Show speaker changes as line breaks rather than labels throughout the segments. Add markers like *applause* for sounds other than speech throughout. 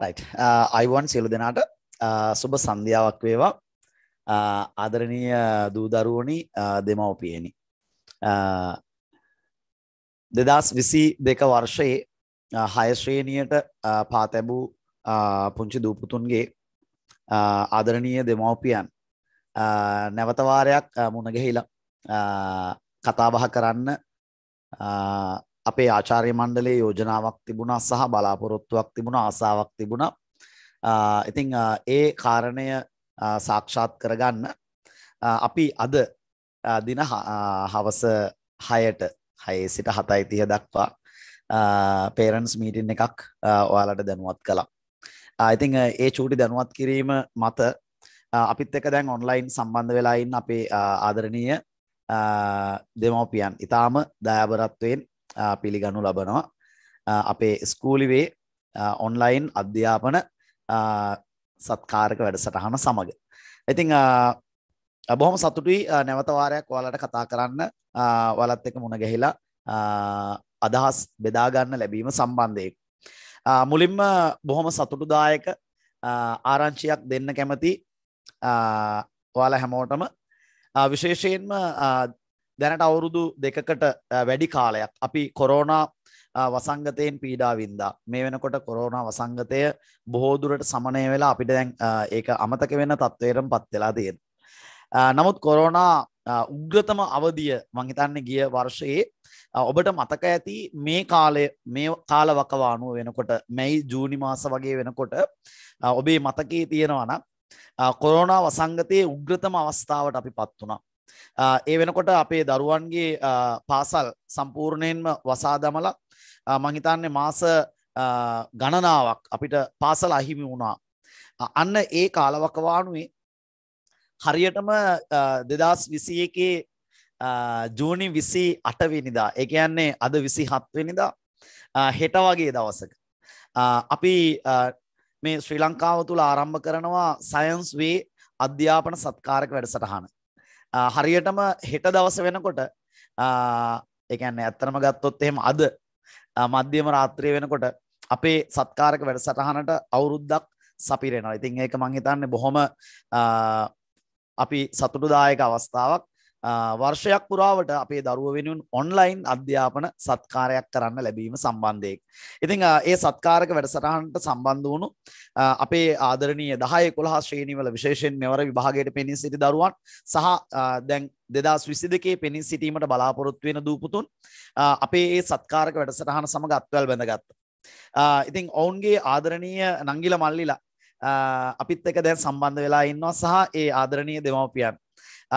Uh, Ivan සියලු දෙනාට uh, සුබ සන්ධ්‍යාවක් වේවා uh, ආදරණීය දූදරුවනි දෙමව්පියනි දෙදස් විසි දෙක වර්ෂයේ හයශ්‍රේණියට පාතැබූ පුංචි දූපුතුන්ගේ ආදරණීය දෙමව්පියන් නැවතවාරයක් මුණගැහිලා කතාබහ කරන්න අපේ ආචාර්ය මණ්ඩලේ යෝජනාවක් තිබුණා සහ බලාපොරොත්තුවක් තිබුණා ආසාවක් තිබුණා. ඉතින් ඒ කාරණය සාක්ෂාත් කරගන්න අපි අද දින හවස 6ට 6 සිට 7:30 දක්වා පේරන්ස් මීටින් එකක් ඔයාලට දැනුවත් කළා. ඉතින් ඒ චූටි දැනුවත් කිරීම මත අපිත් එක දැන් ඔන්ලයින් සම්බන්ධ වෙලා ඉන්න අපේ ආදරණීය දෙමව්පියන් ඊටාම දයාබරත්වයෙන් පිළිගනු ලබනවා අපේ ස්කූලිවේ ඔන්ලයින් අධ්‍යාපන සත්කාරක වැඩසටහන සමඟ. ඉතිං බොහොම සතුටුයි නැවතවාරයක් ඔයාලට කතා කරන්න වලත් එක මුණ ගැහිලා අදහස් බෙදාගන්න ලැබීම සම්බන්ධය. මුලින්ම බොහොම සතුටුදායක ආරංචියක් දෙන්න කැමති ඔයාලා හැමෝටම විශේෂයෙන්ම දැනට අවුරුදු දෙකකට වැඩි කාලයක් අපි කොරෝනා වසංගතයෙන් පීඩාවින්දා මේ වෙනකොට කොරෝනා වසංගතය බොහෝදුරට සමනය වෙලා අපිට දැන් ඒක අමතක වෙන තත්ත්වයටම පත් වෙලා තියෙන. නමුත් කොරෝනා උග්‍රතම අවධිය මංහිතන්න ගිය වර්ෂයේ ඔබට මතක ඇති මේ කාලය මේ කාල වකවානුව වෙනකොට මැයි ජූනි මාස වගේ වෙනකොට ඔබේ මතකේ තියෙනවන කොරෝනා වසංගතයේ උග්‍රතම අවස්ථාවට අපි පත් වුණා ඒ වෙනකොට අපේ දරුවන්ගේ පාසල් සම්පූර්ණයෙන්ම වසා දමල මහිතන්නේ මාස ගණනාවක් අපිට පාසල අහිමි වුණා. අන්න ඒ කාලවකවානුවේ හරියටම දෙදස් විසි එකේ ජූනි විසි අටවෙනිදා එකයන්නේ අද විසි හත්වෙනිදා හෙට වගේ දවසක. අපි මේ ශ්‍රී ලංකාව තුළ ආරම්භ කරනවා සයන්ස් වේ අධ්‍යාපන සත්කාරක වැඩසටහන. හරියටම හෙට දවස වෙනකොට එකන්නේ ඇත්තනම ගත්තොත් එහෙම අද මධ්‍යම රාත්‍රය වෙනකොට අපේ සත්කාරක වැඩ සටහනට අවුරුද්දක් සපිරෙනවා ඉතින් ඒක මංහිතන්න බොහොම අපි සතුටුදායක අවස්ථාවක් වර්ෂයක් පුරාවට අපේ දරුව වෙනුන් ඔන්ලයින් අධ්‍යාපන සත්කාරයක් කරන්න ලැබීම සම්බන්ධයෙක්. ඉතිං ඒ සත්කාරක වැඩසටහන්ට සම්බන්ධ වුණු අපේ ආදරනය දහය කොළහ ශ්‍රීණීවල විශේෂෙන් මෙවර විභාගයට පෙනී සිටි දරුවන් සහ දැන් දෙදස් විසි දෙකේ පෙනී සිටීමට බලාපොරොත්තු වෙන දූපුතුන් අපේ ඒ සත්කාරක වැඩසටහන සමඟ අත්වල් බැඳගත්ත. ඉතිං ඔවුන්ගේ ආදරණීය නංගිල මල්ලිලා අපිත් එක දැන් සම්බන්ධ වෙලා ඉන්නවා සහ ඒ ආදරණය දෙමවපියන්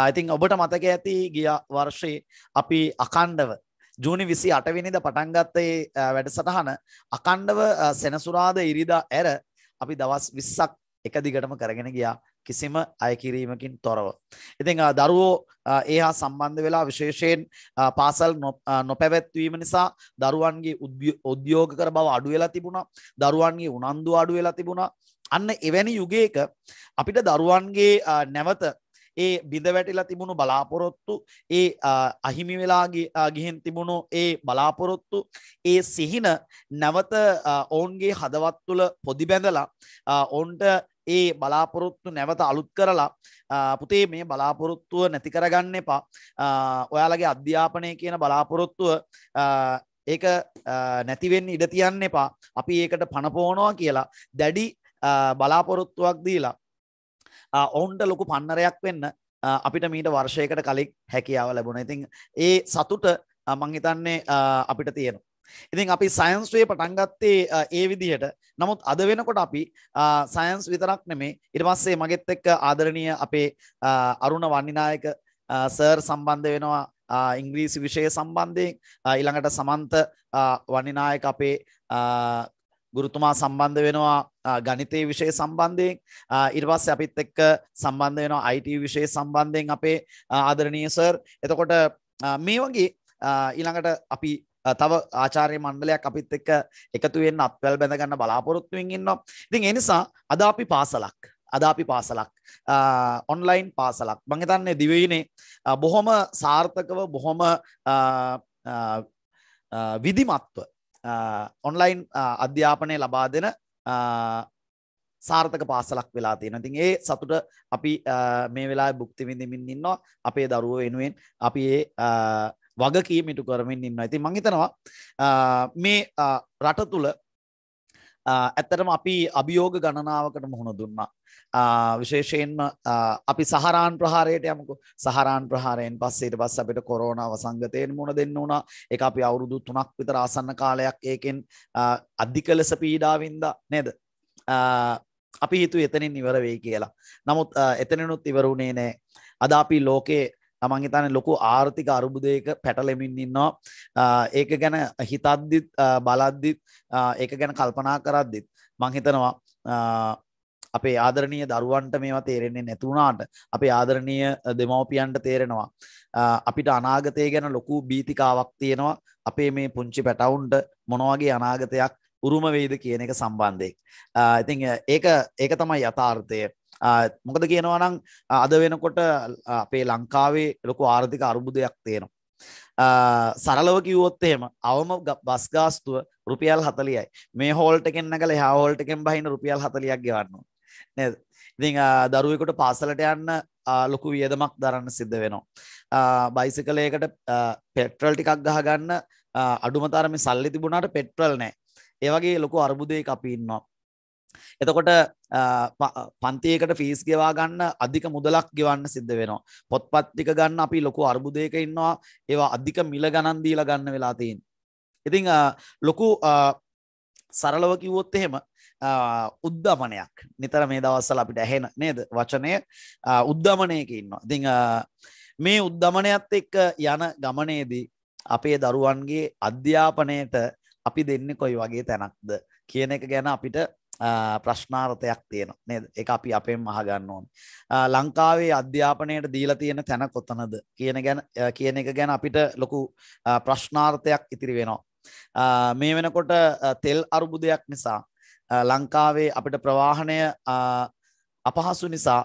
ඉතින් uh, ඔබට මතක ඇති ගිය වර්ෂයේ අපි අකණ්ඩව ජූනි විසි අටවිනිද පටන්ගත්තේ uh, වැඩසටහන අකණ්ඩව uh, සෙනසුරාද ඉරිදා ඇර අපි දවස් විස්සක් එක දිගටම කරගෙන ගියා කිසිම අයකිරීමකින් තොරව. ඉතිං දරුවෝ ඒහා සම්බන්ධ වෙලා විශේෂයෙන් පාසල් නොපැවැත්වීම නිසා දරුවන්ගේ උද්‍යෝග කර බව අඩු වෙලා තිබුණා දරුවන්ගේ උනන්දු අඩු වෙලා තිබුණා අන්න එවැනි යුගයක අපිට දරුවන්ගේ නැවත ඒ බිඳ වැටිලා තිබුණු බලාපොරොත්තු ඒ අහිමි වෙලා ගිහෙන් තිබුණු ඒ බලාපොරොත්තු ඒ සිහින නැවත ඔවුන්ගේ හදවත් තුළ පොදි බැඳලා ඔවුන්ට ඒ බලාපොරොත්තු නැවත අලුත් කරලා පුතේ මේ බලාපොරොත්තුව නැති කරගන්න එපා ඔයාලගේ අධ්‍යාපනය කියන බලාපොරොත්තුව ඒක නැතිවෙන්න ඉඩ තියන්න එපා අපි ඒකට පණපෝනවා කියලා දැඩි බලාපොරොත්තුවක් දීලා ඔවුන්ට ලොකු පන්නරයක් වෙන්න අපිට මීට වර්ෂයකට කලින් හැකියාව ලැබුණ ඉතින් ඒ සතුට මංහිතන්නේ අපිට තියෙන. ඉතින් අපි සයන්ස්්‍රයේ පටන්ගත්තේ ඒ විදිහට නමුත් අද වෙනකොට අපි සයන්ස් විතරක් නෙමේ ඉරිමස්සේ මගෙත් එක්ක ආදරණය අපේ අරුණ වන්නිනායක සර් සම්බන්ධ වෙනවා ඉංග්‍රීසි විෂය සම්බන්ධයෙන් ඉළඟට සමන්ත වනිනායක අපේ ගුරුතුමා සම්බන්ධ වෙනවා ගනිතය විෂය සම්බන්ධයෙන් ඉර්වස් අපිත් එක්ක සම්බන්ධ වෙන අයිට විෂය සම්බන්ධයෙන් අපේ ආදරණීසර් එතකොට මේ වගේ ඊළඟට අපි තව ආචාරය මණ්ඩලයක් අපිත් එක්ක එකතුවෙන් අපවැල් බැඳගන්න බලාපොරොත්තුවෙන් ඉන්නවා ඉතින් එනිසා අද අපි පාසලක් අද අපි පාසලක් ඔන්ලයින් පාසලක් මංහිතන්නේ දිවයිනේ බොහොම සාර්ථකව බොහොම විධිමත්ව ඔන්ලයින් අධ්‍යාපනය ලබා දෙන සාර්ථක පාසලක් වෙලා තියෙන තින් ඒ සතුට අපි මේ වෙලා බුක්තිවිඳමින් ඉන්නවා අපේ දරුව වෙනුවෙන් අපි ඒ වගකීමිටු කරමින් ඉන්න ඇති මංහිතනවා මේ රට තුළ ඇත්තරම අපි අභියෝග ගණනාවකට මුහුණ දුන්නා. විශේෂයෙන්ම අපි සහරාන් ප්‍රහාරයට යමුකු සහරාන් ප්‍රහාරයෙන් පස්සේට පස් අපිට කොරෝනාව සංගතයෙන් මුණ දෙන්න වුණා එක අපි අවුරුදු තුනක් විතර ආසන්න කාලයක් ඒකෙන් අධික ලෙස පීඩාවින්ද නේද අපි හිතු එතනින් ඉවර වෙයි කියලා. නමුත් එතනනුත් ඉවරුණේ නෑ. අද අපි ලෝකේ තමන් හිතන ලොකු ආර්ථික අරුබුදයක පැටලෙමින් ඉන්නවා ඒක ගැන හිතද්දිත් බලද්දිත් ඒක ගැන කල්පනා කරද්දිත් මං හිතනවා අපේ ආදරණය දරුවන්ට මේවා තේරෙන්නේ නැතුුණාට අපේ ආදරණය දෙමවපියන්ට තේරෙනවා. අපිට අනාගතය ගැන ලොකු බීතිකාවක් තියෙනවා අපේ මේ පුංචි පැටවුන්ට මොනවගේ අනාගතයක් උරුමවෙයිද කියන එක සම්බන්ධයෙක්. ඉතිං ඒක ඒක තමයි යථාර්ථය. මොකද කියනවා නම් අද වෙනකොට අපේ ලංකාවේ ලොකු ආර්ථික අරුබුදයක් තියෙනවා. සරලව කිව්වොත් එහෙම අවම බස් ගාස්තුව රුපියල් 40යි. මේ හෝල්ට එකෙන් නැගලා එහා හෝල්ට එකෙන් බහින්න රුපියල් 40ක් ගෙවන්න නේද? ඉතින් දරුවෙකුට පාසලට යන්න ලොකු වියදමක් දරන්න සිද්ධ වෙනවා. බයිසිකලයකට පෙට්‍රල් ටිකක් ගහගන්න අඩුම තරමේ සල්ලි තිබුණාට පෙට්‍රල් නැහැ. ඒ වගේ ලොකු අර්බුදයක අපි ඉන්නවා. එතකොට පන්තියකට ෆීස් ගෙවා ගන්න අධික මුදලක් ගෙවන්න සිද්ධ වෙනවා. පොත්පත්තික ගන්න අපි ලොකු අර්බුදයක ඉන්නවා ඒවා අධික මිල ගණන් දීලා ගන්න වෙලා තියෙන. ඉතිං ලොකු සරලව කිව්වොත් එහෙම උද්ධමනයක් නිතර මේ දවස්සල අපිට ඇහෙන නේද වචනය උද්ධමනයක ඉන්නවා. ඉතිං මේ උද්ධමනයත් එක්ක යන ගමනේදී අපේ දරුවන්ගේ අධ්‍යාපනයට අපි දෙන්න කොයි වගේ තැනක්ද කියන එක ගැන අපිට ප්‍රශ්නාර්ථයක් තියෙනවා නේද එක අපි අපෙන් මහගන්න ඕන ලංකාවේ අධ්‍යාපනයට දීලා තියෙන තැන කොතනද කියන ගැන කියන එක ගැන අපිට ලොකු ප්‍රශ්නාර්ථයක් ඉතිරි වෙනවා මේ වෙනකොට තෙල් අරුබුදයක් නිසා ලංකාවේ අපිට ප්‍රවාහනය අපහසු නිසා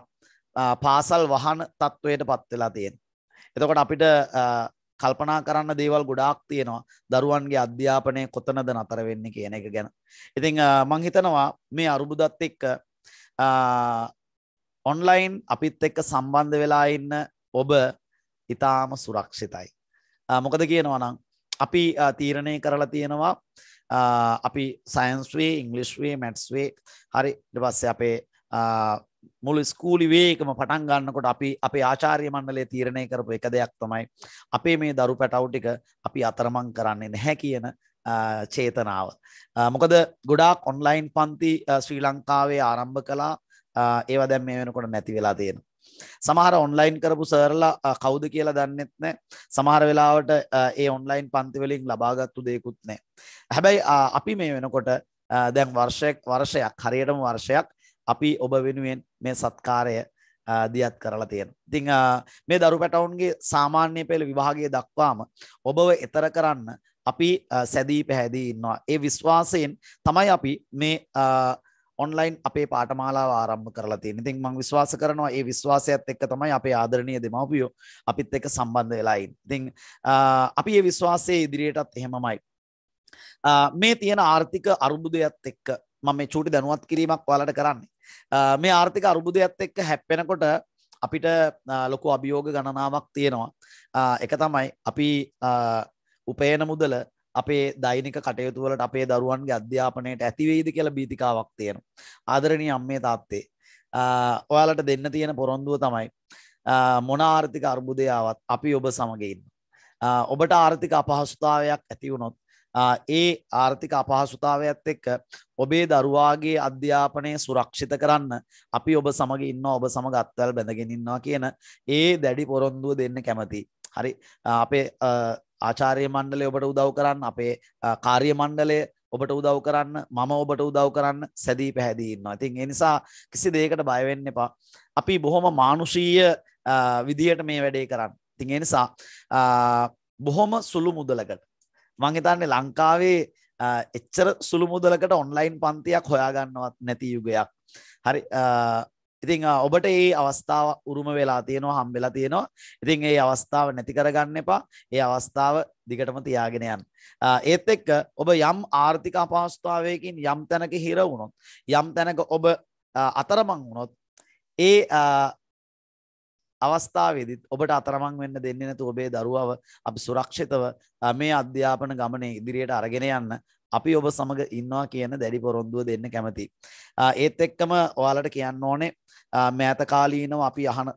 පාසල් වහන තත්ත්වයට පත් වෙලා තියෙන එතකොට අපිට කල්පනා කරන්න දේවල් ගොඩාක් තියෙනවා දරුවන්ගේ අධ්‍යාපනය කොතනද නතර වෙන්න කියන එක ගැන. ඉතිං මං හිතනවා මේ අරුබුදත් එක්ක ඔන්ලයින් අපිත් එක්ක සම්බන්ධ වෙලා ඉන්න ඔබ ඉතාම සුරක්ෂිතයි. මොකද කියනවනම් අපි තීරණය කරලා තියෙනවා අපි සයින්ස්වේ ඉංගලිස්වේ මැට්ස්වේ හරි ඩවස්ස අපේ මුල් ස්කූලි වේකම පටන් ගන්නකොට අපි අපේ ආචාර්ය මණ්ඩලේ තීරණය කරපු එක දෙයක් තමයි අපේ මේ දරු පැටවු ටික අපි අතරමං කරන්නේ නැහැ කියන චේතනාව. මොකද ගොඩාක් ඔන්ලයින් පන්ති ශ්‍රී ලංකාවේ ආරම්භ කළා ඒව දැන් මේ වෙනකොට නැති වෙලා තියෙන. සමහර ඔන්ලයින් කරපු සර්ලා කවුද කියලා දන්නෙත් නෑ සමහර වෙලාවට ඒ ඔන්ලයින් පන්තිවලින් ලබාගත්තු දෙයකුත් නෑ. හැබැයි අපි මේ වෙනකොට දැන් වර්ෂයක් වර්ෂයක් හරියටම වර්ෂයක් අපි ඔබ වෙනුවෙන් මේ සත්කාරය දියත් කරලා තියෙන. ඉතිං මේ දරු පැටවුන්ගේ සාමාන්‍ය පෙළ විභාගය දක්වාම ඔබව එතර කරන්න අපි සැදී පැහැදී ඉන්නවා. ඒ විශ්වාසයෙන් තමයි අපි මේ ඔන්ලයින් අපේ පාටමාලාව ආරම්භ කරලා තියෙන. ඉතින් මම විශ්වාස කරනවා මේ විශ්වාසයත් එක්ක තමයි අපේ ආදරණීය දෙමව්පියෝ අපිත් එක්ක සම්බන්ධ වෙලා ඉන්නේ. ඉතින් අපි මේ විශ්වාසයේ ඉදිරියටත් එහෙමමයි. මේ තියෙන ආර්ථික අරුබුදයත් එක්ක මම මේ චූටි දැනුවත් කිරීමක් ඔයාලට කරන්නේ. *laughs* මේ ආර්ථික අරුබුදයක්ත් එක්ක හැප්පෙනකොට අපිට ලොකු අභියෝග ගණනාවක් තියෙනවා එක තමයි අපි උපයන මුදල අපේ දෛනික කටයුතුවලට අපේ දරුවන්ගේ අධ්‍යාපනයට ඇතිවෙයිද කියලා බීතිකාවක් තියෙන ආදරණී අම්මේ තාත්තේ ඔයාලට දෙන්න තියෙන පොරොන්දුව තමයි මොන ආර්ථික අර්බුදයාවත් අපි ඔබ සමගඉන්න. ඔබට ආර්ථික අපහසුතාවයක් ඇතිවුණොත් ඒ ආර්ථික අපහසුතාවයත් එක්ක ඔබේ දරුවාගේ අධ්‍යාපනය සුරක්ෂිත කරන්න අපි ඔබ සමඟ ඉන්න ඔබ සමඟ අත්වල් බැඳගෙනන්නවා කියන ඒ දැඩි පොරොන්දුව දෙන්න කැමති. හරි අපේ ආචාරය මණ්ඩලය ඔබට උදව් කරන්න අපේ කාර්ය මණ්ඩලය ඔබට උදව් කරන්න මම ඔබට උදව් කරන්න සැදී පැහැදීන්නවා. ඉතින් එනිසා කිසි දෙයකට බයවෙන්න එපා. අපි බොහොම මානුෂීය විදියට මේ වැඩේ කරන්න. තින් එනිසා බොහොම සුළු මුදලකට මංහිතන්නේ ලංකාවේ එච්චර සුළු මුදලකට ඔන්ලයින් පන්තියක් හොයාගන්නවත් නැති යුගයක් හරි ඉතිං ඔබට ඒ අවස්ථාව උරුම වෙලා තියෙනවා හම්බෙලා තියෙනවා ඉතින් ඒ අවස්ථාව නැති කරගන්න එපා ඒ අවස්ථාව දිගටම තියාගෙන යන්න. ඒත් එක්ක ඔබ යම් ආර්ථික අපහස්ථාවයකින් යම් තැනක හිර වුණොත් යම් තැනක ඔබ අතරමං වුණොත් ඒ අවස්ථාවේදීත් ඔබට අතරමං වෙන්න දෙන්නේ නැතු ඔබේ දරුවව අපි සුරක්ෂිතව මේ අධ්‍යාපන ගමනේ ඉදිරියට අරගෙන යන්න අපි ඔබ සමග ඉන්නවා කියන දැඩි පොරොන්දුව දෙන්න කැමති. ඒත් එක්කම ඔයාලට කියන්න ඕනේ මෑතකාලීනව අපි අහන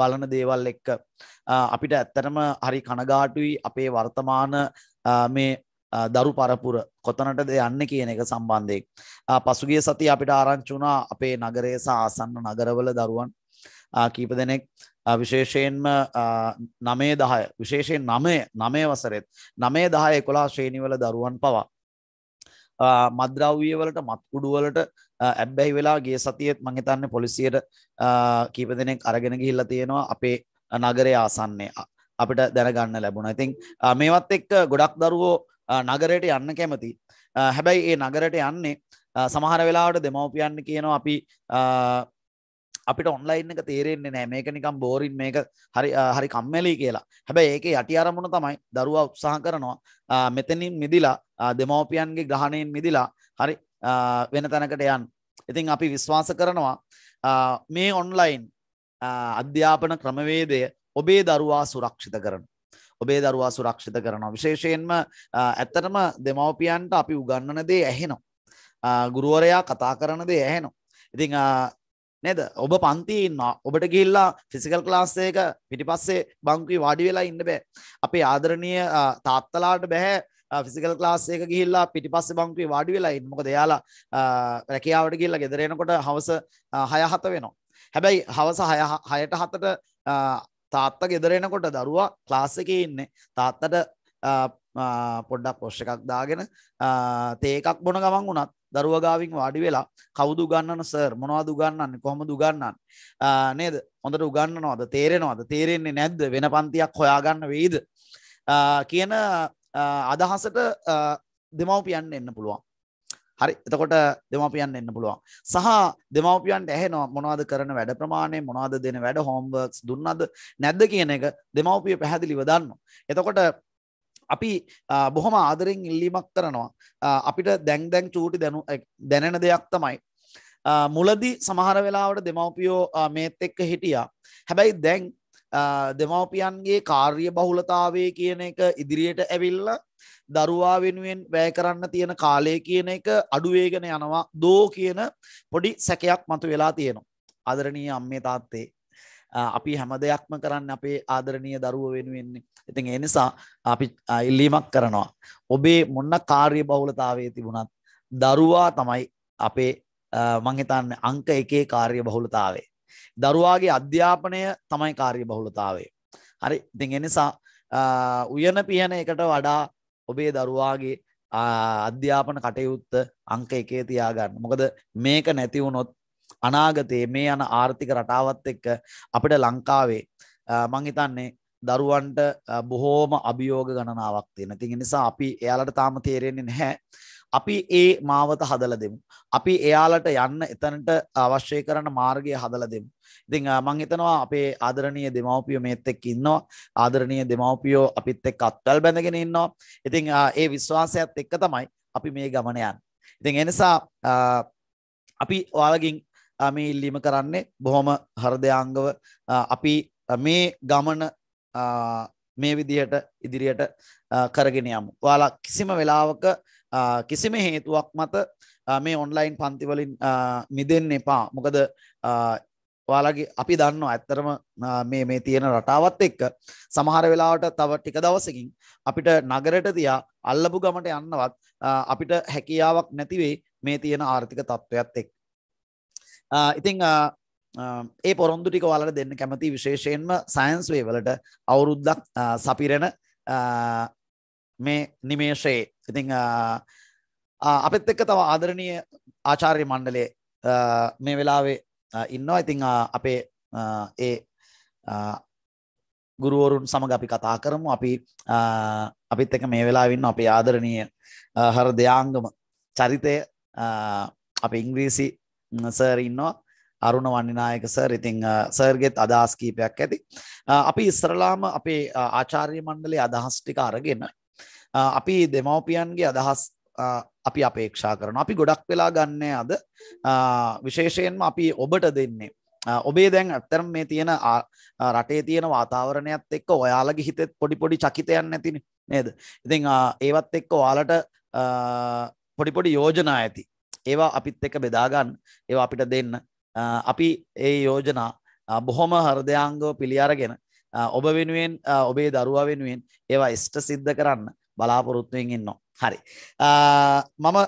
බලන දේවල් එක්ක අපිට ඇත්තටම හරි කනගාටුයි අපේ වර්තමාන මේ දරු පරපුර කොතනටද යන්න කියන එක සම්බන්ධයෙන්. පසුගිය සති අපිට ආරංචි වුණා අපේ නගරයේ සහ ආසන්න නගරවල දරුවන් කීප දෙනෙක් විශේෂයෙන්ම නමේ දහය විශේෂයෙන් නමය නමය වසරෙත් නමේ දහය එකොලා ශ්‍රේණිවල දරුවන් පවා. මද්‍රව්ියවලට මත්කුඩුවලට ඇබ්බැහි වෙලා ගේ සතියත් මහිතන්න පොලිසියට කීප දෙනෙක් අරගෙන ගිහිල්ල තියෙනවා අපේ නගරය ආසන්නේ අපිට දැනගන්න ලැබුණ ඉතිං මේවත් එක්ක ගොඩක් දරුවෝ නගරයට යන්න කැමති හැබැයි ඒ නගරට යන්නේ සමහර වෙලාවට දෙමවපියන්න කියනවා අපි අපිට ඔන්ලයින් එක තේරෙන්නේ නෑ මේක නිකම් බෝරින් මේක හරි හරි කම්මැලි කියලා හැබැයි ඒක යටි අරමුණ තමයි දරුවා උත්සාහ කරනවා මෙතනින් මිදිලා දෙමෝපියන්ගේ ග්‍රහණයෙන් මිදිලා හරි වෙන තැනකට යන්න ඉතින් අපි විශ්වාස කරනවා මේ ඔන්ලයින් අධ්‍යාපන ක්‍රමවේදය ඔබේ දරුවා සුරක්ෂිත කරන. ඔබේ දරුවා සුරක්ෂිත කරනවා. විශේෂයෙන්ම ඇත්තටම දෙමවපියන්ට අපි උගන්නන දේ ඇහෙනවා. ගුරුවරයා කතා කරන දේ ඇහෙනවා. ඉතිං නේද ඔබ පන්තියේ ඉන්නවා ඔබට ගිහිල්ලා ෆිසිකල් ක්ලාස් එක පිටිපස්සේ බංකුවේ වාඩි වෙලා ඉන්න බෑ අපේ ආදරණීය තාත්තලාට බෑ ෆිසිකල් ක්ලාස් එක ගිහිල්ලා පිටිපස්සේ බංකුවේ වාඩි වෙලා ඉන්න මොකද එයාලා රැකියාවට ගිහිල්ලා ගෙදර එනකොට හවස 6 7 වෙනවා හැබැයි හවස 6 6ට 7ට තාත්තා ගෙදර එනකොට දරුවා ක්ලාස් එකේ ඉන්නේ තාත්තට පොඩ්ඩක් පොස්් එකක් දාගෙන තේකක් බොන ගමන් වුණත් දරුවගාවින් වාඩි වෙලා කවුදු ගන්නන සර් මොනවාද ගන්නන්න කොහොම දුගන්නන් නේද හොඳට උගන්නනවාද තේරෙනවාද තේරෙන්නේ නැද්ද වෙන පන්තියක් හොයාගන්න වෙයිද කියන අදහසට දෙමවපියන්න එන්න පුළුවන් හරි එතකොට දෙමපියන් එන්න පුළුවන් සහ දෙමවපියන්ට ඇහෙනවා මොනවද කරන වැඩ ප්‍රමාණය මොනවද දෙන වැඩ හෝම්වර්ක්ස් දුන්නද නැද්ද කියන එක දෙමවපිය පැහැදිලිව දන්න. එතකොට අපි බොහොම ආදරෙන් ඉල්ලීමක් කරනවා අපිට දැන් දැන් චූටි දැනු දැනෙන දෙයක් තමයි මුලදි සමහර වෙලාවට දෙමවපියෝ මේත් එක්ක හිටියා හැබැයි දැන් දෙමවපියන්ගේ කාර්ය බහුලතාවේ කියන එක ඉදිරියට ඇවිල්ල දරුවා වෙනුවෙන් වැය කරන්න තියෙන කාලය කියන එක අඩුවේගෙන යනවා දෝ කියන පොඩි සැකයක් මතු වෙලා තියෙනවා. අදරණී අම්මේ තාත්තේ අපි හැම දෙයක්ම කරන්න අපේ ආදරණීය දරුව වෙනුවෙන්නේ. ඉතින් ඒ නිසා අපි ඉල්ලීමක් කරනවා. ඔබේ මොන කාර්ය බහුලතාවයේ තිබුණත් දරුවා තමයි අපේ මං හිතන්නේ අංක 1 කාර්ය බහුලතාවය. දරුවාගේ අධ්‍යාපනය තමයි කාර්ය බහුලතාවය. හරි. ඉතින් ඒ නිසා උයන පියන එකට වඩා ඔබේ දරුවාගේ අධ්‍යාපන කටයුත්ත අංක එකේ තියාගන්න. මොකද මේක නැති වුණොත් අනාගතයේ මේ යන ආර්ථික රටාවත් එක්ක අපිට ලංකාවේ මංහිතන්නේ දරුවන්ට බොහෝම අභියෝග ගණනාවක් තියෙන තින් නිසා අපි එයාලට තාම තේරෙන්නේ නැහැ අපි ඒ මාවත හදල දෙමු අපි එයාලට යන්න එතනට අවශ්‍ය කරන මාර්ගය හදල දෙමු ඉතිං මංහිතනවා අපේ ආදරණය දෙමවපියෝ මේත් එක් ඉන්නවා ආදරණය දෙමවපියෝ අපිත් එක් අත්වල් බැඳගෙන ඉන්නවා ඉතිං ඒ විශ්වාසයත් එක්ක තමයි අපි මේ ගමනයන් ඉතින් එනිසා අපි ඔයාලගින් මේ ඉල්ලීම කරන්නේ බොහොම හෘදයාංගව අපි මේ ගමන මේ විදිහට ඉදිරියට කරගෙන යමු. ඔයාලා කිසිම වෙලාවක කිසිම හේතුවක් මත මේ ඔන්ලයින් පන්ති වලින් මිදෙන්න එපා. මොකද ඔයාලගේ අපි දන්නවා ඇත්තරම මේ මේ තියෙන රටාවත් එක්ක සමහර වෙලාවට තව ටික දවසකින් අපිට නගරට තියා අල්ලපු ගමට යන්නවත් අපිට හැකියාවක් නැති වෙයි මේ තියෙන ආර්ථික තත්ත්වයක් එක්ක. Uh, ඉතිං uh, um, ඒ පොරොන්දු ටික වලට දෙන්න කැමති විශේෂයෙන්ම සයින්ස් වේ වලට අවුරුද්දක් uh, සපිරෙන මේ නිමේෂයේ ඉතිං අපත් එක්ක තව ආදරණය ආචාර්ය මණ්ඩලේ මේ වෙලාවේ ඉන්නවා ඉතිං අපේ ඒ ගුරුවරුන් සමඟ අපි කතා කරමු අපි අපිත් එක මේ වෙලාවෙන්න අපේ ආදරණය හර දෙයාංගම චරිතය අප ඉංග්‍රීසි සර් ඉන්නවා අරුණ වන්නිනායක සර් ඉතිං සර්ගෙත් අදහස් කීපයක් ඇති. අපි ඉස්සරලාම අපේ ආචාර්ය මණ්ඩලේ අදහස් ටික අරගෙන අපි දෙමව්පියන්ගේ අදහස් අපි අපේක්ෂා කරන අපි ගොඩක් වෙලා ගන්නේ අද විශේෂයෙන්ම අපි ඔබට දෙන්නේ ඔබේ දැන් ඇත්තරම් මේ තියෙන රටේ තියෙන වාතාවරණයත් එක්ක ඔයාලගේ හිතෙත් පොඩි පොඩි චකිතයන් නැතිනේ නේද ඉතින් ඒවත් එක්ක ඔයාලට පොඩි පොඩි යෝජනා ඇති ඒවා අපිත් එක බෙදාගන්න ඒවා අපිට දෙන්න අපි ඒ යෝජනා බොහොම හරදයාංගෝ පිළියාරගෙන ඔබ වෙනුවෙන් ඔබේ දරුවා වෙනුවෙන් ඒවා ඉෂ්ට සිද්ධ කරන්න බලාපොරොත්තුවෙන් ඉන්නවා හරි මම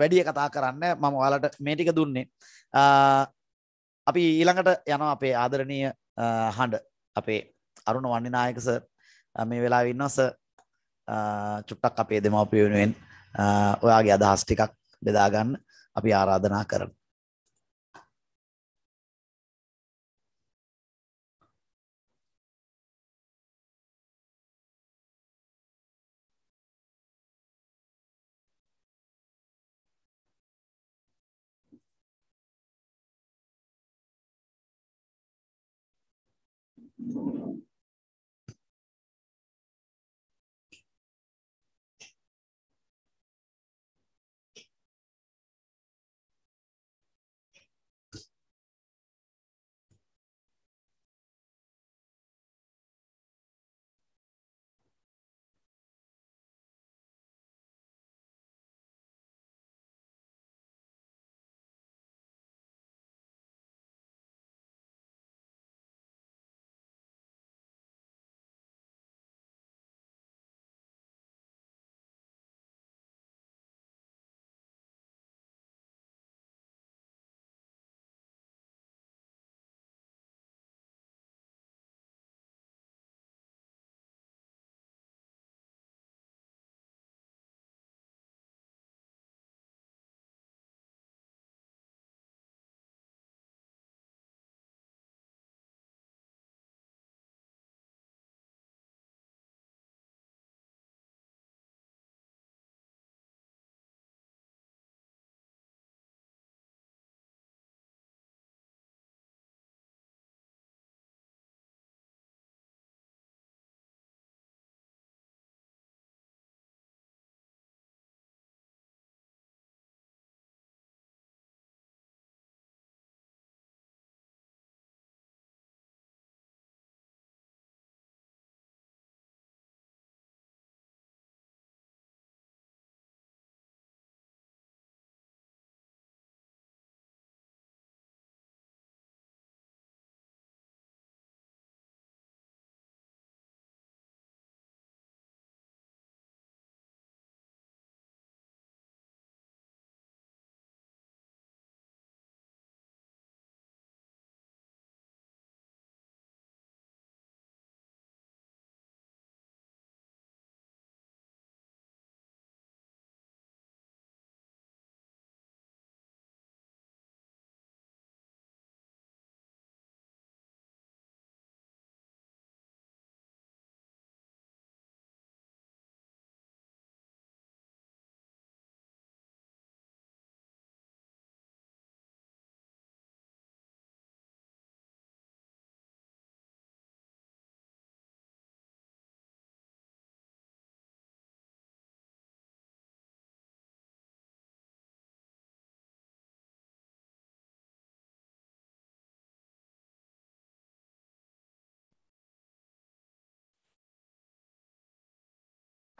වැඩිය කතා කරන්න මම ඔයාලට මේටික දුන්නේ අපි ඊළඟට යන අපේ ආදරණීය හඬ අපේ අරුණ වන්නිනායකස මේ වෙලා ඉන්නස චුට්ටක් අපේ දෙමවපිය වෙනුවෙන් ඔයාගේ අදහස් ටිකක් බෙදා ගන්න අපි ආරාධනා කරනවා.
Thank you.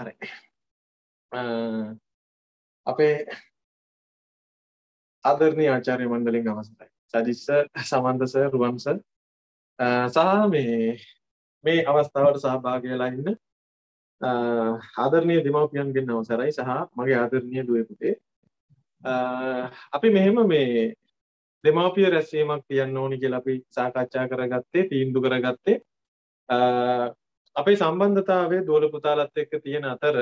හරි. අපේ ආදරණීය ආචාර්ය මණ්ඩලයෙන් අවසරයි. Sajith sir, Samantha sir, Ruwan sir සහ මේ මේ අවස්ථාවට සහභාගී වෙලා ඉන්න ආදරණීය දෙමව්පියන්ගෙන් අවසරයි සහ මගේ ආදරණීය දුවේ පුතේ. අපි මෙහෙම මේ දෙමව්පිය රැස්වීමක් තියන්න ඕනි කියලා අපි සාකච්ඡා කරගත්තේ, තීන්දුව කරගත්තේ අපේ සම්බන්ධතාවය දෝල පුතාලත් එක්ක තියෙන අතර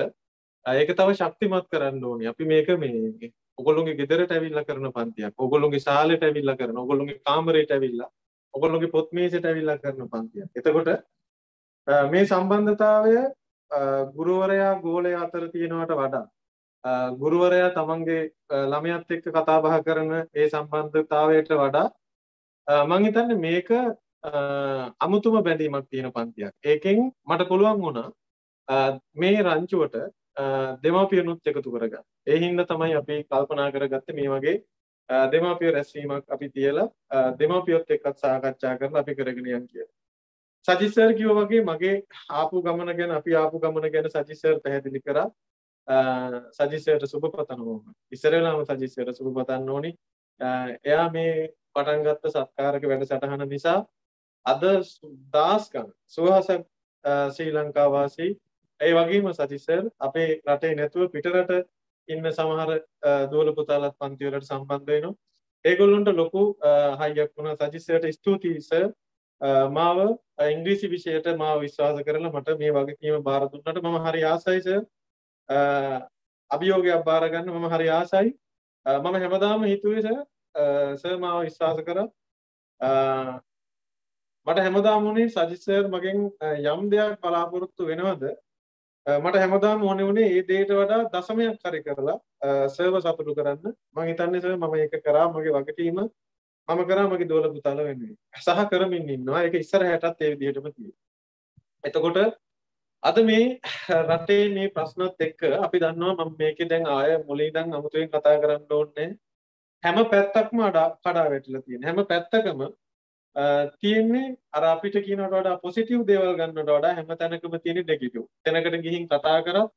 ඒක තව ශක්තිමත් කරන්න ඕනි. අපි මේක මේ ඔගොල්ලොන්ගේ ගෙදරට ඇවිල්ලා කරන පන්තියක්. ඔගොල්ලොන්ගේ ශාලෙට ඇවිල්ලා කරන, ඔගොල්ලොන්ගේ කාමරයට ඇවිල්ලා, ඔගොල්ලොන්ගේ පොත් මේසෙට ඇවිල්ලා කරන පන්තියක්. එතකොට මේ සම්බන්ධතාවය ගුරුවරයා ගෝලයා අතර තියෙනවට වඩා ගුරුවරයා තමන්ගේ ළමයත් එක්ක කතා බහ කරන ඒ සම්බන්ධතාවයට වඩා මං හිතන්නේ මේක අමුතුම බැඳීමක් තියෙන පන්තියක්. ඒකෙන් මට පුළුවන් වුණා මේ රංචුවට දෙමාපියනුත් එකතු කරගන්න. ඒ හින්දා තමයි අපි කල්පනා කරගත්තේ මේ වගේ දෙමාපිය රැස්වීමක් අපි තියලා දෙමාපියොත් එක්කත් සාකච්ඡා කරලා අපි කරගෙන යන් කියලා. සජිත් සර් කිව්වා වගේ මගේ ආපු ගමන ගැන අපි ආපු ගමන ගැන සජිත් සර් පැහැදිලි කරා. සජිත් සර්ට සුබ පතනවා. ඉස්සර වෙලාම සජිත් සර්ට සුබ පතන්න ඕනි. එයා මේ පටන් ගත්ත සත්කාරක වැඩසටහන නිසා අද දාස් ගන්න සුවහස ශ්‍රී ලංකා වාසී ඒ වගේම සතීෂ් සර් අපේ රටේ නැතුව පිටරට ඉන්න සමහර දුවල පුතාලත් පන්ති වලට සම්බන්ධ වෙනවා. ඒගොල්ලන්ට ලොකු හයියක් වුණා සතීෂ් සර්ට ස්තුතියි සර්. මාව ඉංග්‍රීසි විෂයට මාව විශ්වාස කරලා මට මේ වගකීම බාර දුන්නට මම හරි ආසයි සර්. අභියෝගයක් බාර ගන්න මම හරි ආසයි. මම හැමදාම හිතුවේ සර් සර් මාව විශ්වාස කරා මට හැමදාම උනේ සජිත් සර් මගෙන් යම් දෙයක් බලාපොරොත්තු වෙනවද මට හැමදාම ඕනේ උනේ ඒ දෙයට වඩා දශමයක් හරි කරලා සර්ව සතුටු කරන්න මම හිතන්නේ සර් මම ඒක කරා මගේ වගකීම මම කරා මගේ දොල පුතාල වෙනුවෙන් සහ කරමින් ඉන්නවා ඒක ඉස්සරහටත් ඒ විදිහටම තියෙනවා එතකොට අද මේ රටේ මේ ප්‍රශ්නත් එක්ක අපි දන්නවා මම මේකේ දැන් ආය මුලින් ඉඳන් අමුතුවෙන් කතා කරන්න ඕනේ හැම පැත්තක්ම අඩා කඩා වැටිලා තියෙන හැම පැත්තකම තියෙන්නේ අර අපිට කියනට වඩා පොසිටිව් දේවල් ගන්නට වඩා හැම තැනකම තියෙන නෙගටිව්. තැනකට ගිහින් කතා කරත්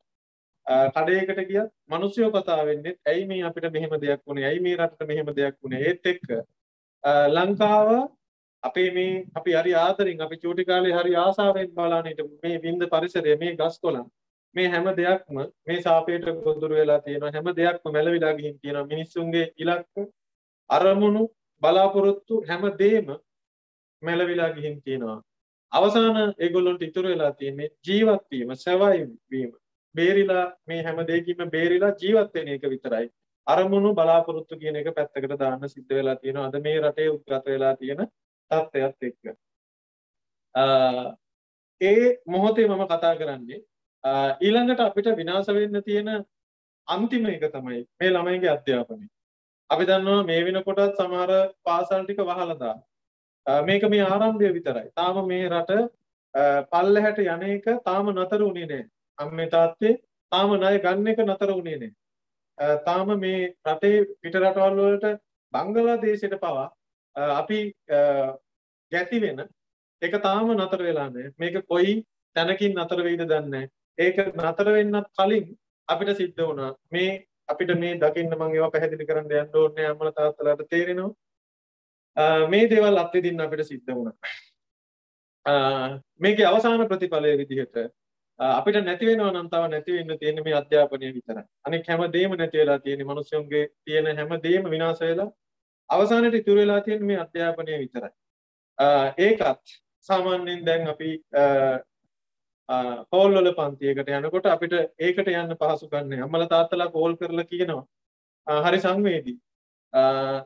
කඩේකට ගියත් මිනිස්සුયો කතා වෙන්නේ ඇයි මේ අපිට මෙහෙම දෙයක් වුනේ? ඇයි මේ රටට මෙහෙම දෙයක් වුනේ? ඒත් එක්ක ලංකාව අපේ මේ අපි හරි ආදරෙන් අපි චූටි කාලේ හරි ආසාවෙන් බලන හිටපු මේ වින්ද පරිසරය මේ ගස්කොළන් මේ හැම දෙයක්ම මේ සාපේට ගොදුරු වෙලා තියෙනවා හැම දෙයක්ම මැලවිලා ගිහින් තියෙනවා මිනිස්සුන්ගේ ඉලක්ක අරමුණු බලාපොරොත්තු හැම දෙම මැලවිලා ගිහින් කියනවා අවසාන ඒගොල්ලොන්ට ඉතුරු වෙලා තියෙන්නේ ජීවත් වීම survive වීම බේරිලා මේ හැම දෙයකින්ම බේරිලා ජීවත් වෙන එක විතරයි අරමුණු බලාපොරොත්තු කියන එක පැත්තකට දාන්න සිද්ධ වෙලා තියෙනවා අද මේ රටේ උද්ගත වෙලා තියෙන තත්ත්වයක් එක්ක ඒ මොහොතේ මම කතා කරන්නේ ඊළඟට අපිට විනාශ වෙන්න තියෙන අන්තිම එක තමයි මේ ළමයිගේ අධ්‍යාපනය අපි දන්නවා මේ වෙනකොටත් සමහර පාසල් ටික වහලා දානවා මේක මේ ආරම්භය විතරයි. තාම මේ රට පල්ලහැට යන එක තාම නතර වුණේ නැහැ. අම්මේ තාත්තේ තාම ණය ගන්න එක නතර වුණේ නැහැ. තාම මේ රටේ පිට රටවල් වලට බංගලාදේශයට පවා අපි ගැති වෙන ඒක තාම නතර වෙලා නැහැ. මේක කොයි තැනකින් නතර වෙයිද දන්නේ ඒක නතර වෙන්නත් කලින් අපිට සිද්ධ වුණා. මේ අපිට මේ දකින්න මම ඒවා පැහැදිලි කරන්න යන්න ඕනේ අම්මලා තාත්තලාට තේරෙනවා. මේ දේවල් අත්විදින්න අපිට සිද්ධ වුණා. මේකේ අවසාන ප්‍රතිඵලය විදිහට අපිට නැති වෙනවා නම් තව නැති වෙන්න තියෙන මේ අධ්‍යාපනය විතරයි. අනෙක් හැම දෙයක්ම නැති වෙලා තියෙන මිනිස්සුන්ගේ තියෙන හැම දෙයක්ම විනාශ වෙලා අවසානයේ ඉතුරු වෙලා තියෙන මේ අධ්‍යාපනය විතරයි. ඒකත් සාමාන්‍යයෙන් දැන් අපි හෝල් වල පන්තියකට යනකොට අපිට ඒකට යන්න පහසු ගන්න අම්මලා තාත්තලා කෝල් කරලා කියනවා හරි සංවේදී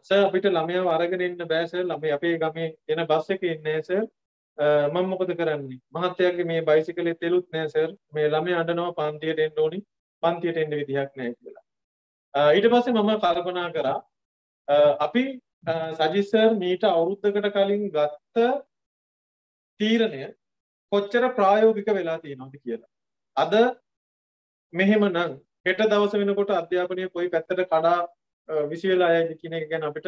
සර් අපිට ළමයාව අරගෙන එන්න බෑ සර් ළමයි අපේ ගමේ එන බස් එකේ ඉන්නේ සර් මම මොකද කරන්නේ මහත්තයාගේ මේ බයිසිකලේ තෙලුත් නෑ සර් මේ ළමයා අඬනවා පන්තියට එන්න ඕනි පන්තියට එන්න විදිහක් නෑ කියලා ඊට පස්සේ මම කල්පනා කරා අපි සජිස්සර් මීට අවුරුද්දකට කලින් ගත්ත තීරණය කොච්චර ප්‍රායෝගික වෙලා තියෙනවද කියලා. අද මෙහෙමනම් හෙට දවස වෙනකොට අධ්‍යාපනය කොයි පැත්තට කඩා විශේෂ අයද කියන එක ගැන අපිට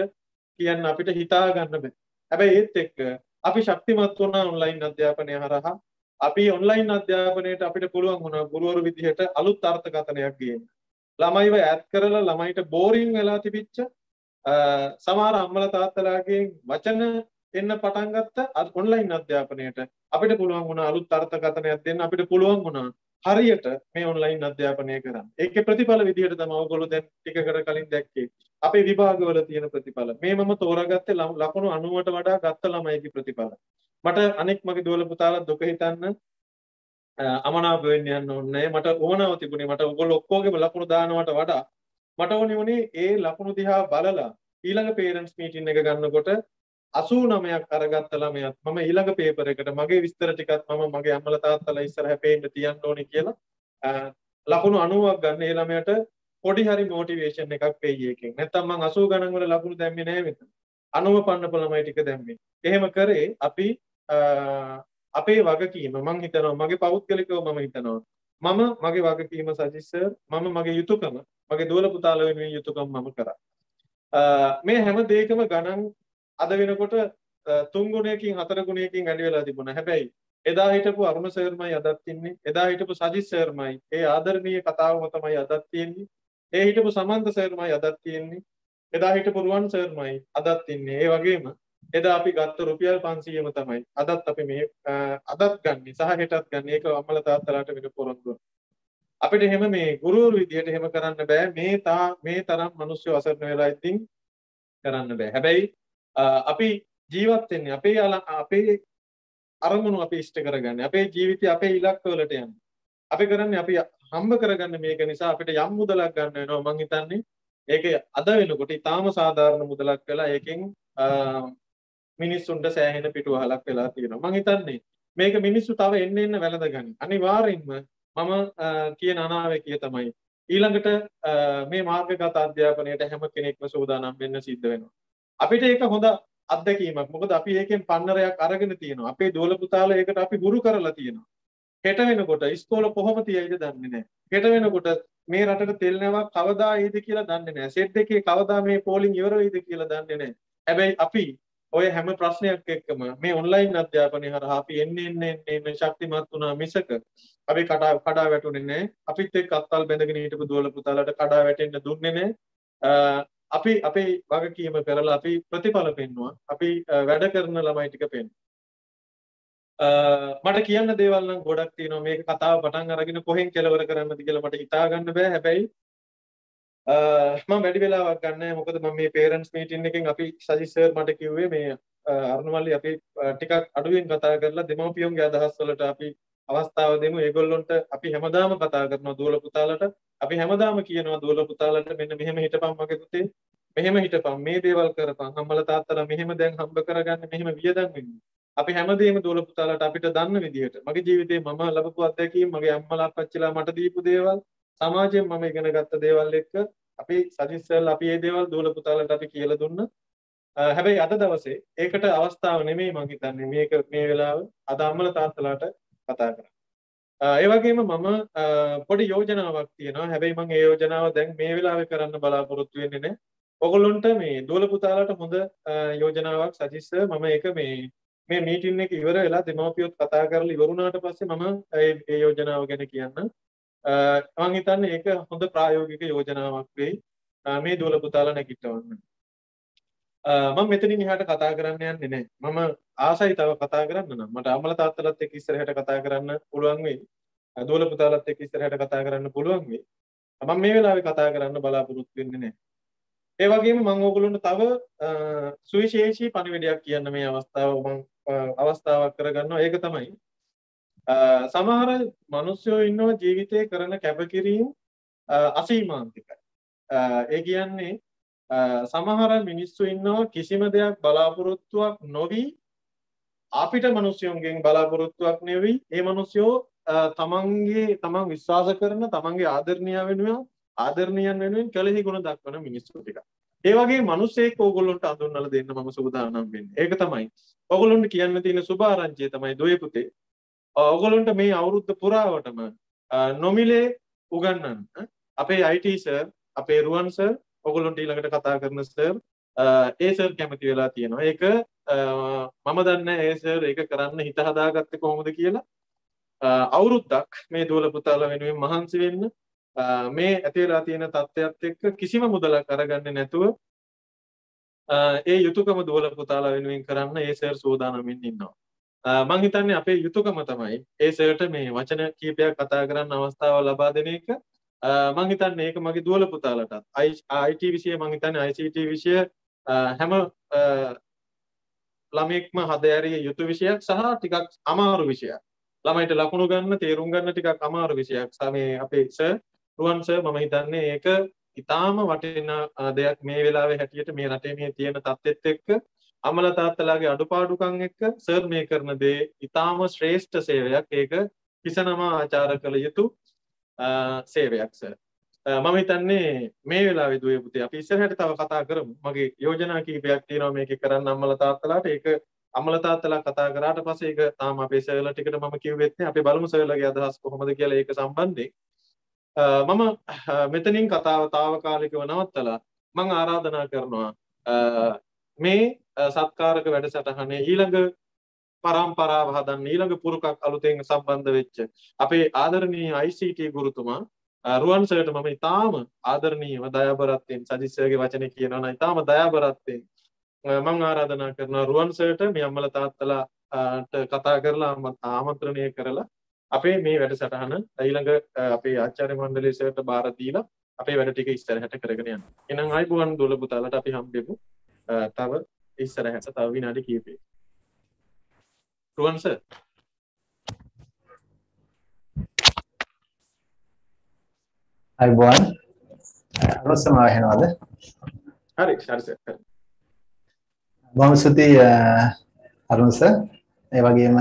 කියන්න අපිට හිතා ගන්න බෑ. හැබැයි ඒත් එක්ක අපි ශක්තිමත් වුණා ඔන්ලයින් අධ්‍යාපනය හරහා. අපි ඔන්ලයින් අධ්‍යාපනයට අපිට පුළුවන් වුණා ගුරුවරු විදිහට අලුත් අර්ථකථනයක් ගේන්න. ළමයිව ඈත් කරලා ළමයිට බෝරින් වෙලා තිබිච්ච සමහර අම්මල තාත්තලාගේ වචන එන්න පටන් ගත්ත ඔන්ලයින් අධ්‍යාපනයට අපිට පුළුවන් වුණා අලුත් අර්ථකථනයක් දෙන්න අපිට පුළුවන් වුණා හරියට මේ ඔන්ලයින් අධ්‍යාපනය කරන්න. ඒකේ ප්‍රතිඵල විදිහට තමයි ඔයගොල්ලෝ දැන් ටිකකට කලින් දැක්කේ. අපේ විභාගවල තියෙන ප්‍රතිඵල. මේ මම තෝරාගත්තේ ලකුණු 90ට වඩා ගත්ත ළමයිගේ ප්‍රතිඵල. මට අනෙක් මගේ දුවල පුතාලා දුක හිතන්න අමනාප වෙන්න යන්න ඕනේ මට ඕනාව තිබුණේ මට ඔයගොල්ලෝ ඔක්කොගේම ලකුණු දානවට වඩා මට ඕනේ උනේ ඒ ලකුණු දිහා බලලා ඊළඟ පේරන්ට්ස් මීටින් එක ගන්නකොට 89ක් අරගත්ත ළමයාත් මම ඊළඟ පේපර් එකට මගේ විස්තර ටිකත් මම මගේ අම්මලා තාත්තලා ඉස්සරහ පේන්න තියන්න ඕනේ කියලා ලකුණු 90ක් ගන්න ඒ ළමයාට පොඩි හරි මොටිවේෂන් එකක් වෙයි එකෙන්. නැත්තම් මං 80 ගණන් වල ලකුණු දැම්මේ නෑ මෙතන. 90 පන්නප ළමයි ටික දැම්මේ. එහෙම කරේ අපි අපේ වගකීම මං හිතනවා මගේ පෞද්ගලිකව මම හිතනවා. මම මගේ වගකීම සජිස් මම මගේ යුතුයකම මගේ දුවල පුතාලා වෙනුවෙන් යුතුයකම මම කරා. මේ හැම දෙයකම ගණන් අද වෙනකොට තුන් ගුණයකින් හතර ගුණයකින් වැඩි වෙලා තිබුණා. හැබැයි එදා හිටපු අරුණ සර්මයි අදත් ඉන්නේ. එදා හිටපු සජිත් සර්මයි. ඒ ආදරණීය කතාවම තමයි අදත් තියෙන්නේ. ඒ හිටපු සමන්ත සර්මයි අදත් තියෙන්නේ. එදා හිටපු රුවන් සර්මයි අදත් ඉන්නේ. ඒ වගේම එදා අපි ගත්ත රුපියල් 500ම තමයි අදත් අපි මේ අදත් ගන්න සහ හෙටත් ගන්න ඒක අම්මල තාත්තලාට වෙන පොරොන්දුව අපිට එහෙම මේ ගුරුවරු විදියට එහෙම කරන්න බෑ මේ තා මේ තරම් මිනිස්සු අසරණ වෙලා ඉතින් කරන්න බෑ හැබැයි අපි ජීවත් වෙන්නේ අපේ අපේ අරමුණු අපි ඉෂ්ට කරගන්නේ අපේ ජීවිතය අපේ ඉලක්කවලට යන්නේ අපි කරන්නේ අපි හම්බ කරගන්න මේක නිසා අපිට යම් මුදලක් ගන්න වෙනවා මං හිතන්නේ ඒක අද වෙනකොට ඉතාම සාධාරණ මුදලක් වෙලා ඒකෙන් මිනිස්සුන්ට සෑහෙන පිටුවහලක් වෙලා තියෙනවා මං හිතන්නේ මේක මිනිස්සු තව එන්න එන්න වැළඳ ගනි අනිවාර්යෙන්ම මම කියන අනාවැකිය තමයි ඊළඟට මේ මාර්ගගත අධ්‍යාපනයට හැම කෙනෙක්ම සූදානම් වෙන්න සිද්ධ වෙනවා අපිට ඒක හොඳ අත්දැකීමක්. මොකද අපි ඒකෙන් පන්නරයක් අරගෙන තියෙනවා. අපේ දෝල පුතාලා ඒකට අපි හුරු කරලා තියෙනවා. හෙට වෙනකොට ඉස්කෝල කොහොම තියයිද දන්නේ නැහැ. හෙට වෙනකොට මේ රටට තෙල් නැවක් කවදා එයිද කියලා දන්නේ නැහැ. සෙට් එකේ කවදා මේ පෝලිං ඉවර වෙයිද කියලා දන්නේ නැහැ. හැබැයි අපි ඔය හැම ප්‍රශ්නයක් එක්කම මේ ඔන්ලයින් අධ්‍යාපනය හරහා අපි එන්නේ එන්නේ එන්නේ ශක්තිමත් වුණා මිසක අපි කඩා කඩා වැටුනේ නැහැ. අපිත් එක්ක අත්වල් බැඳගෙන හිටපු දුවල පුතාලට කඩා වැටෙන්න දුන්නේ නැහැ. අපි අපේ වගකීම කරලා අපි ප්‍රතිඵල පෙන්නවා අපි වැඩ කරන ළමයි ටික පෙන්නවා මට කියන්න දේවල් නම් ගොඩක් තියෙනවා මේක කතාව පටන් අරගෙන කොහෙන් කෙලවර කරන්නද කියලා මට හිතා ගන්න බෑ හැබැයි මම වැඩි වෙලාවක් ගන්නෑ මොකද මම මේ පේරන්ට්ස් මීටින් එකෙන් අපි සජි සර් මට කිව්වේ මේ අරුණවල්ලි අපි ටිකක් අඩුවෙන් කතා කරලා දෙමව්පියන්ගේ අදහස් වලට අපි අවස්ථාව දෙමු ඒගොල්ලොන්ට අපි හැමදාම කතා කරනවා දුවල පුතාලට අපි හැමදාම කියනවා දුවල පුතාලට මෙන්න මෙහෙම හිටපම් මගේ පුතේ මෙහෙම හිටපම් මේ දේවල් කරපම් අම්මලා තාත්තලා මෙහෙම දැන් හම්බ කරගන්න මෙහෙම වියදම් වෙන්න අපි හැමදේම දුවල පුතාලට අපිට දන්න විදිහට මගේ ජීවිතේ මම ලබපු අත්දැකීම් මගේ අම්මලා අප්පච්චිලා මට දීපු දේවල් සමාජයෙන් මම ඉගෙන ගත්ත දේවල් එක්ක අපි සජිස්සල් අපි මේ දේවල් දුවල පුතාලට අපි කියලා දුන්නා හැබැයි අද දවසේ ඒකට අවස්ථාව නෙමෙයි මං හිතන්නේ මේක මේ වෙලාව අද අම්මලා තාත්තලාට කතා කර ඒවගේම මම පොඩි යෝජනාවක් තියෙනවා හැබැයි මං ඒ යෝජනාව දැන් මේ වෙලාවෙ කරන්න බලාපොරොත්තු වෙන්නේ නෑ ඔගොල්ලොන්ට මේ දුවල පුතාලට හොඳ යෝජනාවක් සජිස්ස මම ඒක මේ මේ මීටින් එක ඉවර වෙලා දෙමවපියොත් කතා කරලා ඉවරුණාට පස්සේ මම ඒ යෝජනාව ගැන කියන්න මං හිතන්නේ ඒක හොඳ ප්‍රායෝගික යෝජනාවක් වෙයි මේ දුවල පුතාලා නැගිටවන්න මම මෙතනින් එහාට කතා කරන්න යන්නේ නැහැ. මම ආසයි තව කතා කරන්න නම් මට අම්මලා තාත්තලාත් එක්ක ඉස්සරහට කතා කරන්න පුළුවන් වෙයි. දුවල පුතාලත් එක්ක ඉස්සරහට කතා කරන්න පුළුවන් වෙයි. මම මේ වෙලාවේ කතා කරන්න බලාපොරොත්තු වෙන්නේ නැහැ. ඒ වගේම මම ඕගොල්ලන්ට තව සුවිශේෂී පණිවිඩයක් කියන්න මේ අවස්ථාව මම අවස්ථාවක් කරගන්නවා. ඒක තමයි සමහර මිනිස්සුયો ඉන්නවා ජීවිතේ කරන කැපකිරීම අසීමාන්තිකයි. ඒ කියන්නේ සමහර මිනිස්සු ඉන්නවා කිසිම දෙයක් බලාපොරොත්තුවක් නොවී අපිට මිනිස්සුන්ගෙන් බලාපොරොත්තුවක් නෙවෙයි ඒ මිනිස්සු තමන්ගේ තමන් විශ්වාස කරන තමන්ගේ ආදරණීය වෙනුවෙන් ආදරණීයන් වෙනුවෙන් කලෙහි ගුණ දක්වන මිනිස්සු ටික. ඒ වගේ මිනිස්සෙක් ඕගොල්ලන්ට අඳුන්වලා දෙන්න මම සුබදානම් වෙන්නේ. ඒක තමයි. ඔගොල්ලන්ට කියන්න තියෙන සුභාරංචිය තමයි දොයේ පුතේ. ඔගොල්ලන්ට මේ අවුරුද්ද පුරාවටම නොමිලේ උගන්වන්න අපේ IT සර් අපේ රුවන් සර් ඔගොල්ලොන්ට ඊළඟට කතා කරන සර් ඒ සර් කැමති වෙලා තියෙනවා. ඒක මම දන්නේ ඒ සර් ඒක කරන්න හිත හදාගත්තේ කොහොමද කියලා. අවුරුද්දක් මේ දුවල පුතාලා වෙනුවෙන් මහන්සි වෙන්න මේ ඇතිලා තියෙන තත්ත්වයක් එක්ක කිසිම මුදලක් අරගන්නේ නැතුව ඒ යුතුයකම දුවල පුතාලා වෙනුවෙන් කරන්න ඒ සර් සෝදානමින් ඉන්නවා. මං හිතන්නේ අපේ යුතුයකම තමයි ඒ සර්ට මේ වචන කීපයක් කතා කරන්න අවස්ථාව ලබා දෙන එක මං හිතන්නේ ඒක මගේ දුවල පුතාලටත් IT විෂය මං හිතන්නේ ICT විෂය හැම ළමෙක්ම හදෑරිය යුතු විෂයක් සහ ටිකක් අමාරු විෂයක්. ළමයිට ලකුණු ගන්න තේරුම් ගන්න ටිකක් අමාරු විෂයක්. මේ අපේ සර් රුවන් සර් මම හිතන්නේ ඒක ඉතාම වටිනා දෙයක් මේ වෙලාවේ හැටියට මේ රටේ මේ තියෙන තත්ත්වෙත් එක්ක අමල තාත්තලාගේ අඩුපාඩුකම් එක්ක සර් මේ කරන දේ ඉතාම ශ්‍රේෂ්ඨ සේවයක්. ඒක කිසනම ආචාර කළ යුතු සේවයක් සර්. මම හිතන්නේ මේ වෙලාවේ දුවේ පුතේ අපි ඉස්සරහට තව කතා කරමු. මගේ යෝජනා කිහිපයක් තියෙනවා මේක කරන්න අම්මලා තාත්තලාට. ඒක අම්මලා තාත්තලා කතා කරාට පස්සේ ඒක තාම අපේ සර්ලා ටිකට මම කිව්වෙත් නෑ. අපි බලමු සර්ලාගේ අදහස් කොහොමද කියලා ඒක සම්බන්ධයෙන්. මම මෙතනින් කතාව తాවකාලිකව නවත්තලා මම ආරාධනා කරනවා මේ සත්කාරක වැඩසටහනේ ඊළඟ පරම්පරාව හදන්න ඊළඟ පුරුකක් අලුතෙන් සම්බන්ධ වෙච්ච අපේ ආදරණීය ICT ගුරුතුමා රුවන් සර්ට මම ඉතාම ආදරණීයව දයාබරත්තෙන් සජිස්සගේ වචන කියනවන ඉතාම දයාබරත්තෙන් මං ආරාධනා කරන රුවන් සර්ට මේ අම්මල තාත්තලාට කතා කරලා ආමන්ත්‍රණය කරලා අපේ මේ වැඩසටහන ඊළඟ අපේ ආචාර්ය මණ්ඩලය සර්ට බාර දීලා අපේ වැඩ ටික ඉස්සරහට කරගෙන යන්න. එහෙනම් ආයිබුවන් දොළ පුතාලට අපි හම්බෙමු. තව ඉස්සරහට තව විනාඩි කීපයක. රුවන් සර්
අයිබෝන් අරොස්සම වෙනවද හරි හරි සර් බොහොම ස්තුතියි අරුණ සර් ඒ වගේම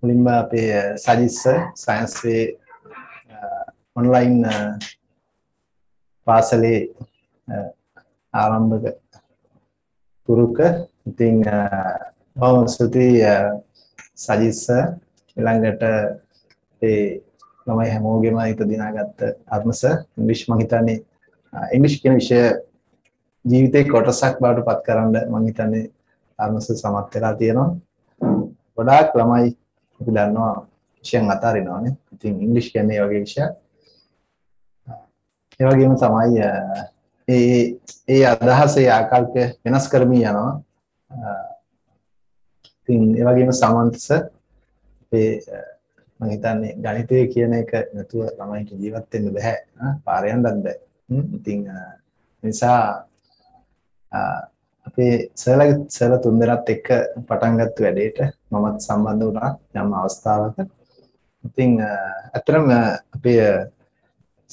මුලින්ම අපේ සජිස් සර් සයන්ස් වේ ඔන්ලයින් පාසලේ ආරම්භක පුරුක ඉතින් බොහොම ස්තුතියි සජිත් සර් ඊළඟට ඒ ළමයි හැමෝගෙම හිත දිනාගත්ත අර්ම සර් ඉංග්‍රීසි මම හිතන්නේ ඉංග්‍රීසි කියන විෂය ජීවිතේ කොටසක් බවට පත් කරන්න මම හිතන්නේ අර්ම සර් සමත් වෙලා තියෙනවා ගොඩාක් ළමයි අපි දන්නවා විෂයන් අතාරිනවානේ ඉතින් ඉංග්‍රීසි කියන්නේ වගේ විෂයක් ඒ වගේම තමයි ඒ ඒ අදහස ඒ ආකල්පය වෙනස් කරමින් යනවා ඉතින් ඒ වගේම සමන්තස අපේ මම හිතන්නේ ගණිතය කියන එක නැතුව ළමයින්ට ජීවත් වෙන්න බෑ පාර යන්නත් බෑ ඉතින් නිසා අපේ සරලගේ සරල තුන්දෙනාත් එක්ක පටන් ගත්ත වැඩේට මමත් සම්බන්ධ වුණා යම් අවස්ථාවක ඉතින් ඇත්තටම අපේ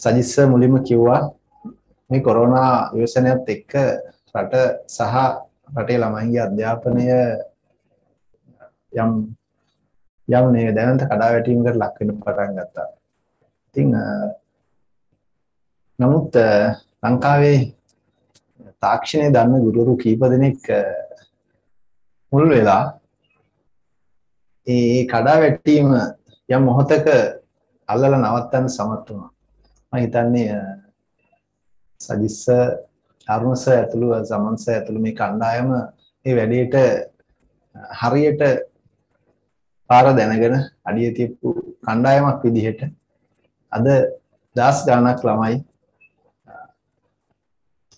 සජිස්ස මුලින්ම කිව්වා මේ කොරෝනා විවසනයත් එක්ක රට සහ රටේ ළමයින්ගේ අධ්‍යාපනය යම් යම් මේ දැනට කඩාවැටීමකට ලක් වෙන්න පටන් ගත්තා. ඉතින් නමුත් ලංකාවේ තාක්ෂණය දන්න ගුරුවරු කීප දෙනෙක් මුල් වෙලා ඒ කඩාවැටීම යම් මොහොතක අල්ලලා නවත්තන්න සමත් වුණා. මම හිතන්නේ සජිස්ස අරුණස ඇතුළු සමන්ස ඇතුළු මේ කණ්ඩායම මේ වැඩේට හරියට පාර දැනගෙන අඩිය තියපු කණ්ඩායමක් විදිහට අද දහස් ගාණක් ළමයි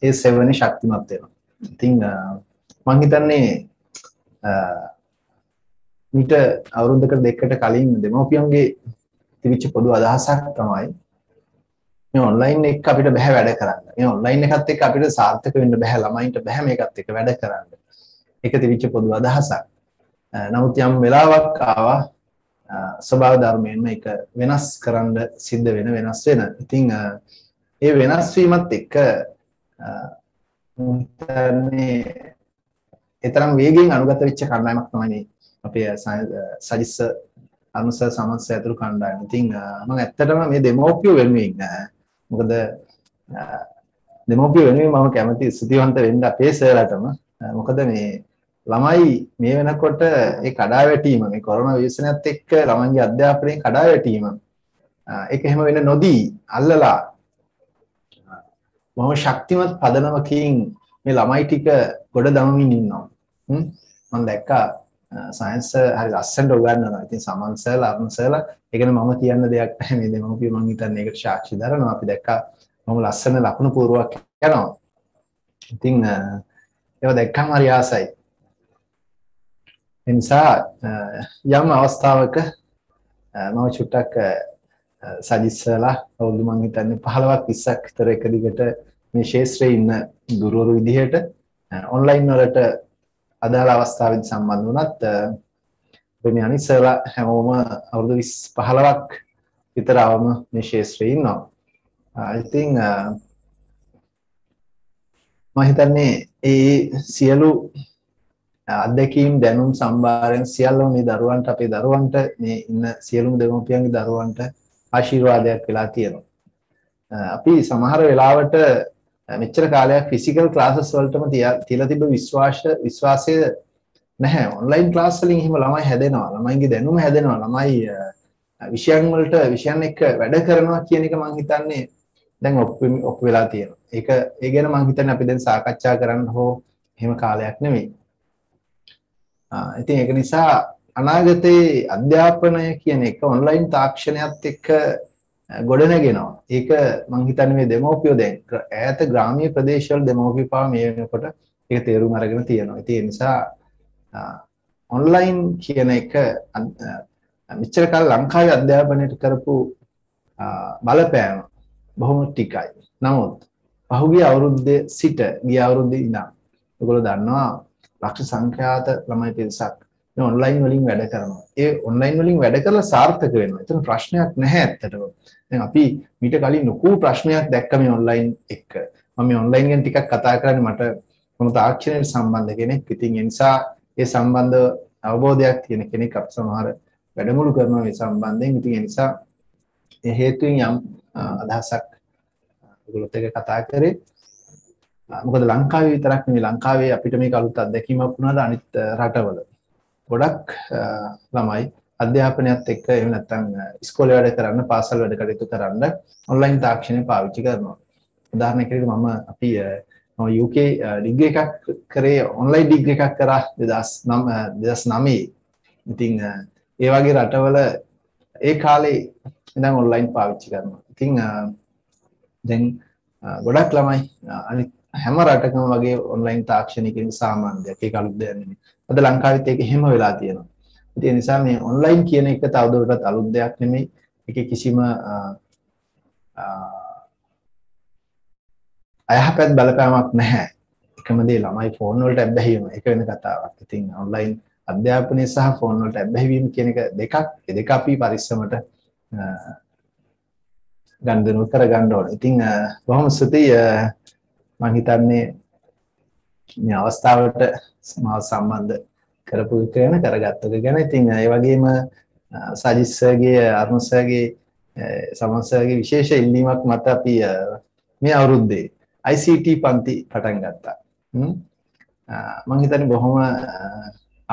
ඒ සෙවනේ ශක්තිමත් වෙනවා. ඉතින් මම හිතන්නේ මිට අවුරුද්දකට දෙකකට කලින් දෙමව්පියන්ගේ තිබිච්ච පොදු අදහසක් තමයි මේ ඔන්ලයින් එක අපිට බෑ වැඩ කරන්න. මේ ඔන්ලයින් එකත් එක්ක අපිට සාර්ථක වෙන්න බෑ ළමයින්ට බෑ මේකත් එක්ක වැඩ කරන්න. ඒක තිබිච්ච පොදු අදහසක්. නමුත් යම් වෙලාවක් ආවා ස්වභාව ධර්මයෙන්ම එක වෙනස් කරන්න සිද්ධ වෙන වෙනස් වෙන. ඉතින් ඒ වෙනස් වීමත් එක්ක මුතන්නේ ඒතරම් වේගයෙන් අනුගත වෙච්ච කණ්ඩායමක් තමයි මේ අපේ සජිස්ස අනුස සමස්ස ඇතුළු කණ්ඩායම. ඉතින් මම ඇත්තටම මේ දෙමෝපිය වෙනුවෙන් මොකද දෙමෝපිය වෙනුවෙන් මම කැමති ස්තුතිවන්ත වෙන්න අපේ සර්ලාටම. මොකද මේ ළමයි මේ වෙනකොට ඒ කඩාවැටීම මේ කොරෝනා ව්‍යසනයත් එක්ක ළමයින්ගේ අධ්‍යාපනයේ කඩාවැටීම ඒක එහෙම වෙන්න නොදී අල්ලලා මම ශක්තිමත් පදනමකින් මේ ළමයි ටික ගොඩ දමමින් ඉන්නවා මම දැක්කා සයන්ස් හරි ලස්සනට උගන්වනවා. ඉතින් සමන් සර් අරුණ සර් ඒකනේ මම කියන්න දෙයක් නැහැ මේ දෙමව්පියෝ මම හිතන්නේ ඒකට සාක්ෂි දරනවා. අපි දැක්කා මම ලස්සන ලකුණු පුරුවක් යනවා. ඉතින් ඒව දැක්කම හරි ආසයි. එනිසා යම් අවස්ථාවක මම චුට්ටක් සජිස්සලා අවුරුදු මං හිතන්නේ 15ක් 20ක් විතර එක දිගට මේ ශාස්ත්‍රයේ ඉන්න ගුරුවරු විදිහට ඔන්ලයින් වලට අදාළ අවස්ථාවෙදි සම්බන්ධ වුණත් මේ අනිසලා හැමෝම අවුරුදු 20 15ක් විතර අවම මේ ශාස්ත්‍රයේ ඉන්නවා. ඉතින් මම හිතන්නේ ඒ සියලු අත්දැකීම් දැනුම් සම්භාරයෙන් සියල්ලම මේ දරුවන්ට අපේ දරුවන්ට මේ ඉන්න සියලුම දෙමව්පියන්ගේ දරුවන්ට ආශිර්වාදයක් වෙලා තියෙනවා. අපි සමහර වෙලාවට මෙච්චර කාලයක් ෆිසිකල් ක්ලාසස් වලටම තියලා තිබ්බ විශ්වාස විශ්වාසය නැහැ. ඔන්ලයින් ක්ලාස් වලින් එහෙම ළමයි හැදෙනවා. ළමයින්ගේ දැනුම හැදෙනවා. ළමයි විෂයන් වලට විෂයන් එක්ක වැඩ කරනවා කියන එක මම හිතන්නේ දැන් ඔප්පු වෙලා තියෙනවා. ඒක ඒ ගැන මම හිතන්නේ අපි දැන් සාකච්ඡා කරන්න හෝ එහෙම කාලයක් නෙවෙයි. ඉතින් ඒක නිසා අනාගතයේ අධ්‍යාපනය කියන එක ඔන්ලයින් තාක්ෂණයත් එක්ක ගොඩනගෙනවා. ඒක මං හිතන්නේ මේ දෙමෝපියෝ දැන් ඈත ග්‍රාමීය ප්‍රදේශවල දෙමෝපියෝ පාව මේ වෙනකොට ඒක තේරුම් අරගෙන තියෙනවා. ඉතින් ඒ නිසා ඔන්ලයින් කියන එක මෙච්චර කාල ලංකාවේ අධ්‍යාපනයට කරපු බලපෑම බොහොම ටිකයි. නමුත් පහුගිය අවුරුද්දේ සිට ගිය අවුරුද්දේ ඉඳන් ඔයගොල්ලෝ දන්නවා ලක්ෂ සංඛ්‍යාත ළමයි පිරිසක් මේ ඔන්ලයින් වලින් වැඩ කරනවා. ඒ ඔන්ලයින් වලින් වැඩ කරලා සාර්ථක වෙනවා. එතන ප්‍රශ්නයක් නැහැ ඇත්තටම. දැන් අපි මීට කලින් ලොකු ප්‍රශ්නයක් දැක්ක මේ ඔන්ලයින් එක්ක. මම මේ ඔන්ලයින් ගැන ටිකක් කතා කරන්නේ මට මොන තාක්ෂණයට සම්බන්ධ කෙනෙක්. ඉතින් ඒ නිසා ඒ සම්බන්ධ අවබෝධයක් තියෙන කෙනෙක් අප සමහර වැඩමුළු කරනවා මේ සම්බන්ධයෙන්. ඉතින් ඒ නිසා ඒ හේතුවෙන් යම් අදහසක් ඔයගොල්ලොත් එක්ක කතා කරේ. මොකද ලංකාවේ විතරක් මේ ලංකාවේ අපිට මේ අලුත් අත්දැකීමක් වුණාද අනිත් රටවල ගොඩක් ළමයි අධ්‍යාපනයත් එක්ක එහෙම නැත්නම් ඉස්කෝලේ වැඩ කරන්න පාසල් වැඩ කටයුතු කරන්න ඔන්ලයින් තාක්ෂණය පාවිච්චි කරනවා උදාහරණයක් විදිහට මම අපි UK ඩිග්‍රී එකක් කරේ ඔන්ලයින් ඩිග්‍රී එකක් කරා 2009 2009 ඉතින් ඒ වගේ රටවල ඒ කාලේ ඉඳන් ඔන්ලයින් පාවිච්චි කරනවා ඉතින් දැන් ගොඩක් ළමයි අනිත් හැම රටකම වගේ ඔන්ලයින් තාක්ෂණිකෙන් සාමාන්‍ය දෙයක් ඒක අලුත් දෙයක් නෙමෙයි. අද ලංකාවෙත් ඒක එහෙම වෙලා තියෙනවා. ඉතින් ඒ නිසා මේ ඔන්ලයින් කියන එක තවදුරටත් අලුත් දෙයක් නෙමෙයි. ඒකේ කිසිම අයහපත් බලපෑමක් නැහැ. එකම දේ ළමයි ෆෝන් වලට ඇබ්බැහිවීම ඒක වෙන කතාවක්. ඉතින් ඔන්ලයින් අධ්‍යාපනය සහ ෆෝන් වලට ඇබ්බැහිවීම කියන එක දෙකක්. ඒ දෙක අපි පරිස්සමට ගන්දනු කරගන්න ඕන. ඉතින් බොහොම ස්තුතියි මං හිතන්නේ මේ අවස්ථාවට මාව සම්බන්ධ කරපු එක ගැන කරගත්ත එක ගැන ඉතින් ඒ වගේම සජිස් සර්ගේ අරුණ සර්ගේ සමන් සර්ගේ විශේෂ ඉල්ලීමක් මත අපි මේ අවුරුද්දේ ICT පන්ති පටන් ගත්තා. මං හිතන්නේ බොහොම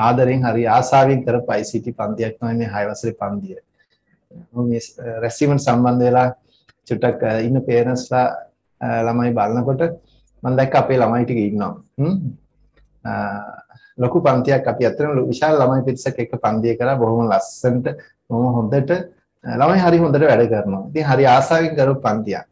ආදරෙන් හරි ආසාවෙන් කරපු ICT පන්තියක් තමයි මේ 6 වසරේ පන්තිය. මේ රැස්වීමට සම්බන්ධ වෙලා චුට්ටක් ඉන්න පේරන්ස්ලා ළමයි බලනකොට මන්දැක් අපේ ළමයිටික ඉන්නවා ලොකු පන්තියක් අපි අතරම විශාල ළමයි පිරිසක් එක පන්දිය කර බොහොම ලස්සන්ට මොම හොඳට ළමයි හරි හොඳට වැඩ කරනවා ඉතින් හරි ආසාවෙන් කරපු පන්තියක්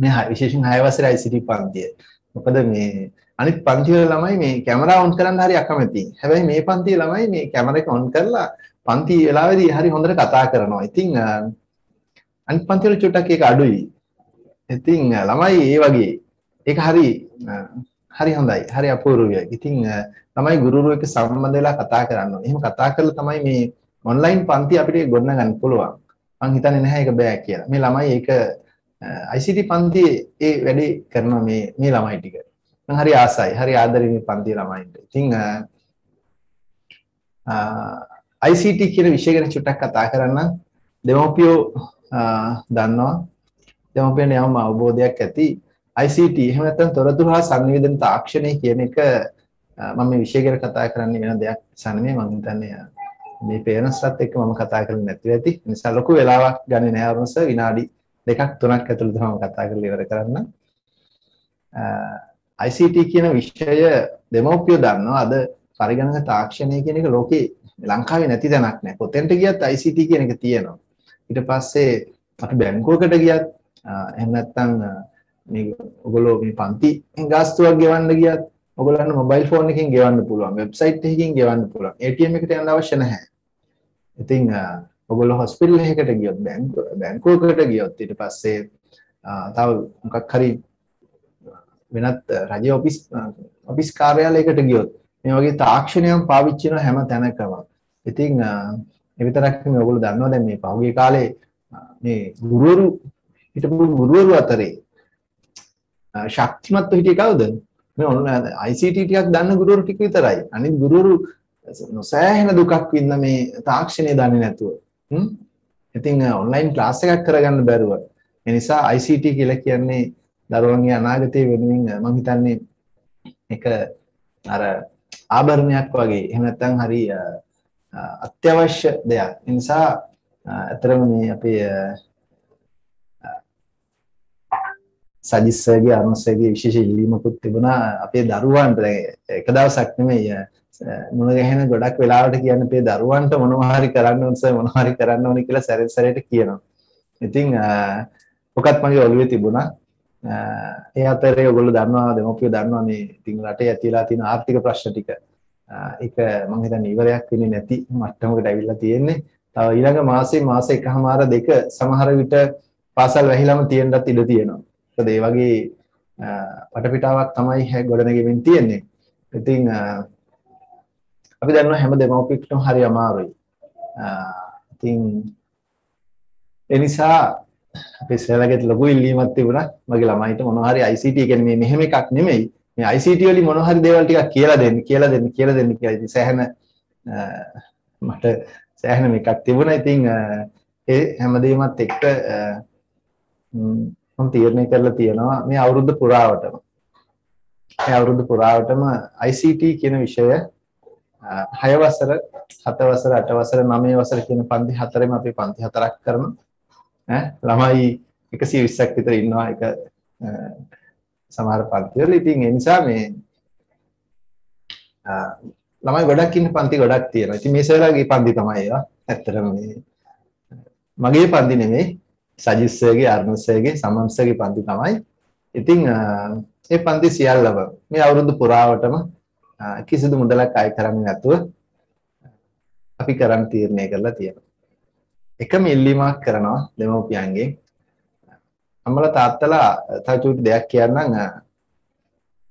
මේ විශේෂයෙන් හය වසරේ ICT පන්තිය මොකද මේ අනිත් පන්තිවල ළමයි මේ කැමරා ඔන් කරන්න හරි අකමැති හැබැයි මේ පන්තියේ ළමයි මේ කැමර එක ඔන් කරලා පන්ති වෙලාවේදී හරි හොඳට කතා කරනවා ඉතින් අනිත් පන්තිවල චුට්ටක් ඒක අඩුයි ඉතින් ළමයි ඒ වගේ ඒක හරි හරි හොඳයි. හරි අපූර්වයි. ඉතින් තමයි ගුරුවරු එක්ක සම්බන්ධ වෙලා කතා කරන්න ඕනේ. එහෙම කතා කරලා තමයි මේ ඔන්ලයින් පන්ති අපිට ගොඩනගන්න පුළුවන්. මං හිතන්නේ නැහැ ඒක බෑ කියලා. මේ ළමයි ඒක ICT පන්තියේ ඒ වැඩේ කරන මේ මේ ළමයි ටික. මං හරි ආසයි. හරි ආදරේ මේ පන්තියේ ළමයින්ට. ඉතින් ICT කියන විෂය ගැන චුට්ටක් කතා කරන්න දෙමව්පියෝ දන්නවා. දෙමව්පියන් යම් අවබෝධයක් ඇති ICT එහෙම නැත්නම් තොරතුරු හා සංවේදන තාක්ෂණය කියන එක මම මේ විෂය ගැන කතා කරන්නේ වෙන දෙයක් නිසා නෙමෙයි මම හිතන්නේ මේ පේරන්ස්ලත් එක්ක මම කතා කරන්නේ නැතිව ඇති නිසා ලොකු වෙලාවක් ගන්නේ නැහැ අරුණස විනාඩි දෙකක් තුනක් ඇතුළත මම කතා කරලා ඉවර කරන්න. ICT කියන විෂය දෙමව්පියෝ දන්නවා අද පරිගණක තාක්ෂණය කියන එක ලෝකේ ලංකාවේ නැති තැනක් නැහැ. පොතෙන්ට ගියත් ICT කියන එක තියෙනවා. ඊට පස්සේ අපි බැංකුවකට ගියත් එහෙම නැත්නම් මේ ඔගොල්ලෝ මේ පන්ති ගාස්තුවක් ගෙවන්න ගියත් ඔගොල්ලන්ට මොබයිල් ෆෝන් එකකින් ගෙවන්න පුළුවන් වෙබ්සයිට් එකකින් ගෙවන්න පුළුවන් ATM එකට යන්න අවශ්‍ය නැහැ. ඉතින් ඔගොල්ලෝ හොස්පිටල් එකකට ගියොත් බැංකුව බැංකුවකට ගියොත් ඊට පස්සේ තව මොකක් හරි වෙනත් රජ ඔෆිස් ඔෆිස් කාර්යාලයකට ගියොත් මේ වගේ තාක්ෂණයක් පාවිච්චි කරන හැම තැනකම. ඉතින් ඒ විතරක් නෙමෙයි ඔයගොල්ලෝ දන්නවා දැන් මේ පහුගිය කාලේ මේ ගුරුවරු හිටපු ගුරුවරු අතරේ ශක්තිමත්ව හිටියේ කවුද? මේ ඔන්න ICT ටිකක් දන්න ගුරුවරු ටික විතරයි. අනිත් ගුරුවරු නොසෑහෙන දුකක් විඳ මේ තාක්ෂණය දන්නේ නැතුව. හ්ම්. ඉතින් ඔන්ලයින් ක්ලාස් එකක් කරගන්න බැරුව. ඒ නිසා ICT කියලා කියන්නේ දරුවන්ගේ අනාගතය වෙනුවෙන් මම හිතන්නේ එක අර ආභරණයක් වගේ. එහෙම නැත්නම් හරි අත්‍යවශ්‍ය දෙයක්. ඒ නිසා අතරම මේ අපේ සජිස්සගේ අරුණසගේ විශේෂ ඉල්ලීමකුත් තිබුණා අපේ දරුවන්ට එක දවසක් නෙමෙයි මුණ ගැහෙන ගොඩක් වෙලාවට කියන්නේ අපේ දරුවන්ට මොනවා හරි කරන්න ඕනස මොනවා හරි කරන්න ඕනේ කියලා සැරෙන් සැරේට කියනවා. ඉතින් ඔකත් මගේ ඔළුවේ තිබුණා. ඒ අතරේ ඔයගොල්ලෝ දන්නවා දෙමව්පියෝ දන්නවා මේ ඉතින් රටේ ඇතිලා තියෙන ආර්ථික ප්‍රශ්න ටික. ඒක මම හිතන්නේ ඉවරයක් වෙන්නේ නැති මට්ටමකට ඇවිල්ලා තියෙන්නේ. තව ඊළඟ මාසේ මාස එකමාර දෙක සමහර විට පාසල් වැහිලාම තියෙන්නත් ඉඩ තියෙනවා. දේ වගේ පටපිටාවක් තමයි හැ ගොඩනගමින් තියෙන්නේ ඉතිං අපි දන්න හැම දෙමවපික්ටම හරි අමාරුයි ඉතිං එනිසා අපි සෙලගෙත් ලොකු ඉල්ලීමත් තිබුණා මගේ ළමයිට මොනහරි ICT කියන්නේ මෙහෙම එකක් නෙමෙයි මේ ICT වලින් මොනහරි දේවල් ටිකක් කියලා දෙන්න කියලා දෙන්න කියලා දෙන්න කියලා ඉතින් සෑහෙන මට සෑහෙන එකක් තිබුණා ඉතින් ඒ හැමදේමත් එක්ක මම තීරණය කරලා තියෙනවා මේ අවුරුද්ද පුරාවටම මේ අවුරුද්ද පුරාවටම ICT කියන විෂය 6 වසර 7 වසර 8 වසර 9 වසර කියන පන්ති හතරෙම අපි පන්ති හතරක් කරන ඈ ළමයි 120ක් විතර ඉන්නවා එක සමහර පන්තිවල ඉතින් ඒ නිසා මේ ළමයි ගොඩක් ඉන්න පන්ති ගොඩක් තියෙනවා. ඉතින් මේ සෙවලාගේ පන්ති තමයි ඒවා. ඇත්තටම මේ මගේ පන්ති නෙමෙයි සජිස්සයගේ අර්ණසයගේ සමම්සගේ පන්ති තමයි ඉතිං ඒ පන්ති සියල්ලව මේ අවුරුදු පුරාවටම කිසිදු මුදලක් අය කරන්න නැතුව අපි කරන්න තීරණය කරලා තියෙන එකම ඉල්ලීමක් කරනවා දෙමවපියන්ගේ අම්මල තාත්තලා තචුට දෙයක් කියන්නම්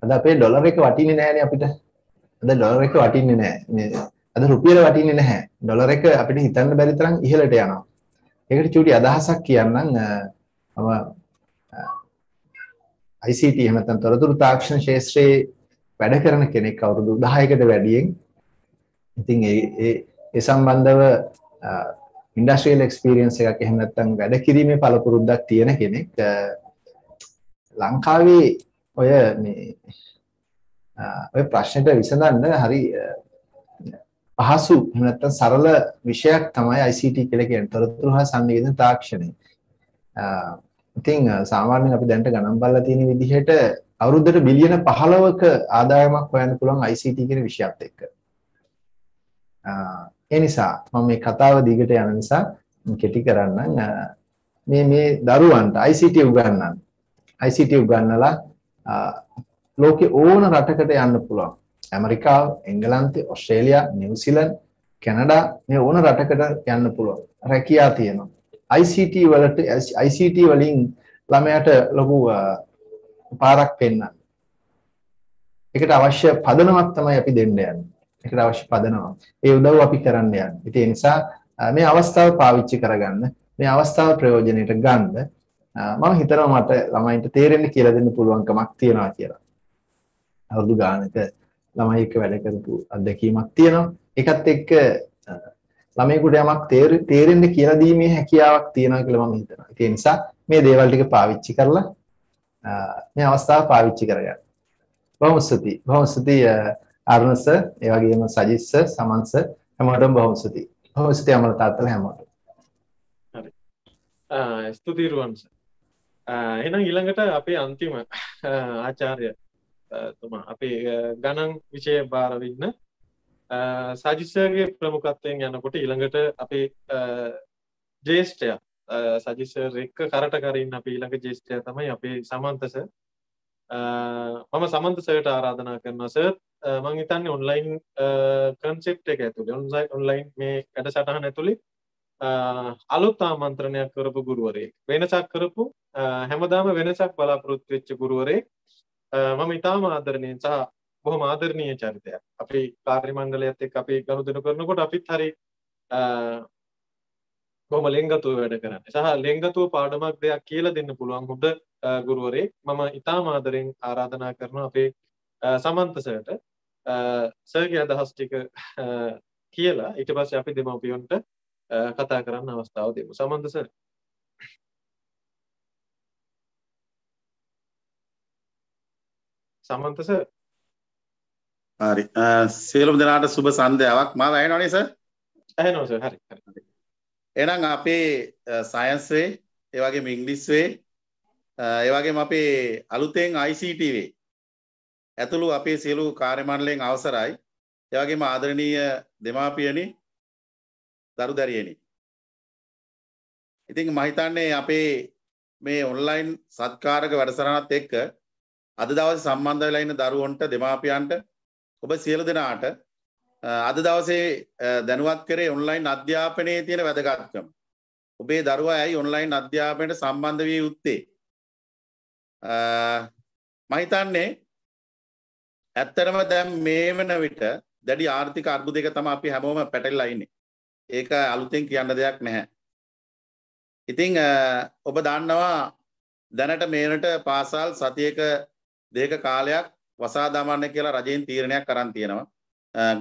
අද අපේ ඩොලර එක වටින්නේ නෑන අපිට අද ඩොලර එක වටින්නේ නෑ අද රුපියල වටින්නේ නැහැ ඩොලර එක අපිට හිතන්න බැරි තරම් ඉහළට යනවා ඒකට චූටි අදහසක් කියන්නම් මම ICT එහෙම නැත්නම් තොරතුරු තාක්ෂණ ශාස්ත්‍රයේ වැඩ කරන කෙනෙක් අවුරුදු 10කට වැඩියෙන් ඉතින් ඒ ඒ සම්බන්ධව ඉන්ඩස්ට්‍රියල් එක්ස්පීරියන්ස් එකක් එහෙම නැත්නම් වැඩ කිරීමේ පළපුරුද්දක් තියෙන කෙනෙක් ලංකාවේ ඔය මේ ඔය ප්‍රශ්නෙට විසඳන්න හරි පහසු එහෙම නැත්නම් සරල විෂයක් තමයි ICT කියලා කියන්නේ. තොරතුරු හා sannivedana තාක්ෂණය. ඉතින් සාමාන්‍යයෙන් අපි දැනට ගණන් බලලා තියෙන විදිහට අවුරුද්දට බිලියන 15ක ආදායමක් හොයන්න පුළුවන් ICT කියන විෂයත් එක්ක. ඒ නිසා මම මේ කතාව දිගට යන නිසා කෙටි කරන්නම්. මේ මේ දරුවන්ට ICT උගන්වන්න. ICT උගන්වලා ලෝකේ ඕන රටකට යන්න පුළුවන්. ඇමරිකාව එංගලන්තේ ඔස්ට්‍රේලියා නිවසිලන් කැනඩා මේ ඕන රටකට යන්න පුළුවන් රැකියා තියෙනවා ICT වලට ICT වලින් ළමයට ලොකු පාරක් පෙන්වන්න ඒකට අවශ්‍ය පදනමක් තමයි අපි දෙන්න යන්නේ ඒකට අවශ්‍ය පදනම ඒ උදව් අපි කරන්න යන්නේ ඉතින් ඒ නිසා මේ අවස්ථාව පාවිච්චි කරගන්න මේ අවස්ථාව ප්‍රයෝජනෙට ගන්න මම හිතනවා මට ළමයින්ට තේරෙන්න කියලා දෙන්න පුළුවන්කමක් තියනවා කියලා අවුරුදු ගානක ළමයි එක්ක වැඩ කරපු අත්දැකීමක් තියෙනවා. ඒකත් එක්ක ළමයෙකුට යමක් තේරෙන්න කියලා දීමේ හැකියාවක් තියෙනවා කියලා මම හිතනවා. ඒ නිසා මේ දේවල් ටික පාවිච්චි කරලා මේ අවස්ථාව පාවිච්චි කරගන්න. බොහොම ස්තුතියි. බොහොම ස්තුතියි අරුණ සර්, ඒ වගේම සජිත් සර්, සමන් සර් හැමෝටම බොහොම ස්තුතියි. බොහොම ස්තුතියි අමර තාත්තලා හැමෝටම.
හරි. ස්තුතියි රුවන් සර්. එහෙනම් ඊළඟට අපේ අන්තිම ආචාර්ය තුමා අපේ ගණන් විෂය භාරවින්න සාජිස්සගේ ප්‍රමුකත්වයෙන් යනකොට ඊළඟට අපේ ජේෂ්ඨය සජිස රෙක්ක කරට කරින් අප ඊළඟ ජේෂ්ඨය තමයි අපේ සමන්තස මම සමන්ත සයට ආරාධනා කරනවා සර් මං හිතන්නේ ඔන්ලයින් කන්සෙප්ට එක ඇතුළේ ඔන්සයි ඔන්ලයින් මේ වැඩ සටහන ඇතුළේ අලුත් ආමන්ත්‍රණයක් කරපු ගුරුවරයෙක් වෙනසක් කරපු හැමදාම වෙනසක් බලාපොරොත්තු වෙච්ච ගුරුවරයෙක් මම ඉතාම ආදරණීය සහ බොහොම ආදරණීය චරිතයක්. අපේ කාර්ය මණ්ඩලයත් එක්ක අපි ගනුදෙනු කරනකොට අපිත් හරි බොහොම ලෙන්ගතුව වැඩ කරන්නේ. සහ ලෙන්ගතුව පාඩමක් දෙයක් කියලා දෙන්න පුළුවන් හොඳ ගුරුවරේ. මම ඉතාම ආදරෙන් ආරාධනා කරනවා අපේ සමන්ත සර්ට සර්ගේ අදහස් ටික කියලා ඊට පස්සේ අපි දෙමව්පියන්ට කතා කරන්න අවස්ථාව දෙමු. සමන්ත සර් සමන්ත සර්.
හරි. සියලුම දෙනාට සුබ සන්ධ්‍යාවක්. මාව ඇහෙනවනේ සර්? ඇහෙනවා සර්. හරි. හරි. එහෙනම් අපේ සයන්ස් වේ, ඒ වගේම ඉංග්‍රීසි වේ, ඒ වගේම අපේ අලුතෙන් ICT වේ. ඇතුළු අපේ සියලු කාර්ය මණ්ඩලයෙන් අවසරයි. ඒ වගේම ආදරණීය දෙමාපියනි, දරු දැරියනි. ඉතින් මම හිතන්නේ අපේ මේ ඔන්ලයින් සත්කාරක වැඩසටහනත් එක්ක අද දවස සම්බන්ධ වෙලා ඉන්න දරුවන්ට දෙමාපියන්ට ඔබ සියලු දෙනාට අද දවසේ දැනුවත් කරේ ඔන්ලයින් අධ්‍යාපනයේ තියෙන වැදගත්කම. ඔබේ දරුවා ඇයි ඔන්ලයින් අධ්‍යාපනයට සම්බන්ධ වී යුත්තේ? මම හිතන්නේ ඇත්තටම දැන් මේ වෙන විට දැඩි ආර්ථික අර්බුදයක තමයි අපි හැමෝම පැටලලා ඉන්නේ. ඒක අලුතෙන් කියන්න දෙයක් නැහැ. ඉතින් ඔබ දන්නවා දැනට මේනට පාසල් සතියක දෙක කාලයක් වසා දමන්න කියලා රජයෙන් තීරණයක් කරන් තියෙනවා.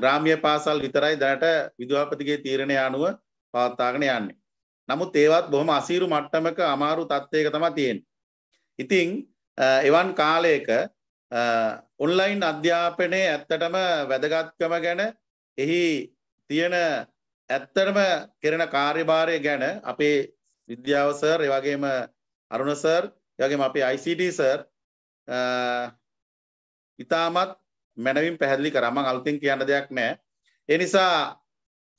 ග්‍රාමීය පාසල් විතරයි දැනට විදුහල්පතිගේ තීරණය අනුව පවත්වාගෙන යන්නේ. නමුත් ඒවත් බොහොම අසීරු මට්ටමක අමාරු තත්ත්වයක තමයි තියෙන්නේ. ඉතින් එවන් කාලයක ඔන්ලයින් අධ්‍යාපනයේ ඇත්තටම වැදගත්කම ගැන එහි තියෙන ඇත්තටම කෙරෙන කාර්යභාරය ගැන අපේ විද්‍යාව සර් ඒ වගේම අරුණ සර් ඒ වගේම අපේ ICT සර් ඉතාමත් මැනවින් පැහැදිලි කරම අල්තින් කියන්න දෙයක් නෑ. එනිසා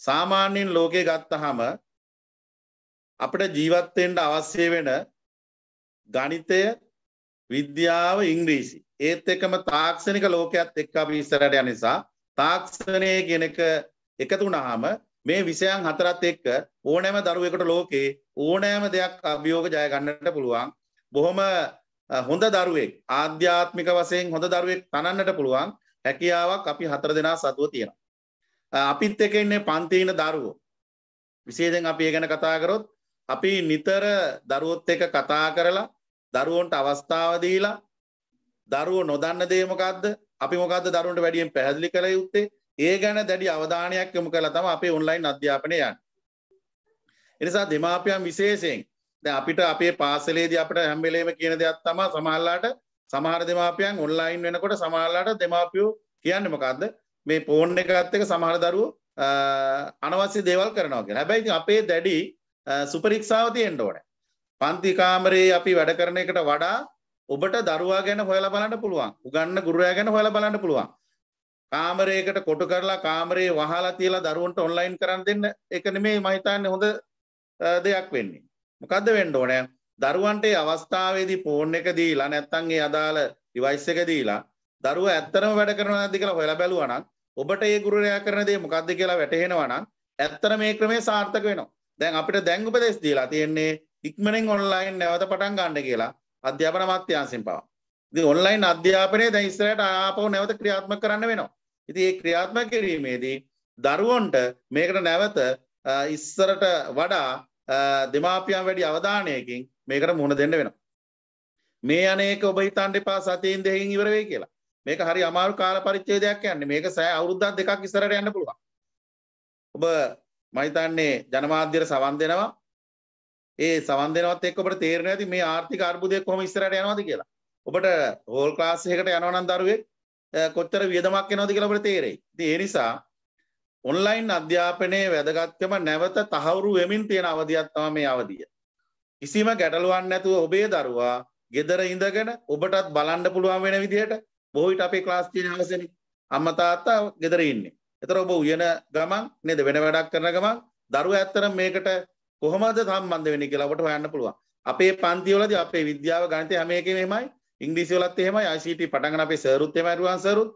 සාමාන්‍යයෙන් ලෝකයේ ගත්තහම අපට ජීවත්තෙන්ට අවශ්‍ය වෙන ගනිතය විද්‍යාව ඉංග්‍රීසි. ඒත් එකම තාක්ෂණික ලෝකයක් එක් අපි ඉස්සරට යන නිසා තාක්ෂණය කෙනෙක එකතු වුණාම මේ විෂයන් හතරත් එක්ක ඕනෑම දරුවෙකුට ලෝකේ ඕනෑම දෙයක් අභියෝග ජයගන්නට පුළුවන්. බොහොම හොඳ දරුවෙක් ආධ්‍යාත්මික වසයෙන් හොඳ දරුවෙක් තනන්නට පුළුවන් හැකියාවක් අපි හතර දෙනා සතුව තියෙන. අපිත් එක ඉන්නේ පන්තිීන දරුවෝ. විසේදෙන් අපි ගැන කතාකරොත් අපි නිතර දරුවොත් එක කතා කරලා දරුවන්ට අවස්ථාවදීලා දරුව නොදන්න දේමකක්ද අපි මොකද දරුවන්ට වැඩියෙන් පැහැදිලි කළ යුත්තේ ඒ ගැන දැඩි අවධානයක් යොමු කළ තම අපේ ඔන්ලයින් අධ්‍යාපනය යන්. එනිසා දෙමාපියන් විශේෂයෙන් දැන් අපිට අපේ පාසලේදී අපිට හැම වෙලේම කියන දෙයක් තමයි සමහරලාට සමහර දෙමාපියන් ඔන්ලයින් වෙනකොට සමහරලාට දෙමාපියෝ කියන්නේ මොකද්ද මේ ෆෝන් එකත් එක්ක සමහර දරුවෝ අනවශ්‍ය දේවල් කරනවා කියලා. හැබැයි ඉතින් අපේ දැඩි සුපරීක්ෂාව තියෙන්න ඕනේ. පන්ති කාමරේ අපි වැඩ කරන එකට වඩා ඔබට දරුවා ගැන හොයලා බලන්න පුළුවන්. උගන්න ගුරුවරයා ගැන හොයලා බලන්න පුළුවන්. කාමරයකට කොටු කරලා කාමරේ වහලා තියලා දරුවන්ට ඔන්ලයින් කරන්න දෙන්න එක නෙමෙයි මම හිතන්නේ හොඳ දෙයක් වෙන්නේ. මොකක්ද වෙන්න ඕනෑ දරුවන්ට අවස්ථාවේදී ෆෝන් එක දීලා නැත්තම් ඒ අදාළ ඩිවයිස් එක දීලා දරුවා ඇත්තටම වැඩ කරනවා නැද්ද කියලා හොයලා බලුවා නම් ඔබට ඒ ගුරුවරයා කරන දේ මොකක්ද කියලා වැටහෙනවා නම් ඇත්තට මේ ක්‍රමය සාර්ථක වෙනවා. දැන් අපිට දැන් උපදෙස් දීලා තියෙන්නේ ඉක්මනින් ඔන්ලයින් නැවත පටන් ගන්න කියලා අධ්‍යාපන අමාත්‍යාංශයෙන් පවා. ඉතින් ඔන්ලයින් අධ්‍යාපනය දැන් ඉස්සරහට ආපහු නැවත ක්‍රියාත්මක කරන්න වෙනවා. ඉතින් ඒ ක්‍රියාත්මක කිරීමේදී දරුවන්ට මේකට නැවත ඉස්සරට වඩා දෙමාපියන් වැඩි අවධානයකින් මේකට මුණ දෙන්න වෙනවා. මේ අනේක ඔබ හිතන්න එපා සතියෙන් දෙකකින් ඉවර වෙයි කියලා. මේක හරි අමාරු කාල පරිච්ඡේදයක් යන්නේ. මේක සෑ අවුරුද්දක් දෙකක් ඉස්සරහට යන්න පුළුවන්. ඔබ මම හිතන්නේ ජනමාධ්‍යර සවන් දෙනවා. ඒ සවන් දෙනවත් එක්ක ඔබට තේරෙනවා ඇති මේ ආර්ථික අර්බුදය කොහොම ඉස්සරහට යනවද කියලා. ඔබට හෝල් ක්ලාස් එකකට යනවා නම් දරුවෙක් කොච්චර වියදමක් වෙනවද කියලා ඔබට තේරෙයි. ඉතින් ඒ නිසා ඔන්ලයින් අධ්‍යාපනයේ වැදගත්කම නැවත තහවුරු වෙමින් තියෙන අවධියත්තම මේ අවධිය. කිසිම ගැටලුවන් නැතුව ඔබේ දරුවා ගෙදර ඉඳගෙන ඔබටත් බලන්ඩ පුළුවන් වෙන විදිහට බොහිට අපේ ක්ලාස් තියෙන හසෙන අම්මතාත්තා ගෙදර ඉන්නේ. එතර ඔබ උයන ගමන් නෙද වෙන වැඩක් කරන ගමන් දරුව ඇත්තර මේකට කොහොමද සම්බන්ධ වෙන කියලා ඔබට හොයන්න පුළුවන්. අපේ පන්තිවලදී අපේ විද්‍යාව ගණිතය හැම එකෙම එහෙමයි. ඉංග්‍රීසිවලත් එහෙමයි ICT පටන් ගන්න අපේ සර්ුත් එහෙමයි රුවන් සර්ුත්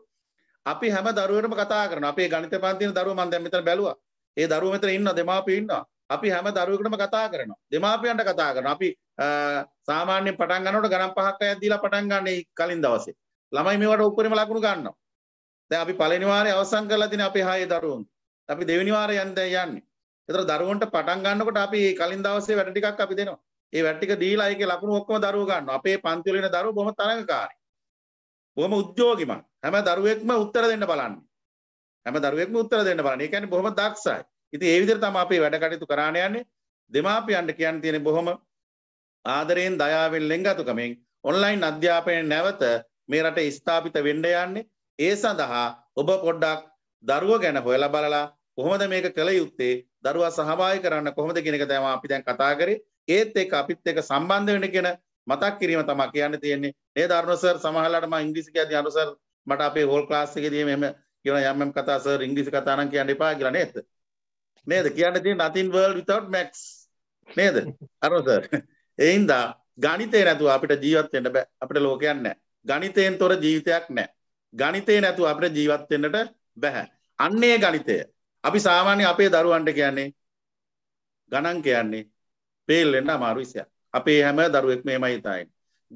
අපි හැම දරුවටම කතා කරනවා. අපේ ගණිත පන්තියේ දරුවා මම දැන් මෙතන බැලුවා. ඒ දරුවා මෙතන ඉන්නවා දෙමාපියෝ ඉන්නවා. අපි හැම දරුවෙකුටම කතා කරනවා. දෙමාපියන්ට කතා කරනවා. අපි සාමාන්‍යයෙන් පටන් ගන්නකොට ගණන් පහක් අයක් දීලා පටන් ගන්න ඒ කලින් දවසේ. ළමයි මේවට උපරිම ලකුණු ගන්නවා. දැන් අපි පළවෙනි වාරේ අවසන් කරලා තියෙන අපේ හයේ දරුවන්ට. අපි දෙවෙනි වාරේ යන්න දැන් යන්නේ. ඒතර දරුවන්ට පටන් ගන්නකොට අපි කලින් දවසේ වැඩ ටිකක් අපි දෙනවා. ඒ වැඩ ටික දීලා ඒකේ ලකුණු ඔක්කොම දරුවෝ ගන්නවා. අපේ පන්ති වල ඉන්න දරුවෝ බොහොම තරඟකාරී. බොහොම උද්‍යෝගිමත් හැම දරුවෙක්ම උත්තර දෙන්න බලන්නේ. හැම දරුවෙක්ම උත්තර දෙන්න බලන්නේ. ඒ කියන්නේ බොහොම දක්ෂයි. ඉතින් ඒ විදිහට තමයි අපි වැඩ කටයුතු කරාන යන්නේ. දෙමාපියන්ට කියන්න තියෙන බොහොම ආදරයෙන් දයාවෙන් ලෙන්ගතුකමෙන් ඔන්ලයින් අධ්‍යාපනය නැවත මේ රටේ ස්ථාපිත වෙන්න යන්නේ. ඒ සඳහා ඔබ පොඩ්ඩක් දරුව ගැන හොයලා බලලා කොහොමද මේක කළ යුත්තේ දරුවා සහභාගී කරන්න කොහොමද කියන එක තමයි අපි දැන් කතා කරේ. ඒත් එක්ක අපිත් එක්ක සම්බන්ධ වෙන්න කියන මතක් කිරීම තමයි කියන්න තියෙන්නේ. නේද අරුණ සර් සමහරවිට මම ඉංග්‍රීසි කියද්දී අරුණ සර් මට අපේ හෝල් ක්ලාස් එකේදී මෙහෙම කියන යම් යම් කතා සර් ඉංග්‍රීසි කතා නම් කියන්න එපා කියලා නේද? නේද? කියන්න තියෙන්නේ nothing world without max. නේද? අරුණ සර්. ඒ හින්දා ගණිතේ නැතුව අපිට ජීවත් වෙන්න බෑ. අපිට ලෝකයක් නැහැ. ගණිතයෙන් තොර ජීවිතයක් නැහැ. ගණිතේ නැතුව අපිට ජීවත් වෙන්නට බෑ. අන්නේ ගණිතය. අපි සාමාන්‍ය අපේ දරුවන්ට කියන්නේ ගණන් කියන්නේ පේල් වෙන්න අමාරු විෂයක්. අපේ හැම දරුවෙක් මේ මහිතයි.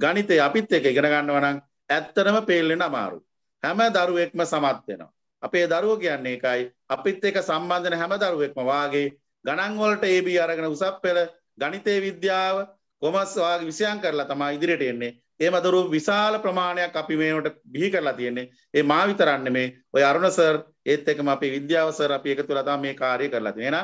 ගනිතය අපිත් එක ඉගෙන ගන්නවනම් ඇත්තනම පේල්ලෙන අමාරු. හැම දරුවෙක්ම සමත්වෙනවා. අපේ දරුව කියන්නේ එකයි අපිත් එක සම්බන්ධන හැම දරුවෙක්ම වාගේ ගණන්වලට ඒබී අරගෙන උසක් පෙළ ගනිතය විද්‍යාව කොමස් වගේ විසියන් කරලා තමා ඉදිරියට එන්නේ ඒ මදරු විශාල ප්‍රමාණයක් අපි මේනට බිහි කරලා තියෙන්නේ ඒ මාවිතරන්න මේ ඔය අරුණසර් ඒත් එකම අපි විද්‍යාවසර අපි එක තුළතා මේ කාරය කරලා තියෙන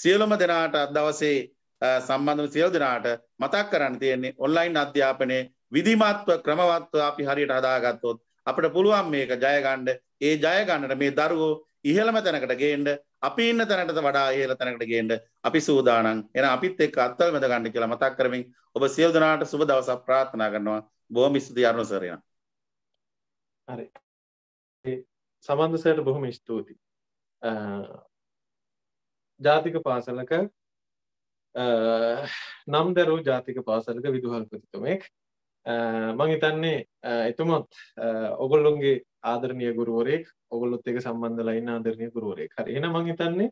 සියලුම දෙනාට අදවසේ සම්බන්ධන සියලු දෙනාට මතක් කරන්න තියෙන්නේ ඔන්ලයින් අධ්‍යාපනයේ විධිමත්ව ක්‍රමවත්ව අපි හරියට හදාගත්තොත් අපිට පුළුවන් මේක ජය ගන්න. ඒ ජය ගන්නට මේ දරුවෝ ඉහළම තැනකට ගේන්න අපි ඉන්න තැනට වඩා ඉහළ තැනකට ගේන්න අපි සූදානම්. එහෙනම් අපිත් එක්ක අත්වල බඳ ගන්න කියලා මතක් කරමින් ඔබ සියලු දෙනාට සුබ දවසක් ප්‍රාර්ථනා කරනවා. බොහොම ස්තුතියි අරුණ සර් යන.
හරි. සමන්ද සර්ට බොහොම ස්තුතියි. ජාතික පාසලක නම් දැරූ ජාතික පාසලක විදුහල්පතිතුමෙක් මං හිතන්නේ එතුමත් ඔගොල්ලොන්ගේ ආදරණය ගුරුවරෙක් ඔගොල්ලොත් එක සම්බන්ධ ලයින්න ආදරණය ගුරුවරෙක් හර එන මං හිතන්නේ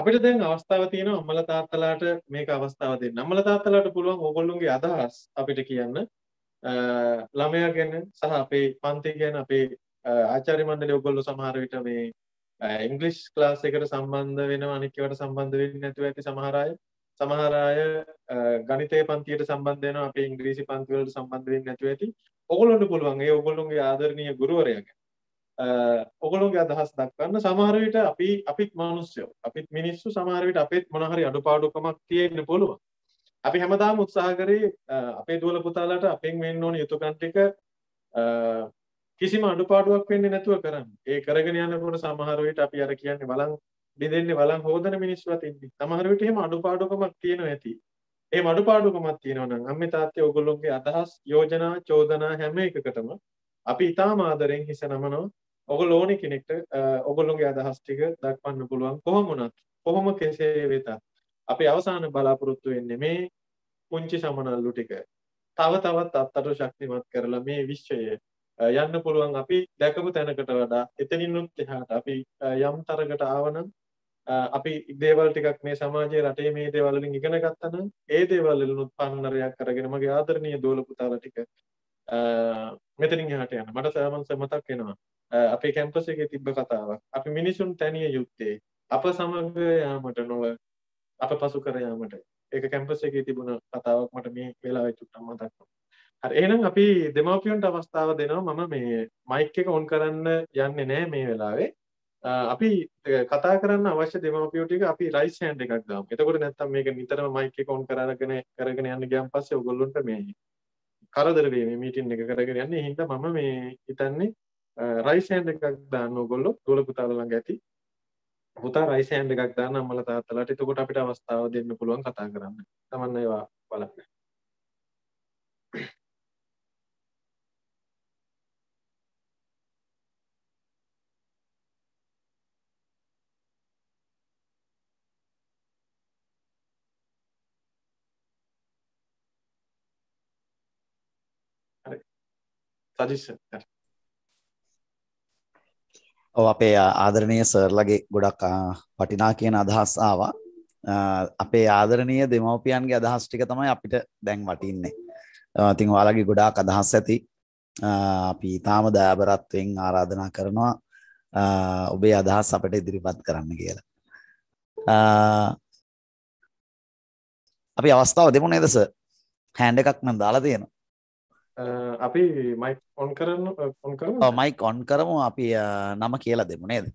අපිට දැන් අවස්ථාව තියෙන අම්මල තාත්තලාට මේක අවස්ථාව දෙන්න අම්මල තාත්තලාට පුළුවන් ඔගොල්ලුන්ගේ අදහස් අපිට කියන්න ළමයා ගැන සහ අපේ පන්ති ගැන අපේ ආචාර්ය මණ්ඩලය ඔගොල්ලෝ සමහර විට මේ ඉංගලිෂ් ක්ලාස් එකට සම්බන්ධ වෙන අනික්කවට සම්බන්ධ වෙන්නේ නැතුව ඇති සමහර අය සමහර අය ගණිතය පන්තියට සම්බන්ධ වෙනවා අපේ ඉංග්‍රීසි පන්ති වලට සම්බන්ධ වෙන්නේ නැතුව ඇති ඔයගොල්ලොන්ට පුළුවන් ඒ ඔයගොල්ලොන්ගේ ආදරණීය ගුරුවරයාගෙන ඔයගොල්ලොන්ගේ අදහස් දක්වන්න සමහර විට අපි අපිත් මිනිස්සු අපිත් මිනිස්සු සමහර විට අපිත් මොන හරි අඩුපාඩුකමක් තියෙන්න පුළුවන් අපි හැමදාම උත්සාහ කරේ අපේ දුවල පුතාලට අපෙන් වෙන්න ඕන යුතුයකම් ටික කිසිම අඩුපාඩුවක් වෙන්නේ නැතුව කරන්න. ඒ කරගෙන යනකොට සමහර විට අපි අර කියන්නේ බලන් බෙදෙන්නේ බලන් හොදන මිනිස්සු අතින්නේ. සමහර විට එහෙම අඩුපාඩුකමක් තියෙනවා ඇති. ඒ අඩුපාඩුකමක් තියෙනවා නම් අම්මේ තාත්තේ ඔයගොල්ලෝගේ අදහස්, යෝජනා, චෝදනා හැම එකකටම අපි ඉතාම ආදරෙන් හිස නමනවා. ඔයගොල්ලෝ ඕනේ කෙනෙක්ට ඔයගොල්ලෝගේ අදහස් ටික දක්වන්න පුළුවන් කොහොම වුණත්. කොහොම කෙසේ වෙතත් අපි අවසාන බලාපොරොත්තු වෙන්නේ මේ පුංචි සමනල්ලු ටික තව තවත් අත්තට ශක්තිමත් කරලා මේ විශ්වය යන්න පුළුවන් අපි දැකපු තැනකට වඩා එතනිනුත් එහාට අපි යම් තරකට ආවනම් අපි දේවල් ටිකක් මේ සමාජයේ රටේ මේ දේවල් වලින් ඉගෙන ගත්තා නම් ඒ දේවල් වලිනුත් පන්නරයක් අරගෙන මගේ ආදරණීය දෝල පුතාලා ටික මෙතනින් එහාට යන්න මට සෑමන්ස මතක් වෙනවා අපේ කැම්පස් එකේ තිබ්බ කතාවක් අපි මිනිසුන් තනිය යුත්තේ අප සමග යාමට නොව අප පසු කර යාමට ඒක කැම්පස් එකේ තිබුණ කතාවක් මට මේ වෙලාවේ චුට්ටක් මතක් වුණා එහෙනම් අපි දෙමව්පියන්ට අවස්ථාව දෙනවා මම මේ මයික් එක ඔන් කරන්න යන්නේ නැහැ මේ වෙලාවේ. අපි කතා කරන්න අවශ්‍ය දෙමව්පියෝ ටික අපි රයිස් හෑන්ඩ් එකක් දාමු. එතකොට නැත්තම් මේක නිතරම මයික් එක ඔන් කරගෙන කරගෙන යන්න ගියන් පස්සේ ඔයගොල්ලන්ට මේ කරදර වෙයි මේ මීටින් එක කරගෙන යන්නේ. ඒ හින්දා මම මේ හිතන්නේ රයිස් හෑන්ඩ් එකක් දාන්න ඔයගොල්ලෝ දුවල පුතාලා ළඟ ඇති. පුතා රයිස් හෑන්ඩ් එකක් දාන්න අම්මලා තාත්තලාට. එතකොට අපිට අවස්ථාව දෙන්න පුළුවන් කතා කරන්න. තමන් ඒවා බලන්න. සජිස්ස
අපේ ආදරණය සර්ලගේ ගොඩක් පටිනා කියන අදහස් ආවා අපේ ආදරණය දෙමවපියන්ගේ අදහස් ටික තමයි අපිට දැන් වටින්නේ ඉතින් ඔයාලගේ ගොඩාක් අදහස් ඇති අපි ඉතාම දෑබරත්වයෙන් ආරාධනා කරනවා ඔබේ අදහස් අපට ඉදිරිපත් කරන්න කියලා. අපි අවස්ථාව දෙමු නේද සර්? හෑන්ඩ් එකක් මම දාලා තියෙනවා.
අපි මයික් ඔන් කරන්න ඔන්
මයික් ඔන් කරම අපි නම කියලා දෙමු නේද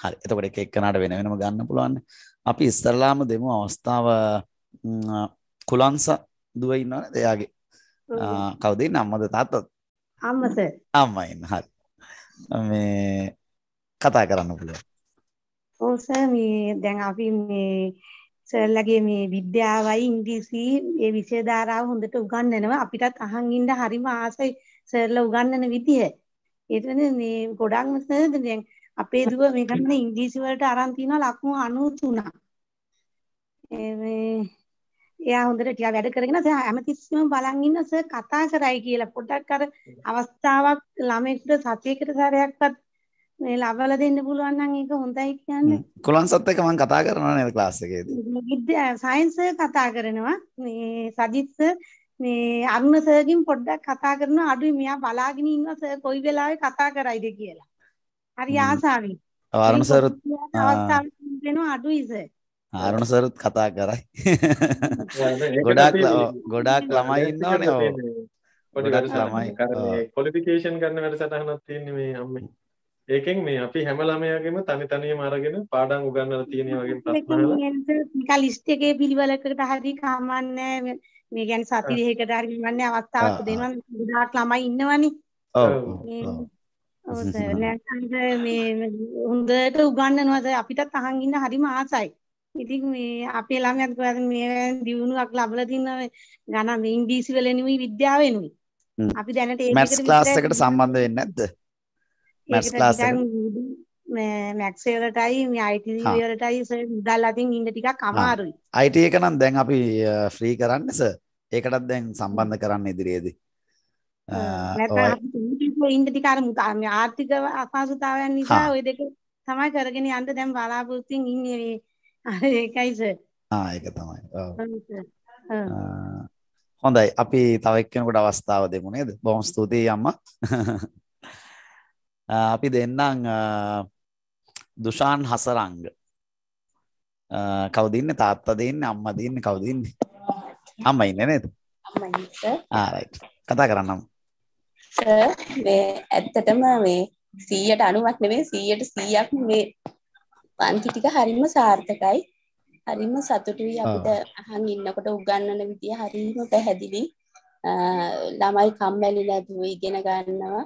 හරි එතකොට එක එක්කනට වෙන වෙනම ගන්න පුළුවන් අපි ඉස්තරලාම දෙමු අවස්ථාව කුලන්ස දුව ඉන්නවන දෙයාගේ කවදේ නම්මද තාත්තත් අම්මස අම්මයින්න හරි මේ කතා කරන්න පුළුව
ඕස මේ දැන් අපි මේ සර්ලගේ මේ විද්‍යාවයි ඉංග්‍රීසි ඒ විෂය ධාරාව හොඳට උගන්වනවා අපිටත් අහන් ඉන්න හරිම ආසයි සර්ල උගන්වන විදිය. ඒත් වෙන මේ ගොඩක්ම සර්ද දැන් අපේ දුව මේ ගන්න ඉංග්‍රීසි වලට අරන් තිනවා ලකුණු 93ක්. එයා හොඳට ටිකක් වැඩ කරගෙන සර් හැමතිස්සෙම බලන් ඉන්න සර් කතා කරයි කියලා පොඩ්ඩක් අර අවස්ථාවක් ළමයෙකුට සතියකට සැරයක්වත් මේ ලබල දෙන්න පුළුවන් නම් ඒක හොඳයි කියන්නේ.
කුලන්සත් එක්ක මම කතා කරනවා නේද ක්ලාස් එකේදී.
විද්‍යා සයන්ස් කතා කරනවා. මේ සජිත් මේ අරුණ සර්ගෙන් පොඩ්ඩක් කතා කරනවා අඩුයි මෙයා බලාගෙන ඉන්නවා සර් කොයි වෙලාවෙ කතා කරයිද කියලා. හරි ආසාවෙන්. අරුණ සර් වෙනවා අඩුයි සර්.
අරුණ සරුත් කතා කරයි. *laughs*
ගොඩාක් ගොඩාක් ළමයි ඉන්නවනේ.
ගොඩාක් ළමයි.
ක්වොලිෆිකේෂන් කරන වැඩසටහනක් තියෙන්නේ මේ අම්මේ. ඒකෙන් මේ අපි හැම ළමයාගේම තනි තනියම අරගෙන පාඩම් උගන්වලා තියෙන වගේ ප්‍රශ්න
අහලා ලිස්ට් එකේ පිළිවෙලකට හරි කමන්නේ මේ කියන්නේ සති දෙකකට හරි කමන්නේ අවස්ථාවක් දෙනවා 2000ක් ළමයි ඉන්නවනේ ඔව් ඔව් මේ හොඳට උගන්වනවා අපිටත් අහන් ඉන්න හරිම ආසයි ඉතින් මේ අපේ ළමයාත් කොහොමද මේ දියුණුවක් ලැබලා තින්නේ ගණන් ඉංග්‍රීසි වලෙනුයි විද්‍යාවෙනුයි අපි දැනට ඒකට මැත්ස් ක්ලාස් එකට
සම්බන්ධ වෙන්නේ නැද්ද
මැත්ස් ක්ලාස් එක මේ මැක්ස් වලටයි මේ IT වලටයි සර් මුදල් අතින් ඉන්න ටිකක් අමාරුයි.
IT එක නම් දැන් අපි ෆ්‍රී කරන්නේ සර්. ඒකටත් දැන් සම්බන්ධ කරන්න ඉදිරියේදී. නැත්නම්
ඉන්න ටික අර ආර්ථික අපහසුතාවයන් නිසා ওই දෙක තමයි කරගෙන යන්න දැන් බලාපොරොත්තුෙන් ඉන්නේ මේ අර ඒකයි සර්.
ආ ඒක තමයි.
ඔව්.
හොඳයි අපි තව එක්කෙනෙකුට අවස්ථාව දෙමු නේද? බොහොම ස්තුතියි අම්මා. *laughs* අපි දෙන්නම් දුෂාන් හසරංග කවදින්න තාත්ත දෙන්න අම්ම දෙන්න කවදින්නේ අම්ම ඉන්න නේද ආරයි කතා කරන්නම්
මේ ඇත්තටම මේ සීයට අනුවක් නෙවේ සීයට සීයක් මේ පන්ති ටික හරිම සාර්ථකයි හරිම සතුටුයි අපිට අහන් ඉන්නකොට උගන්නන විදිය හරිම පැහැදිලි ළමයි කම්මැලි නැතුව ඉගෙන ගන්නවා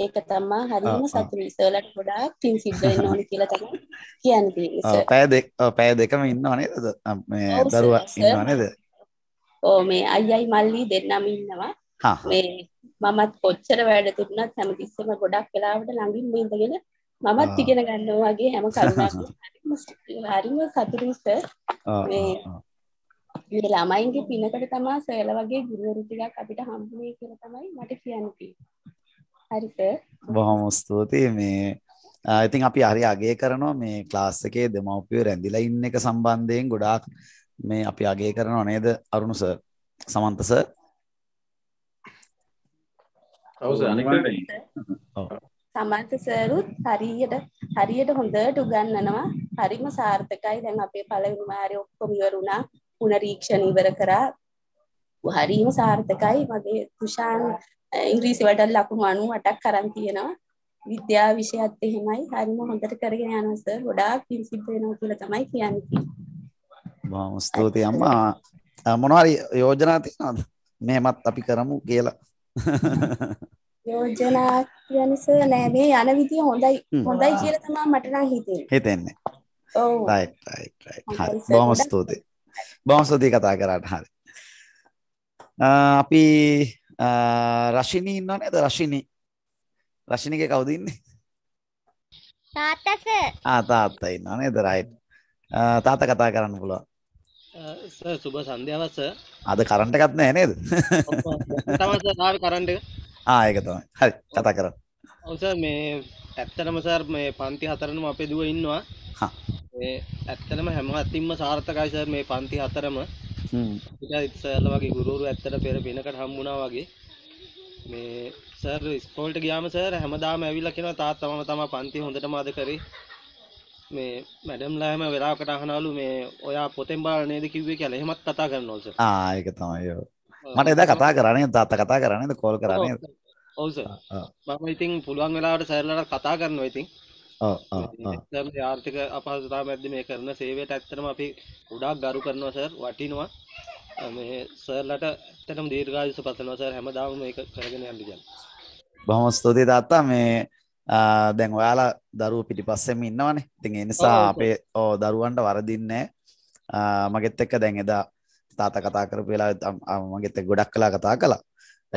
ඒක තමා හරිම සතුරු ඉසවලට ගොඩාක් පින් සිද්ධ වෙන්න ඕනේ කියලා තමයි කියන්නේ. ඔව්
පැය දෙක ඔව් පැය දෙකම ඉන්නව නේද? මේ දරුවා ඉන්නව නේද?
ඔව් මේ අයියයි මල්ලි දෙන්නම ඉන්නවා. මේ මමත් කොච්චර වැඩ තිබුණත් හැමතිස්සෙම ගොඩක් වෙලාවට ළඟින්ම ඉඳගෙන මමත් ඉගෙන ගන්නවා වගේ හැම කරුණක්ම *laughs* හරිම සතුටුයි සර්. මේ මේ ළමයින්ගේ පිනකට තමයි සර්ලා වගේ ගුරුවරු ටිකක් අපිට හම්බුනේ කියලා තමයි මට කියන්න තියෙන්නේ. හරිද
බොහොම ස්තුතියි මේ ඉතින් අපි හරි අගේ කරනවා මේ ක්ලාස් එකේ දෙමව්පියෝ රැඳිලා ඉන්න එක සම්බන්ධයෙන් ගොඩාක් මේ අපි අගේ කරනවා නේද අරුණ සර් සමන්ත සර්
ඔව් සර් අනික
සමන්ත සරුත් හරියට හරියට හොඳට උගන්වනවා හරිම සාර්ථකයි දැන් අපේ පළවෙනි මාරේ ඔක්කොම ඉවර වුණා පුනරීක්ෂණ ඉවර කරා හරිම සාර්ථකයි මගේ තුෂාන් ඉංග්‍රීසි වලට ලකුණු 98ක් අරන් තියෙනවා. විද්‍යා විෂයත් එහෙමයි. හරිම හොඳට කරගෙන යනවා සර්. ගොඩාක් පිං සිද්ධ වෙනවා කියලා තමයි කියන්නේ.
බොහොම ස්තුතියි අම්මා. මොනවා හරි යෝජනා තියෙනවද? මෙහෙමත් අපි කරමු කියලා.
යෝජනා කියන්නේ සර් නෑ මේ යන විදිය හොඳයි හොඳයි කියලා තමයි මට නම් හිතෙන්නේ. හිතෙන්නේ. ඔව්.
right right right. හරි. බොහොම ස්තුතියි. බොහොම ස්තුතියි කතා කරාට. හරි. අපි රශිනී ඉන්නව නේද රශිනී රශිනීගේ කවුද ඉන්නේ තාත්තස ආ තාත්තා ඉන්නවා නේද රයිට් තාත්තා කතා කරන්න පුළුවන්
සර් සුබ සන්ධ්‍යාවක් සර්
අද කරන්ට් එකක් නැහැ නේද
තමයි සර් ආවේ කරන්ට් එක
ආ ඒක තමයි හරි කතා කරන්න
ඔව් සර් මේ ඇත්තටම සර් මේ පන්ති හතරනම අපේ දුව ඉන්නවා ඇත්තටම හැම අතින්ම සාර්ථකයි සර් මේ පන්ති හතරම
ඊට
ඉස්සෙල්ල වගේ ගුරුවරු ඇත්තට පෙර වෙනකට හම්බුණා වගේ මේ සර් ස්කෝල්ට ගියාම සර් හැමදාම ඇවිල්ලා කියනවා තාත්තා මම තමයි පන්ති හොඳටම අද කරේ මේ මැඩම්ලා හැම වෙලාවකට අහනවලු මේ ඔයා පොතෙන් බලලා නේද කිව්වේ කියලා එහෙමත් කතා කරනවලු සර්
ආ ඒක තමයි මට එදා කතා කරන්නේ තාත්තා කතා කරන්නේ කෝල් කරන්නේ
ඔවුස මම ඉතින් පුළුවන් වෙලාට සැරලට කතා කරනවා ඉතින් ආර්ථික අපහසුතා මැද්ද මේ කරන සේවයට ඇත්තටම අපි ගොඩාක් ගරු කරනවා සර් වටිනවා මේ
සර්ලට ඇත්තටම දීර්ඝායුෂ පතනවා සර් හැමදාම මේක කරගෙන යන්න කියලා.
බොහොම ස්තුතියි තාත්තා මේ දැන් ඔයාලා දරුවෝ පිටිපස්සෙම ඉන්නවනේ. ඉතින් ඒ නිසා අපේ ඔව් දරුවන්ට වරදින්නේ මගෙත් එක්ක දැන් එදා තාත්තා කතා කරපු වෙලාවෙත් මගෙත් එක්ක ගොඩක් කලා කතා කළා.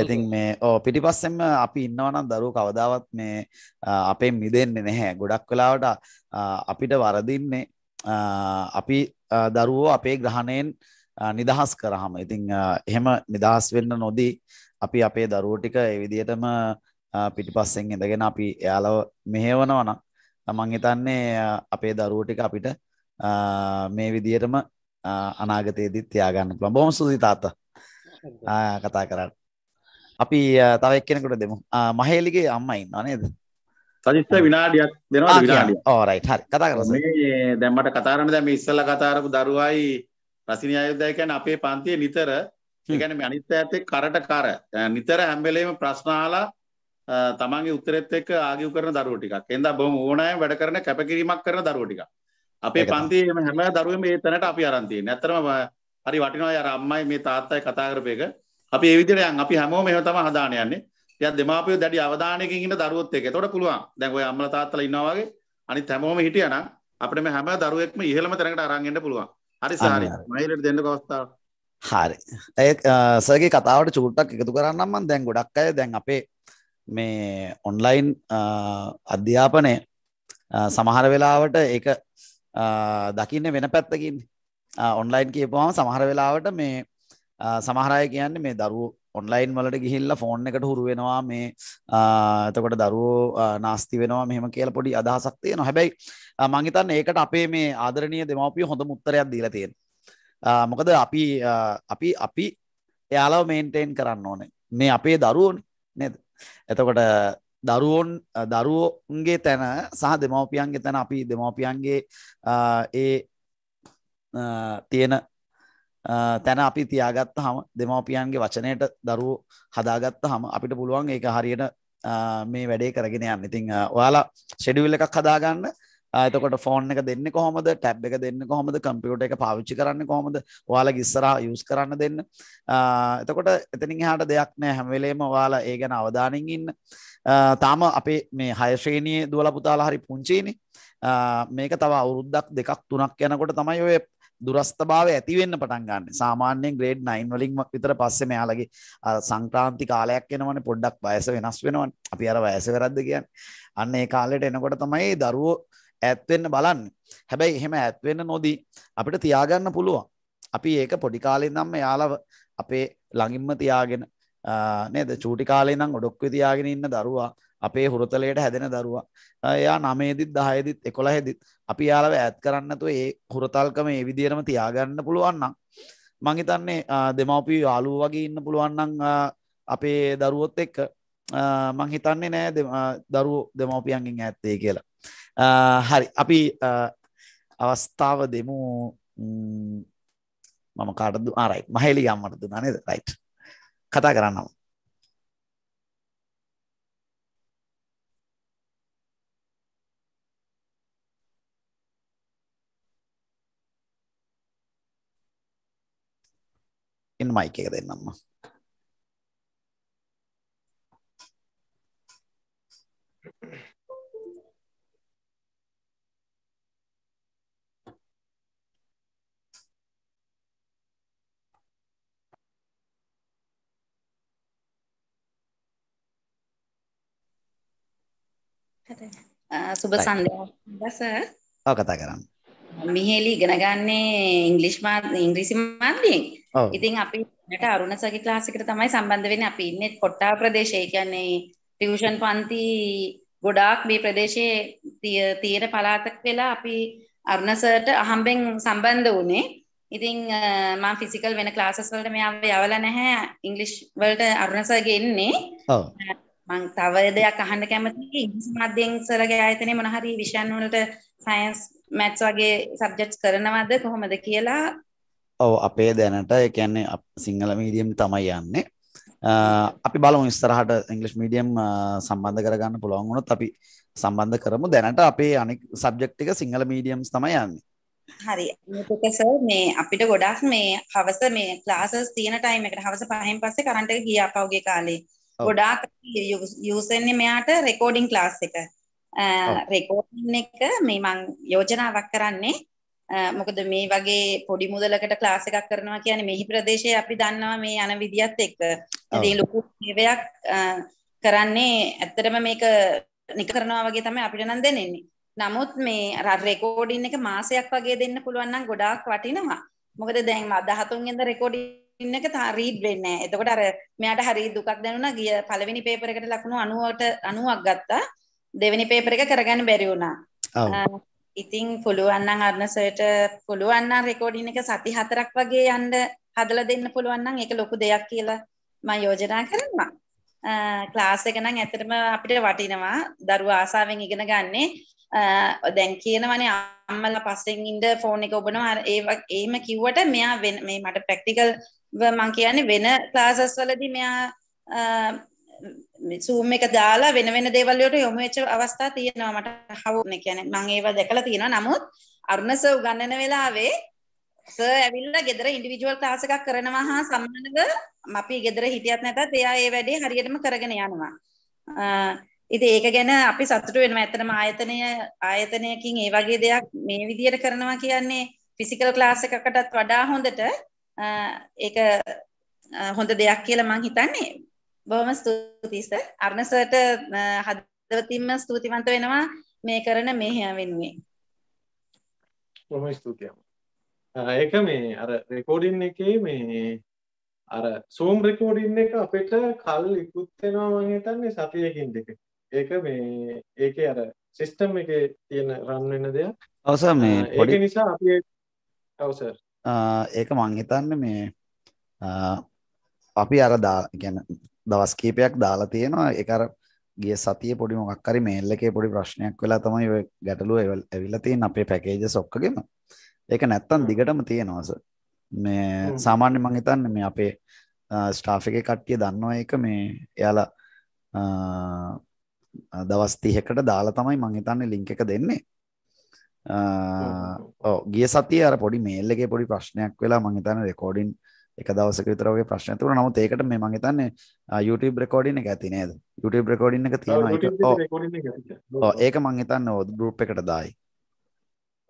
ඉතින් මේ ඕ පිටිපස්සෙම අපි ඉන්නවනම් දරුව කවදාවත් මේ අපේ මිදෙන්නේ නැහැ. ගොඩක් වෙලාවට අපිට වරදින්නේ අපි දරුවෝ අපේ ග්‍රහණයෙන් නිදහස් කරාම ඉතින් එහෙම නිදහස් වෙන්න නොදී අපි අපේ දරුවෝ ටික ඒ විදිහටම පිටිපස්සෙන් ඉඳගෙන අපි එයාලව මෙහෙවනවා නම් මම හිතන්නේ අපේ දරුවෝ ටික අපිට මේ විදිහටම අනාගතයේදී තියාගන්න පුළුවන්. බොහොම සුදී තාත්තා. කතා කරන්න. අපි තව එක්කෙනෙකුට දෙමු. මහේලිගේ අම්මා
ඉන්නවා නේද? සජිත්ත විනාඩියක් දෙනවද විනාඩිය?
ඕරයිට් හරි. කතා කරමු.
මේ දැන් මට කතා කරන්න දැන් මේ ඉස්සෙල්ලා කතා කරපු දරුවයි රසිනී ආයුධය කියන්නේ අපේ පන්තියේ නිතර ඒ කියන්නේ මේ අනිත් පැත්තේ කරට කර නිතර හැම වෙලෙම ප්‍රශ්න අහලා තමන්ගේ උත්තරෙත් එක්ක ආගිව් කරන දරුවෝ ටිකක්. එඳා බොහොම ඕනෑම වැඩ කරන කැපකිරීමක් කරන දරුවෝ ටිකක්. අපේ පන්තියේ හැම දරුවෙම මේ තැනට අපි අරන් තියෙන්නේ. ඇත්තටම හරි වටිනවා අර අම්මයි මේ තාත්තයි කතා කරපේක. අපි ඒ විදිහට යන් අපි හැමෝම එහෙම තමයි හදාන යන්නේ. ටිකක් දෙමාපියෝ දැඩි අවධානයකින් ඉන්න දරුවොත් එක්ක. ඒතකොට පුළුවන්. දැන් ඔය අම්මලා තාත්තලා ඉන්නවා වගේ අනිත් හැමෝම හිටියනම් අපිට මේ හැම දරුවෙක්ම ඉහළම තැනකට අරන් එන්න පුළුවන්. හරි සාරි මහිලට දෙන්නක අවස්ථාව
හරි ඒ සගේ කතාවට චූට්ටක් එකතු කරන්නම් මන් දැන් ගොඩක් අය දැන් අපේ මේ ඔන්ලයින් අධ්‍යාපනය සමහර වෙලාවට ඒක දකින්න වෙන පැත්තකින් ඔන්ලයින් කියපුවාම සමහර වෙලාවට මේ සමහරය කියන්නේ මේ දරුවෝ ඔන්ලයින් වලට ගිහිල්ලා ෆෝන් එකට හුරු වෙනවා මේ එතකොට දරුවෝ නාස්ති වෙනවා මෙහෙම කියලා පොඩි අදහසක් තියෙනවා. හැබැයි මං හිතන්නේ ඒකට අපේ මේ ආදරණීය දෙමාපියෝ හොඳම උත්තරයක් දීලා තියෙනවා. මොකද අපි අපි අපි එයාලව මේන්ටේන් කරන්න ඕනේ. මේ අපේ දරුවෝනේ නේද? එතකොට දරුවෝන් දරුවෝන්ගේ තැන සහ දෙමවපියන්ගේ තැන අපි දෙමවපියන්ගේ ඒ තියෙන තැන අපි තියාගත්ත හම දෙමවපියන්ගේ වචනයට දරුවෝ හදාගත්ත හම අපිට පුළුවන් ඒක හරියට මේ වැඩේ කරගෙන යන්න ඉතිං ඔයාලා ෂෙඩිවිල් එකක් හදාගන්න එතකොට ෆෝන් එක දෙන්න කොහොමද ටැබ් එක දෙන්න කොහොමද කම්පියුට එක පාවිච්චි කරන්න කොහොමද ඔයාලා ගිස්සරා යස් කරන්න දෙන්න එතකොට එතනින් හාට දෙයක් නෑ හැමවෙලේම ඔයාලා ඒ ගැන අවධානින් ඉන්න තාම අපේ මේ හයශ්‍රේණයේ දුවල පුතාලා හරි පුංචීනි මේක තව අවුරුද්දක් දෙකක් තුනක් යනකොට තමයි ඔය දුරස්ථභාව ඇතිවෙන්න පටන් ගන්න සාමාන්‍යෙන් ග්‍රේඩ් නයින් වලින් විතර පස්සේ මෙයාලගේ සංක්‍රාන්ති කාලයක් එනවන පොඩ්ඩක් වයස වෙනස් වෙනවන් අපි අර වයස වැරද්ද කියන්න අන්න ඒ කාලෙට එනකොට තමයි දරුවෝ ඇත්වෙන්න බලන්න හැබැයි එහෙම ඇත්වෙන්න නොදී අපිට තියාගන්න පුළුවන් අපි ඒක පොඩිකාලෙන් දම්ම යාලව අපේ ළඟින්ම තියාගෙන නේද චූටි කාලේ නම් ඔඩොක්ව තියාගෙන ඉන්න දරුවා අපේ හුරතලයට හැදෙන දරුවා එයා නමේදිත් දහයදිත් එකොළහෙදිත් අපි යාලව ඇත් කරන්නතු ඒ හුරතල්කම ඒ විදිරම තියාගන්න පුළුවන්නම් මංහිතන්නේ දෙමවපී යාලූ වගේ ඉන්න පුළුවන්නන් අපේ දරුවොත් එක්ක මංහිතන්නේ නෑ දරු දෙමවපියන්ගෙන් ඇත්තේ කියලා හරි අපි අවස්ථාව දෙමු මම කාටදු ආරයි මහෙලි යම්මටතු නනේද රයිට් කතා කරන්නවා ඉන් මයික එක දෙන්නම්ම
සුබ සන්ධ්‍යා දස ඔව් කතා කරන්න මිහෙලි ඉගෙන ගන්නේ ඉංග්‍රීසි මාධ්‍යයෙන් ඉතින් අපි ට අරුණ සගේ ලාසිකට තමයි සම්බන්ධ වෙන අපි ඉන්නෙත් කොට්ටා ප්‍රදේශය කියන්නේ ටියෂන් පන්ති ගොඩාක් මේ ප්‍රදේශයේ තිය තීර පලාතක් වෙලා අපි අරුණසට අහම්බෙන් සම්බන්ධ වනේ ඉතිං මං ෆිසිකල් වෙන ලාසස් වලට මෙයාව යවල නැහැ ඉංගලිෂ් වලට අරුණසගේ එන්නේ මං තව දෙයක් අහන්න කැමති ඉංග්‍රීසි මාධ්‍යයෙන් සරගේ ආයතනයේ මොන හරි විෂයන් වලට සයන්ස් මැත්ස් වගේ සබ්ජෙක්ට්ස් කරනවද කොහොමද කියලා
ඔව අපේ දැනට එකන්නේ සිංහල මීඩියම් තමයි යන්නේ අපි බලමු ස්තරහට ඉංගලිස් මීඩියම් සම්බන්ධ කරගන්න පුළුවන් වුණොත් අපි සම්බන්ධ කරමු දැනට අපේ අනික් සබ්ජෙක්ටික සිංහල මීඩියම්ස් තමයි යන්නේ
හරි ඒකස මේ අපිට ගොඩක් මේ හවස මේ ක්ලාසස් තියෙන ටයිම් එකට හවස පහෙන් පස්සේ කරන්ට් එක ගියා පහුගිය කාලේ ගොඩාක් යූස් වෙන්නේ මෙයාට රෙකෝඩින් ක්ලාස් එක රෙකෝඩින් එක මේ මං යෝජනාවක් කරන්නේ මොකද මේ වගේ පොඩි මුදලකට ක්ලාස් එකක් කරනවා කියන්නේ මෙහි ප්‍රදේශයේ අපි දන්නවා මේ යන විදියත් එක්ක. ඉතින් ලොකු සේවයක් කරන්නේ ඇත්තටම මේක නික කරනවා වගේ තමයි අපිට නම් දැනෙන්නේ. නමුත් මේ රෙකෝඩින් එක මාසයක් වගේ දෙන්න පුළුවන් නම් ගොඩාක් වටිනවා. මොකද දැන් 17 වෙනිදා රෙකෝඩින් එක තා රීඩ් වෙන්නේ නැහැ. එතකොට අර මෙයාට හරි දුකක් දැනුණා. ගිය පළවෙනි පේපර් එකට ලකුණු 90ට 90ක් ගත්තා. දෙවෙනි පේපර් එක කරගන්න බැරි වුණා. ඉතින් පුළුවන්නම් අරණසයට පුළුවන්නම් රෙකෝඩින් එක සති හතරක් වගේ යන්න හදලා දෙන්න පුළුවන්නම් ඒක ලොකු දෙයක් කියලා මම යෝජනා කරනවා. ක්ලාස් එක නම් ඇත්තටම අපිට වටිනවා. දරුවා ආසාවෙන් ඉගෙන ගන්නෙ. දැන් කියනවනේ අම්මලා පස්සෙන් ඉඳ ෆෝන් එක ඔබනවා. ඒ එහෙම කිව්වට මෙයා මේ මට ප්‍රැක්ටිකල් මම කියන්නේ වෙන ක්ලාසස් වලදී මෙයා සූම් එක දාලා වෙන වෙන දේවල් වලට යොමු වෙච්ච අවස්ථා තියෙනවා මට හවුනේ කියන්නේ මම ඒව දැකලා තියෙනවා නමුත් අරුණ සර් උගන්වන වෙලාවේ සර් ඇවිල්ලා ගෙදර ඉන්ඩිවිජුවල් ක්ලාස් එකක් කරනවා හා සමානව අපි ගෙදර හිටියත් නැතත් එයා ඒ වැඩේ හරියටම කරගෙන යනවා ඉතින් ඒක ගැන අපි සතුටු වෙනවා ඇත්තටම ආයතනය ආයතනයකින් ඒ වගේ දෙයක් මේ විදියට කරනවා කියන්නේ ෆිසිකල් ක්ලාස් එකකටත් වඩා හොඳට ඒක හොඳ දෙයක් කියලා මං හිතන්නේ බොහොම ස්තුතියි සර්. අර්ණ සර්ට හදවතින්ම ස්තුතිවන්ත වෙනවා මේ කරන මෙහෙය වෙනුවෙන්.
බොහොම ස්තුතියි. ඒක මේ අර රෙකෝඩින් එකේ මේ අර සූම් රෙකෝඩින් එක අපිට කල් ඉක්ුත් වෙනවා මම හිතන්නේ සතියකින් දෙක. ඒක මේ ඒකේ අර සිස්ටම් එකේ තියෙන රන් වෙන දෙයක්.
අවසන් මේ පොඩි නිසා
අපි ඔව් සර්.
ඒක මම හිතන්නේ මේ අපි අර දා කියන්නේ දවස් කීපයක් දාලා තියෙනවා ඒක අර ගිය සතිය පොඩි මොකක් හරි මේල් එකේ පොඩි ප්‍රශ්නයක් වෙලා තමයි ඔය ගැටලුව ඇවිල්ලා තියෙන අපේ පැකේජස් ඔක්කගෙම ඒක නැත්තම් දිගටම තියෙනවා සර් මේ සාමාන්‍ය මං හිතන්නේ මේ අපේ ස්ටාෆ් එකේ කට්ටිය දන්නවා ඒක මේ එයාලා දවස් 30කට දාලා තමයි මං හිතන්නේ ලින්ක් එක දෙන්නේ. ඔව් ගිය සතියේ අර පොඩි මේල් එකේ පොඩි ප්‍රශ්නයක් වෙලා මං හිතන්නේ රෙකෝඩින් එක දවසක විතර වගේ ප්‍රශ්න තුර නමුත් ඒකට මේ මං හිතන්නේ YouTube රෙකෝඩින් එක ඇති නේද YouTube රෙකෝඩින් එක තියෙනවා
ඒක ඔව්
ඒක මං හිතන්නේ ඔව් group එකට දායි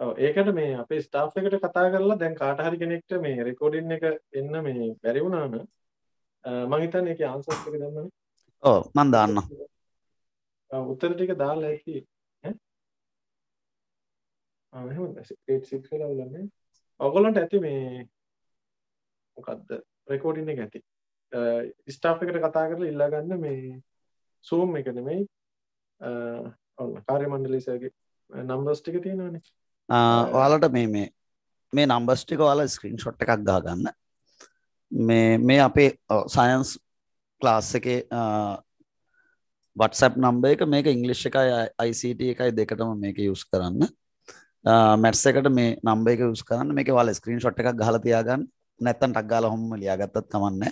ඔව් ඒකට මේ අපේ ස්ටාෆ් එකට කතා කරලා දැන් කාට හරි කෙනෙක්ට මේ රෙකෝඩින් එක එන්න මේ බැරි වුණාම මං හිතන්නේ ඒකේ ආන්සර්ස් එක දන්නවනේ
ඔව් මං දාන්න
උත්තර ටික දාලා ඇති ඈ ආ එහෙමද ග්‍රේඩ් 6 වෙලා ඔයගොල්ලන්ට ඇති මේ මොකද්ද රෙකෝඩින් එක ඇති ස්ටාෆ් එකට කතා කරලා ඉල්ලා ගන්න මේ සූම් එක නෙමෙයි ඔන්න කාර්ය මණ්ඩලයේ සර්ගේ නම්බර්ස් ටික තියෙනවනේ
ඔයාලට මේ මේ මේ නම්බර්ස් ටික ඔයාලා ස්ක්‍රීන්ෂොට් එකක් ගහ ගන්න මේ මේ අපේ සයන්ස් ක්ලාස් එකේ WhatsApp නම්බර් එක මේක ඉංග්ලිෂ් එකයි ICT එකයි දෙකටම මේක යූස් කරන්න මැට්ස් එකට මේ නම්බර් එක යූස් කරන්න මේක ඔයාලා ස්ක්‍රීන්ෂොට් එකක් ගහලා තියාගන්න නැත්තන් ටක්ගාල හොම ලියාගත්තත් කමන්න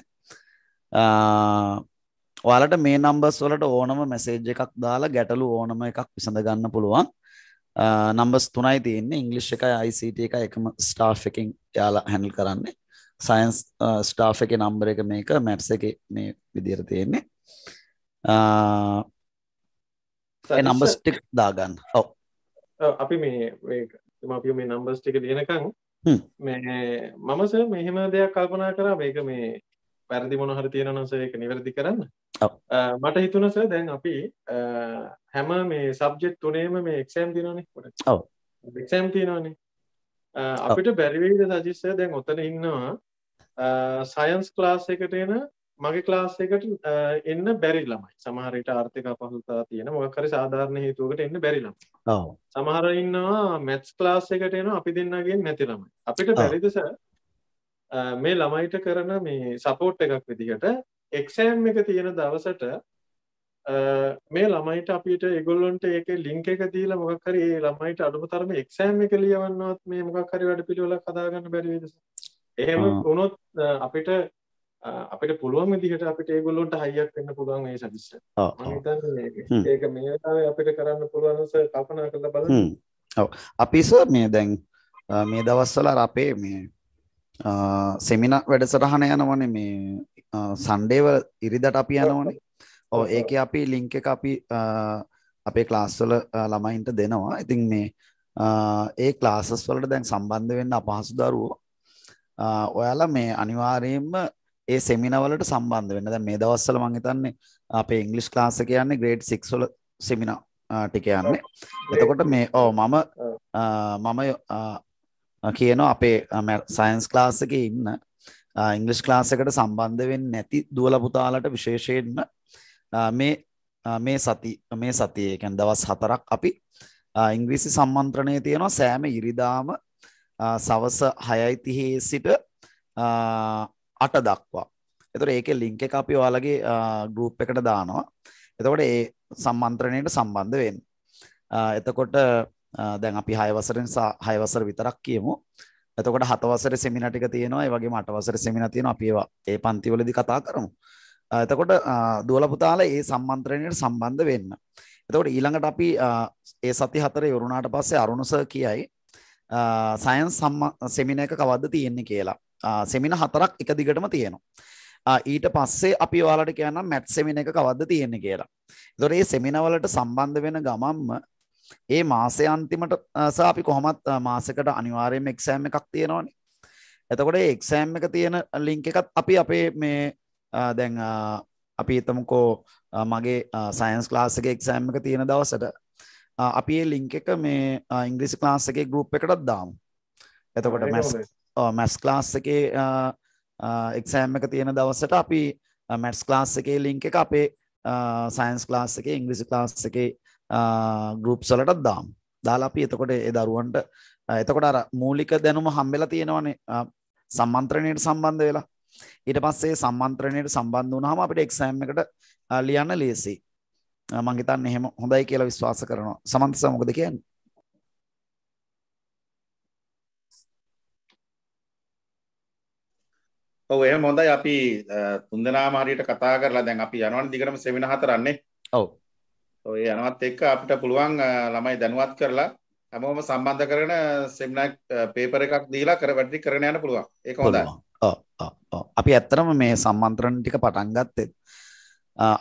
ඔයාලට මේ නම්බස් වලට ඕනම මැසේජ් එකක් දාලා ගැටලු ඕනම එකක් විසඳගන්න පුළුවන් නම්බස් තුනයි තියන්නේ ඉංගලිෂ් එකයි අයිසිට එක එකම ස්ටා් එකින් යාලා හැනල් කරන්නේ සයින්ස් ස්ටා් එක නම්බර එක මේක මැට්ස එක මේ විදිර තියෙන්නේ නම්බස්ටික් දාගන්න ඔව
අපි මේ අපි මේ නම්බස්ටික ලියනකං මේ මමස මෙහෙම දෙයක් කල්පනා කරා මේක මේ පැරදි මොන හරි තියෙන නස ඒක නිවැරදි කරන්න මට හිතුනස දැන් අපි හැම මේ සබ්ජෙක්් තුනේම මේ එක්ෂෑම් තිනනේ
කොට
එක්ෂෑම් තියෙනවානේ අපිට බැරිවේද සජිස්සය දැන් ඔතන ඉන්නවා සයින්ස් ක්ලාස් එකට එන මගේ ක්ලාස් එකට එන්න බැරි ළමයි. සමහරට ආර්ථික අපහසුතාව තියෙන මොකක් හරි සාධාරණ හේතුවකට එන්න බැරි ළමයි. ඔව්. සමහර ඉන්නවා මැත්ස් ක්ලාස් එකට එනවා අපි දෙන්නගෙන් නැති ළමයි. අපිට බැරිද සර් මේ ළමයිට කරන මේ සපෝට් එකක් විදිහට එක්සෑම් එක තියෙන දවසට මේ ළමයිට අපිට ඒගොල්ලොන්ට ඒක ලිංක එක දීලා මොකක් හරි ඒ ළමයිට අඩුම තරමේ එක්සෑම් එක ලියවන්නවත් මේ මොකක් හරි වැඩ පිළිවෙලක් හදාගන්න බැරි වේද එහෙම වුණොත් අපිට අපිට පුළුවන් විදිහට අපිට ඒගොල්ලොන්ට හයියක් වෙන්න පුළුවන් මේ සදිස්ස ඒක මේ අපිට කරන්න පුළුවන්ස කල්පනා කරලා බලන්න
ඔව් අපි සර් මේ දැන් මේ දවස්වල අපේ මේ සෙමිනා වැඩසටහන යනවනේ මේ සන්ඩේවල ඉරිදට අපි යනවනේ ඔව් ඒකේ අපි ලින්ක් එක අපි අපේ ක්ලාස් වල ළමයින්ට දෙනවා ඉතින් මේ ඒ ක්ලාසස් වලට දැන් සම්බන්ධ වෙන්න අපහසු දරුවෝ ඔයාලා මේ අනිවාර්යයෙන්ම ඒ සෙමිනවලට සම්බන්ධ වෙන්න දැන් මේ දවස්වල මම හිතන්නේ අපේ ඉංග්‍රීසි ක්ලාස් එක යන්නේ ග්‍රේඩ් 6 වල සෙමිනා ටික යන්නේ. එතකොට මේ ඔව් මම මම කියනවා අපේ සයන්ස් ක්ලාස් එකේ ඉන්න ඉංග්‍රීසි ක්ලාස් එකට සම්බන්ධ වෙන්නේ නැති දුවල පුතාලට විශේෂයෙන්ම මේ මේ සති මේ සතියේ කියන්නේ දවස් 4ක් අපි ඉංග්‍රීසි සම්මන්ත්‍රණය තියෙනවා සෑම ඉරිදාම සවස 6:30 සිට අට දක්වා එතොට ඒක ලිංක එක අපි ඔයාලගේ ගරුප් එකට දානවා එතකොට ඒ සම්මන්ත්‍රණයට සම්බන්ධ වෙන් එතකොට දැන් අපි හයවසරෙන් හයවසර විතරක් කියමු එතකොට හතවසර සෙමිනටික තියෙනවා වගේ මටවසර සෙමින තියෙන අපිවා ඒ පන්තිවලදි කතා කරමු එතකොට දුවලපුතාල ඒ සම්මන්ත්‍රණයට සම්බන්ධ වෙන්න එතකොට ඊළඟට අපි ඒ සති හතර යොරුණාට පස්සේ අරුණුස කියයි සයන් සෙමින එක කවද්ද තියෙන්නේ කියලා සෙමින හතරක් එක දිගටම තියෙනවා. ඊට පස්සේ අපි ඔයාලට කියන්නම් මැට් සෙමින එක කවද්ද තියෙන්නේ කියලා. ඒතකොට මේ සෙමිනවලට සම්බන්ධ වෙන ගමම්ම ඒ මාසයේ අන්තිමට සහ අපි කොහොමත් මාසෙකට අනිවාර්යයෙන්ම එක්සෑම් එකක් තියෙනවනේ. එතකොට ඒ එක්සෑම් එක තියෙන ලින්ක් එකත් අපි අපේ මේ දැන් අපි හිතමුකෝ මගේ සයන්ස් ක්ලාස් එකේ එක්සෑම් එක තියෙන දවසට අපි ඒ ලින්ක් එක මේ ඉංග්‍රීසි ක්ලාස් එකේ ගෲප් එකටත් දාමු. එතකොට මැස් මැස් uh, ලාස් එකේ එක්සෑම් uh, uh, එක තියෙන දවසට අපි මැට්ස් ලාස් එකේ ලිංක එක අපේ සයින්ස් ලාස් එක ඉංග්‍රිසි ලාස් එකේ ගරුප් සලටත් දාම් දාලා අපි එතකොට ඒ දරුවන්ට එතකොට අර මූලික දැනුම හම්බෙලා තියෙනවනේ සම්මන්ත්‍රණයට සම්බන්ධ වෙලා ඊට පස්සේ සම්මන්ත්‍රණයට සම්බන්ධ වුණාම අපිට එක්සෑම් එකට ලියන්න ලේසි මං හිතන්නේ එහෙම හොඳයි කියලා විශ්වාස කරනවා සමන්ත සමගද කියන්නේ
ඔව එහම හොඳයි අපි තුන්දනාම හරියට කතා කරලා දැන් අපි යනවන දිගටම සෙමින හතරන්නේ ඔව් ඔය යනවත් එක්ක අපිට පුළුවන් ළමයි දැනුවත් කරලා හැමෝම සම්බන්ධ කරන සෙමිනක් පේපර එකක් දීලා කර වැඩි කරගෙන යන්න පුළුවන් ඒක හොඳයි
අපි ඇත්තරම මේ සම්මන්ත්‍රණ ටික පටන් ගත්තේ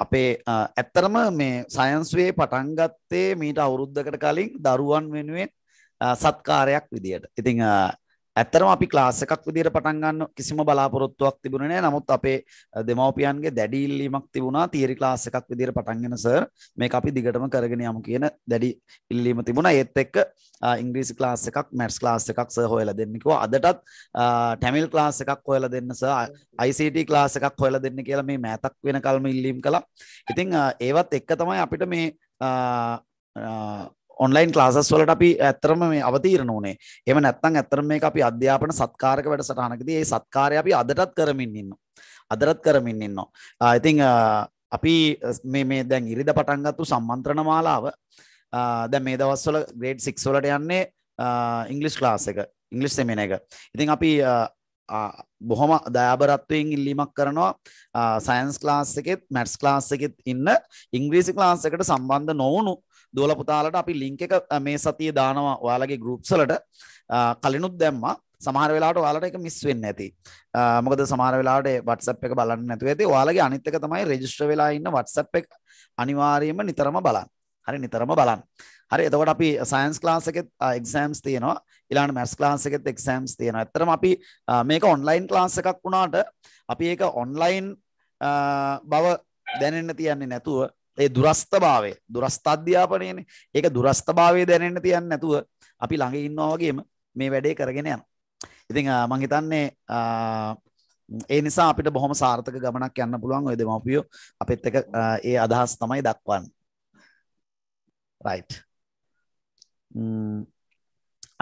අපේ ඇත්තරම මේ සයන්ස්වේ පටන් ගත්තේ මීට අවුරුද්දකට කලින් දරුවන් වෙනුවෙන් සත්කාරයක් විදියට ඉතිං ඇත්තරම අපි ක්ලාස් එකක් විදිහට පටන් ගන්න කිසිම බලාපොරොත්තුවක් තිබුණේ නැහැ. නමුත් අපේ දෙමව්පියන්ගේ දැඩි ඉල්ලීමක් තිබුණා තියරි ක්ලාස් එකක් විදිහට පටන්ගෙන සර් මේක අපි දිගටම කරගෙන යමු කියන දැඩි ඉල්ලීම තිබුණා. ඒත් එක්ක ඉංග්‍රීසි ක්ලාස් එකක්, මැත්ස් ක්ලාස් එකක් සර් හොයලා දෙන්න කිව්වා. අදටත් ටැමිල් ක්ලාස් එකක් හොයලා දෙන්න සර්, ICT ක්ලාස් එකක් හොයලා දෙන්න කියලා මේ මෑතක් වෙනකල්ම ඉල්ලීම් කළා. ඉතින් ඒවත් එක්ක තමයි අපිට මේ ඔන්ලයින් ලාසස් වලට අපි ඇත්තරම මේ අවතීරණ ඕනේ එම නැත්තං ඇත්තරම මේ අපි අධ්‍යාපන සත්කාරක වැඩ සටහනකද ඒ සත්කාරය අපි අදටත් කරමින් ඉන්න. අදරත් කරමින් ඉන්නවා. ඉතිං අපි මේ දැන් ඉරිද පටන්ගත්තු සම්මන්ත්‍රණ මාලාව දැ මේ දවස්වල ග්‍රේඩ් සික් වලට යන්නේ ඉංගලිස් ලාස් එක ඉංගලිස් සෙමෙන එක. ඉතිං අපි බොහොම දයාබරත්වයෙන් ඉල්ලීමක් කරනවා සයින්ස් ලාස් එකෙත් මැට්ස් ලාස් එකෙත් ඉන්න ඉංග්‍රීසි ලාස් එකට සම්බන්ධ නොවුණු දුවල පුතාලට අපි ලිංක එක මේ සතිය දානවා ඔයාලගේ ගරුප්සලට කලිනුත් දැම්ම සමහර වෙලාට ඔයාලට එක මිස් වෙන්න ඇති මොකද සමහර වෙලාට WhatsApp එක බලන්න නැතුව ඇති ඔයාලගේ අනිත් එක තමයි රෙජිස්ටර් වෙලා ඉන්න WhatsApp එක අනිවාර්යයෙන්ම නිතරම බලන්න. හරි නිතරම බලන්න. හරි එතකොට අපි සයන්ස් ක්ලාස් එකෙත් එක්සෑම්ස් තියෙනවා. ඊළඟ මැත්ස් ක්ලාස් එකෙත් එක්සෑම්ස් තියෙනවා. ඇත්තටම අපි මේක ඔන්ලයින් ක්ලාස් එකක් වුණාට අපි ඒක ඔන්ලයින් බව දැනෙන්න තියන්නේ නැතුව ඒ දුරස්ථභාවය දුරස්ථ අධ්‍යාපනයනේ ඒක දුරස්ථභාවය දැනෙන්න තියන්න නැතුව අපි ළඟ ඉන්නවා වගේම මේ වැඩේ කරගෙන යනවා. ඉතින් මම හිතන්නේ ඒ නිසා අපිට බොහොම සාර්ථක ගමනක් යන්න පුළුවන් ඔය දෙමව්පියෝ අපිත් එක ඒ අදහස් තමයි දක්වන්නේ. right.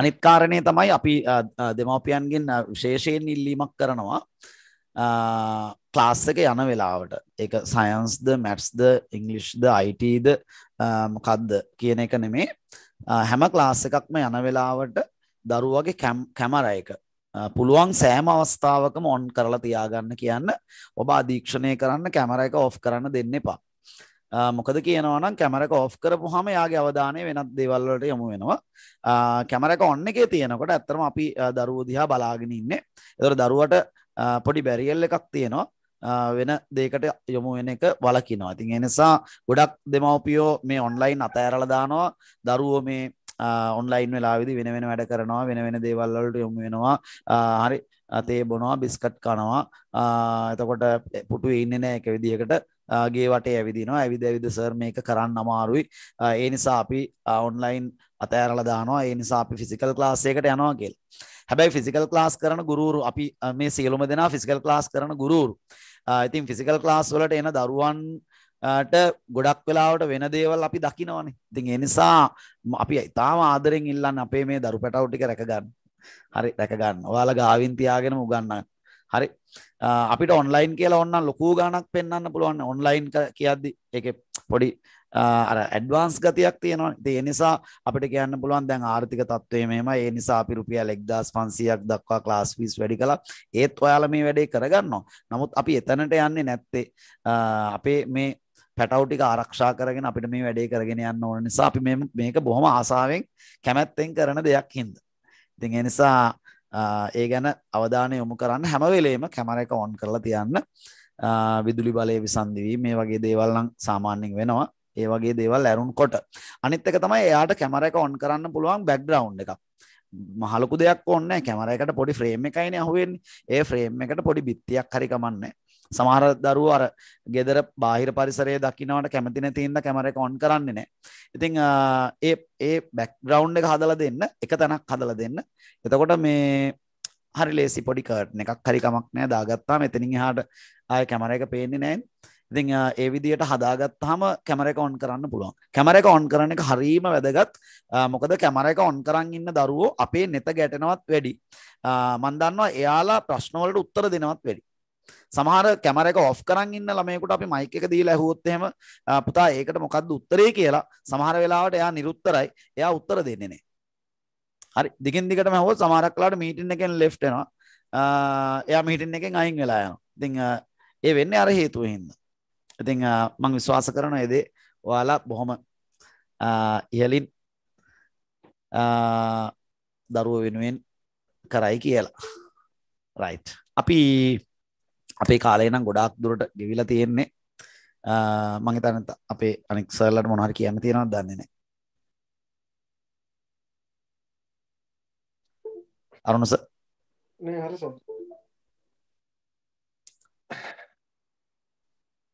අනිත් කාරණේ තමයි අපි දෙමව්පියන්ගෙන් විශේෂයෙන් ඉල්ලීමක් කරනවා. ක්ලාස් එක යන වෙලාවට එක සයන්ස්ද මැට්ස්ද ඉංගලිෂ්ද අයිටද මොකක්ද කියන එක නෙමේ හැම ක්ලාස් එකක්ම යන වෙලාවට දරුවගේ කැමර එක පුළුවන් සෑම අවස්ථාවකම ඔන් කරලා තියාගන්න කියන්න ඔබ අධීක්ෂණය කරන්න කැමර එක ඔෆ් කරන්න දෙන්න එපා මොකද කියනවනම් කැමරක ඔෆ් කරපු හම යාගේ අවධානය වෙනත් දෙවල්ලට යොමු වෙනවා කැමරක ඔන්න එකේ තියෙනකොට ඇත්තරම අපි දරුව දිහා බලාගෙන ඉන්නේ එතර දරුවට පොඩි බැරිියල් එකක් තියෙනවා වෙන දේකට යොමු වෙන එක වලකිනවා ඉතින් එනිසා ගොඩක් දෙමවපියෝ මේ ඔන්ලයින් අතඇරල දානවා දරුවෝ මේ ඔන්ලයින් වෙලාවිදි වෙන වෙන වැඩ කරනවා වෙන වෙන දේවල්ලට යොමු වෙනවා හරි අතේ බොනවා බිස්කට් කනවා එතකොට පුටු ඉන්න නෑ එක විදිහකට ගේ වටේ ඇවිදිනවා ඇවිද ඇවිද සර් මේක කරන්න අමාරුයි ඒ නිසා අපි ඔන්ලයින් අතෑරලා දානවා ඒ නිසා අපි ෆිසිකල් ක්ලාස් එකට යනවා කියලා. හැබැයි ෆිසිකල් ක්ලාස් කරන ගුරුවරු අපි මේ සියලුම දෙනා ෆිසිකල් ක්ලාස් කරන ගුරුවරු. ඉතින් ෆිසිකල් ක්ලාස් වලට එන දරුවන්ට ගොඩක් වෙලාවට වෙන දේවල් අපි දකිනවනේ. ඉතින් ඒ නිසා අපි තාම ආදරෙන් ඉල්ලන්නේ අපේ මේ දරු පැටවු ටික රැක ගන්න. හරි රැක ගන්න. ඔයාලා ගාවින් තියාගෙනම උගන්නන්න. හරි අපිට ඔන්ලයින් කියලා ඔන්න ලොකු ගානක් පෙන්න්න පුළුවන් ඔන්ලයින් කියද්දි එක පොඩි අර ඇඩ්වාන්ස් ගතියක් තියෙනවා ඒ නිසා අපිට කියන්න පුළුවන් දැන් ආර්ථික තත්ත්වය මෙහෙම ඒ නිසා අපි රුපියල් 1500ක් දක්වා ක්ලාස් ෆීස් වැඩි කළා ඒත් ඔයාලා මේ වැඩේ කරගන්නවා නමුත් අපි එතනට යන්නේ නැත්තේ අපේ මේ පැටවටික ආරක්ෂා කරගෙන අපිට මේ වැඩේ කරගෙන යන්න ඕන නිසා අපි මේක බොහොම ආසාවෙන් කැමැත්තෙන් කරන දෙයක් හින්ද ඉතින් ඒ නිසා ඒ ගැන අවධානය යොමු කරන්න හැම වෙලේම කැමර එක ඔන් කරලා තියන්න විදුලි බලය විසන්දිවී මේ වගේ දේවල් නම් සාමාන්‍යයෙන් වෙනවා ඒ වගේ දේවල් ඇරුන් කොට අනිත් එක තමයි එයාට කැමර එක ඔන් කරන්න පුළුවන් බැක්ග්‍රවන්් එකක් මහලකු දෙයක් ඔන්න කැමර එකට පොඩි ෆ්‍රේම් එකයින අහුවෙන් ඒ ෆ්‍රේම් එකට පොඩි බිත්තියක් හරි කමන්නේ සමහර දරුව අර ගෙදර බාහිර පරිසරය දකිනවට කැමතින තියන්න කැමර එක ඔන් කරන්නේ නෑ ඉතිං ඒ ඒ බැක්ග්‍රවන්් එක හදල දෙන්න එක තැනක් හදල දෙන්න එතකොට මේ හරි ලේසි පොඩි කර්ට් එකක් හරිකමක් නෑ දාගත්තා මෙතනින් හාට ආය කැමර එක පේන්නේ නෑ ඉතින් ඒ විදියට හදාගත්තාම කැමර එක ඔන් කරන්න පුළුවන්. කැමර එක ඔන් කරන එක හරීම වැදගත්. මොකද කැමර එක ඔන් කරන් ඉන්න දරුවෝ අපේ නෙත ගැටෙනවත් වැඩි. මන් දන්නවා එයාලා ප්‍රශ්න වලට උත්තර දෙනවත් වැඩි. සමහර කැමරක ඔෆ් කරන් ඉන්න ළමයෙකුට අපි මයික් එක දීලා ඇහුවොත් එහෙම පුතා ඒකට මොකද්ද උත්තරේ කියලා සමහර වෙලාවට එයා නිරුත්තරයි. එයා උත්තර දෙන්නේ නැහැ. හරි දිගින් දිගටම ඇහුවොත් සමහරක් වෙලාවට මීටින් එකෙන් ලෙෆ්ට් වෙනවා. එයා මීටින් එකෙන් අයින් වෙලා යනවා. ඉතින් ඒ වෙන්නේ අර හේතුවෙන් හින්දා. ඉතින් මං විශ්වාස කරන එදේ ඔයාලා බොහොම ඉහලින් දරුව වෙනුවෙන් කරයි කියලා රයි් අපි අපේ කාලේනම් ගොඩාක් දුරට ගෙවිලා තියෙන්නේ මංහිතන අපේ අනික් සල්ලට මොනහර කියන්න තියෙනව දන්නේන අරුණස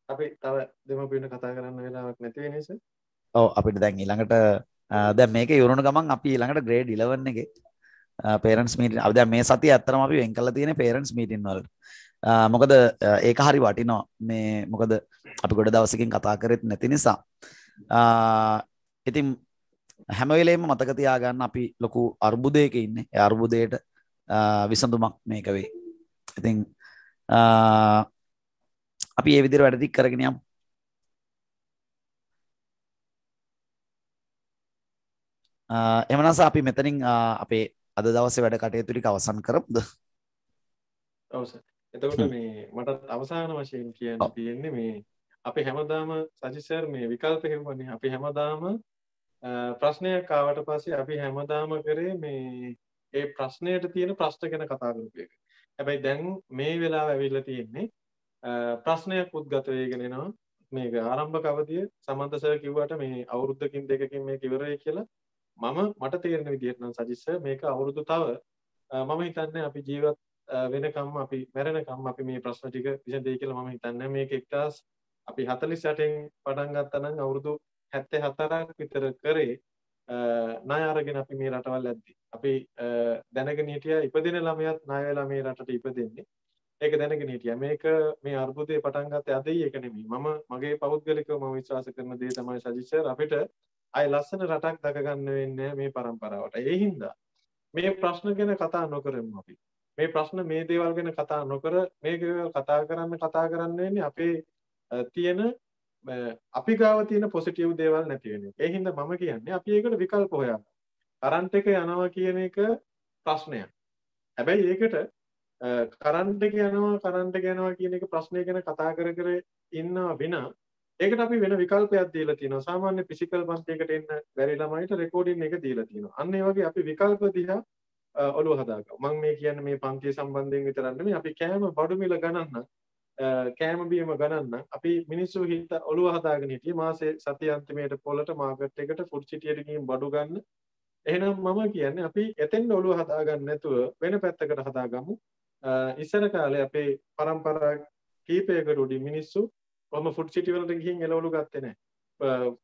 අපි තව දෙමපියට කතා කරන්න වෙලාවක් නැතිව නිස
ඔව අපිට දැන් ඊළඟට දැ මේක යුරුණු ගමන් අපි ළඟට ග්‍රේඩ් ඉලවන්න එක පේරන්ස් මීට අද මේ සති ඇත්තරම අපි වෙන්කල තියෙන පේරන්ස් මීටින් වල මොකද ඒක හරි වටිනෝ මේ මොකද අපි ගොඩ දවසකින් කතා කරෙත් නැති නිසා ඉතින් හැමවෙලේම මතකතියාගන්න අපි ලොකු අර්බුදයක ඉන්න අර්බුදයට විසඳුමක් මේකවේ ඉතින් අපි ඒ විදිහට වැඩ ටික කරගෙන යමු. එහෙනම් අපි මෙතනින් අපේ අද දවසේ වැඩ කටයුතු ටික අවසන් කරමුද?
ඔව් සර්. එතකොට මේ මට අවසාන වශයෙන් කියන්න තියෙන්නේ මේ අපි හැමදාම සජි සර් මේ විකල්ප හෙවන්නේ අපි හැමදාම ප්‍රශ්නයක් ආවට පස්සේ අපි හැමදාම කරේ මේ ඒ ප්‍රශ්නයට තියෙන ප්‍රශ්න ගැන කතා කරපු එක. හැබැයි දැන් මේ වෙලාව ඇවිල්ලා තියෙන්නේ ප්‍රශ්නයක් උද්ගත වේගෙන එනවා මේක ආරම්භක අවධිය සමන්ත සර් කිව්වට මේ අවුරුද්දකින් දෙකකින් මේක ඉවරයි කියලා මම මට තේරෙන විදිහට නම් සජිස් සර් මේක අවුරුදු තව මම හිතන්නේ අපි ජීවත් වෙනකම් අපි මැරෙනකම් අපි මේ ප්‍රශ්න ටික විසඳෙයි කියලා මම හිතන්නේ මේක එක්ටස් අපි 48න් පටන් ගත්තා නම් අවුරුදු 74ක් විතර කරේ ණය අරගෙන අපි මේ රටවල් ඇද්දි. අපි දැනගෙන හිටියා ඉපදෙන ළමයාත් ණය වෙලා මේ රටට ඉපදෙන්නේ. ඒක දැනගෙන හිටියා. මේක මේ අර්බුදේ පටන් ගත්තේ අදයි ඒක නෙමෙයි. මම මගේ පෞද්ගලිකව මම විශ්වාස කරන දේ තමයි සජිෂර් අපිට අය ලස්සන රටක් දක ගන්න වෙන්නේ මේ પરම්පරාවට. ඒ හින්දා මේ ප්‍රශ්න ගැන කතා නොකරමු අපි. මේ ප්‍රශ්න මේ දේවල් ගැන කතා නොකර මේ දේවල් කතා කරන්න කතා කරන්න වෙන්නේ අපේ තියෙන අපි ගාව තියෙන පොසිටිව් දේවල් නැති වෙන එක. ඒ හින්දා මම කියන්නේ අපි ඒකට විකල්ප හොයන්න. කරන්ට් එක යනවා කියන එක ප්‍රශ්නයක්. හැබැයි ඒකට කරන්ට යනවා කරන්ට ගැනවා කියන එක ප්‍රශ්නය ගැන කතා කර කර ඉන්නා වෙන ඒකට අපි වෙන විකල්පයක් දීලා තියෙනවා සාමාන්‍ය ෆිසිකල් බස්ටයකට එන්න බැරි ළමයිට රෙකෝඩින් එක දීලා තියෙනවා අන්න ඒ වගේ අපි විකල්ප දිහා ඔලුව හදාගමු මම මේ කියන්නේ මේ පන්තිය සම්බන්ධයෙන් විතරක් නෙමෙයි අපි කෑම බඩු මිල ගණන්න කෑම බීම ගණන්න අපි මිනිස්සු හිත ඔළුව හදාගෙන හිටියේ මාසේ සති අන්තිමේට පොලට මාකට් එකට ෆුඩ් සිටියට ගිහින් බඩු ගන්න. එහෙනම් මම කියන්නේ අපි එතෙන් ඔළුව හදාගන්න නැතුව වෙන පැත්තකට හදාගමු. ඉස්සර කාලේ අපේ පරම්පරා කීපයකට උඩින් මිනිස්සු ඔහම ෆුඩ් සිටි වලට ගිහින් එළවලු ගත්තේ නැහැ.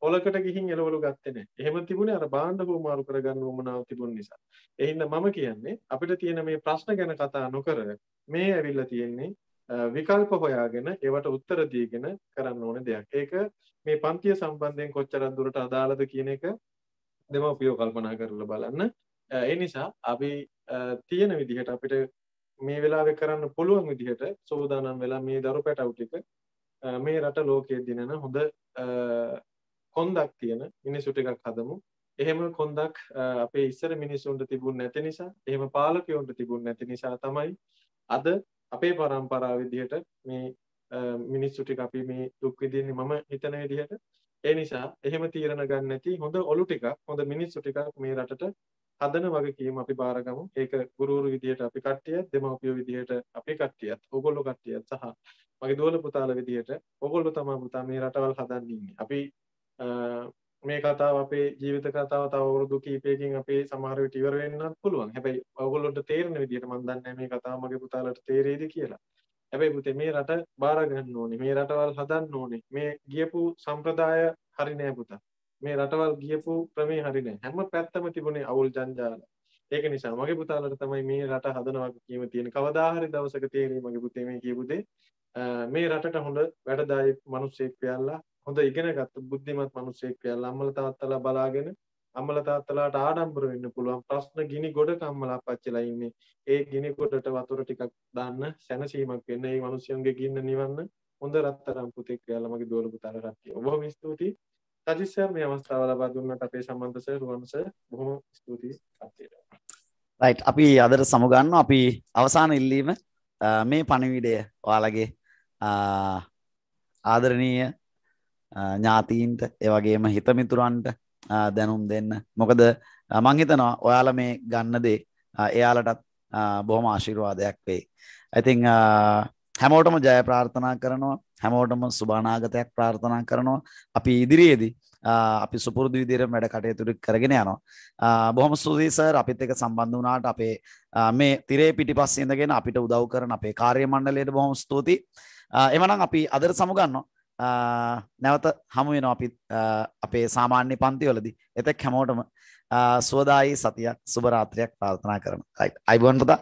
පොලකට ගිහින් එළවලු ගත්තේ නැහැ. එහෙම තිබුණේ අර භාණ්ඩ හුවමාරු කරගන්න උවමනාව තිබුණ නිසා. එහෙනම් මම කියන්නේ අපිට තියෙන මේ ප්‍රශ්න ගැන කතා නොකර මේ ඇවිල්ලා තියෙන්නේ විකල්ප හොයාගෙන ඒවට උත්තර දීගෙන කරන්න ඕන දෙයක්. ඒක මේ පන්තිය සම්බන්ධයෙන් කොච්චරක් දුරට අදාළද කියන එක දෙමව්පියෝ කල්පනා කරලා බලන්න. ඒ නිසා අපි තියෙන විදිහට අපිට මේ වෙලාවේ කරන්න පුළුවන් විදිහට සෝදානම් වෙලා මේ දරු පැටව් ටික මේ රට ලෝකයේ දිනන හොඳ කොන්දක් තියෙන මිනිසු ටිකක් හදමු. එහෙම කොන්දක් අපේ ඉස්සර මිනිසුන්ට තිබුණ නැති නිසා, එහෙම පාලකයොන්ට තිබුණ නැති නිසා තමයි අද අපේ પરම්පරාව විදිහට මේ මිනිස්සු ටික අපි මේ දුක් විඳින්නේ මම හිතන විදිහට. ඒ නිසා එහෙම තීරණ ගන්න නැති හොඳ ඔලු ටිකක්, හොඳ මිනිස්සු ටිකක් මේ රටට හදන වගකීම අපි බාරගමු. ඒක ගුරුවරු විදියට අපි කට්ටිය, දෙමව්පිය විදියට අපේ කට්ටියත්, ඕගොල්ලෝ කට්ටියත් සහ මගේ දුවල පුතාල විදියට ඕගොල්ලෝ තමයි පුතා මේ රටවල් හදන්න ඉන්නේ. අපි මේ කතාව අපේ ජීවිත කතාව තව අවුරුදු කීපයකින් අපේ සමහර විට ඉවර වෙන්නත් පුළුවන්. හැබැයි ඔයගොල්ලොන්ට තේරෙන විදියට මම දන්නේ මේ කතාව මගේ පුතාලට තේරෙයිද කියලා. හැබැයි පුතේ මේ රට බාර ගන්න ඕනේ. මේ රටවල් හදන්න ඕනේ. මේ ගියපු සම්ප්‍රදාය හරි නෑ පුතා. මේ රටවල් ගියපු ක්‍රමේ හරිනේ හැම පැත්තම තිබුණේ අවුල් ජංජාල ඒක නිසා මගේ පුතාලට තමයි මේ රට හදනවා කියීම තියෙන කවදා හරි දවසක තේරෙයි මගේ පුතේ මේ කියපු දේ මේ රටට හොඳ වැඩදායි මිනිස්සෙක් කියලා හොඳ ඉගෙනගත් බුද්ධිමත් මිනිස්සෙක් කියලා අම්මලා තාත්තලා බලාගෙන අම්මලා තාත්තලාට ආඩම්බර වෙන්න පුළුවන් ප්‍රශ්න ගිනි ගොඩක අම්මලා අපච්චිලා ඉන්නේ ඒ ගිනි ගොඩට වතුර ටිකක් දාන්න සැනසීමක් වෙන්න ඒ මිනිස්සුන්ගේ ගින්න නිවන්න හොඳ රත්තරන් පුතෙක් කියලා මගේ දුවල පුතාලට කියනවා බොහොම ස්තුතියි සජිස්සර් මේ අවස්ථාව ලබා දුන්නට අපේ සම්බන්ධස රුවන්ස බොහොම ස්තුතියි
රයි් අපි අදර සමුගන්න අපි අවසාන ඉල්ලීම මේ පණවිඩය ඔයාලගේ ආදරණීය ඥාතීන්ට ඒවගේම හිතමිතුරන්ට දැනුම් දෙන්න මොකද මංහිතනවා ඔයාල මේ ගන්න දේ එයාලටත් බොහොම ආශිරවාදයක් වේ. ඇතිං හැමෝටම ජය ප්‍රාර්ථනා කරනවා හැමෝටම සුභානාගතයක් ප්‍රාර්ථනා කරනවා අපි ඉදිරියේදී අපි සුපුරුදු විදිහට වැඩ කටයුතු කරගෙන යනවා බොහොම ස්තුතියි සර් අපිත් එක්ක සම්බන්ධ වුණාට අපේ මේ තිරේ පිටිපස්සේ ඉඳගෙන අපිට උදව් කරන අපේ කාර්ය මණ්ඩලයට බොහොම ස්තුතියි එමනම් අපි අදට සමුගන්නවා නැවත හමු වෙනවා අපි අපේ සාමාන්‍ය පන්තිවලදී එතෙක් හැමෝටම සුවදායි සතියක් සුබ රාත්‍රියක් ප්‍රාර්ථනා කරනවා අයිබෝන් පුතා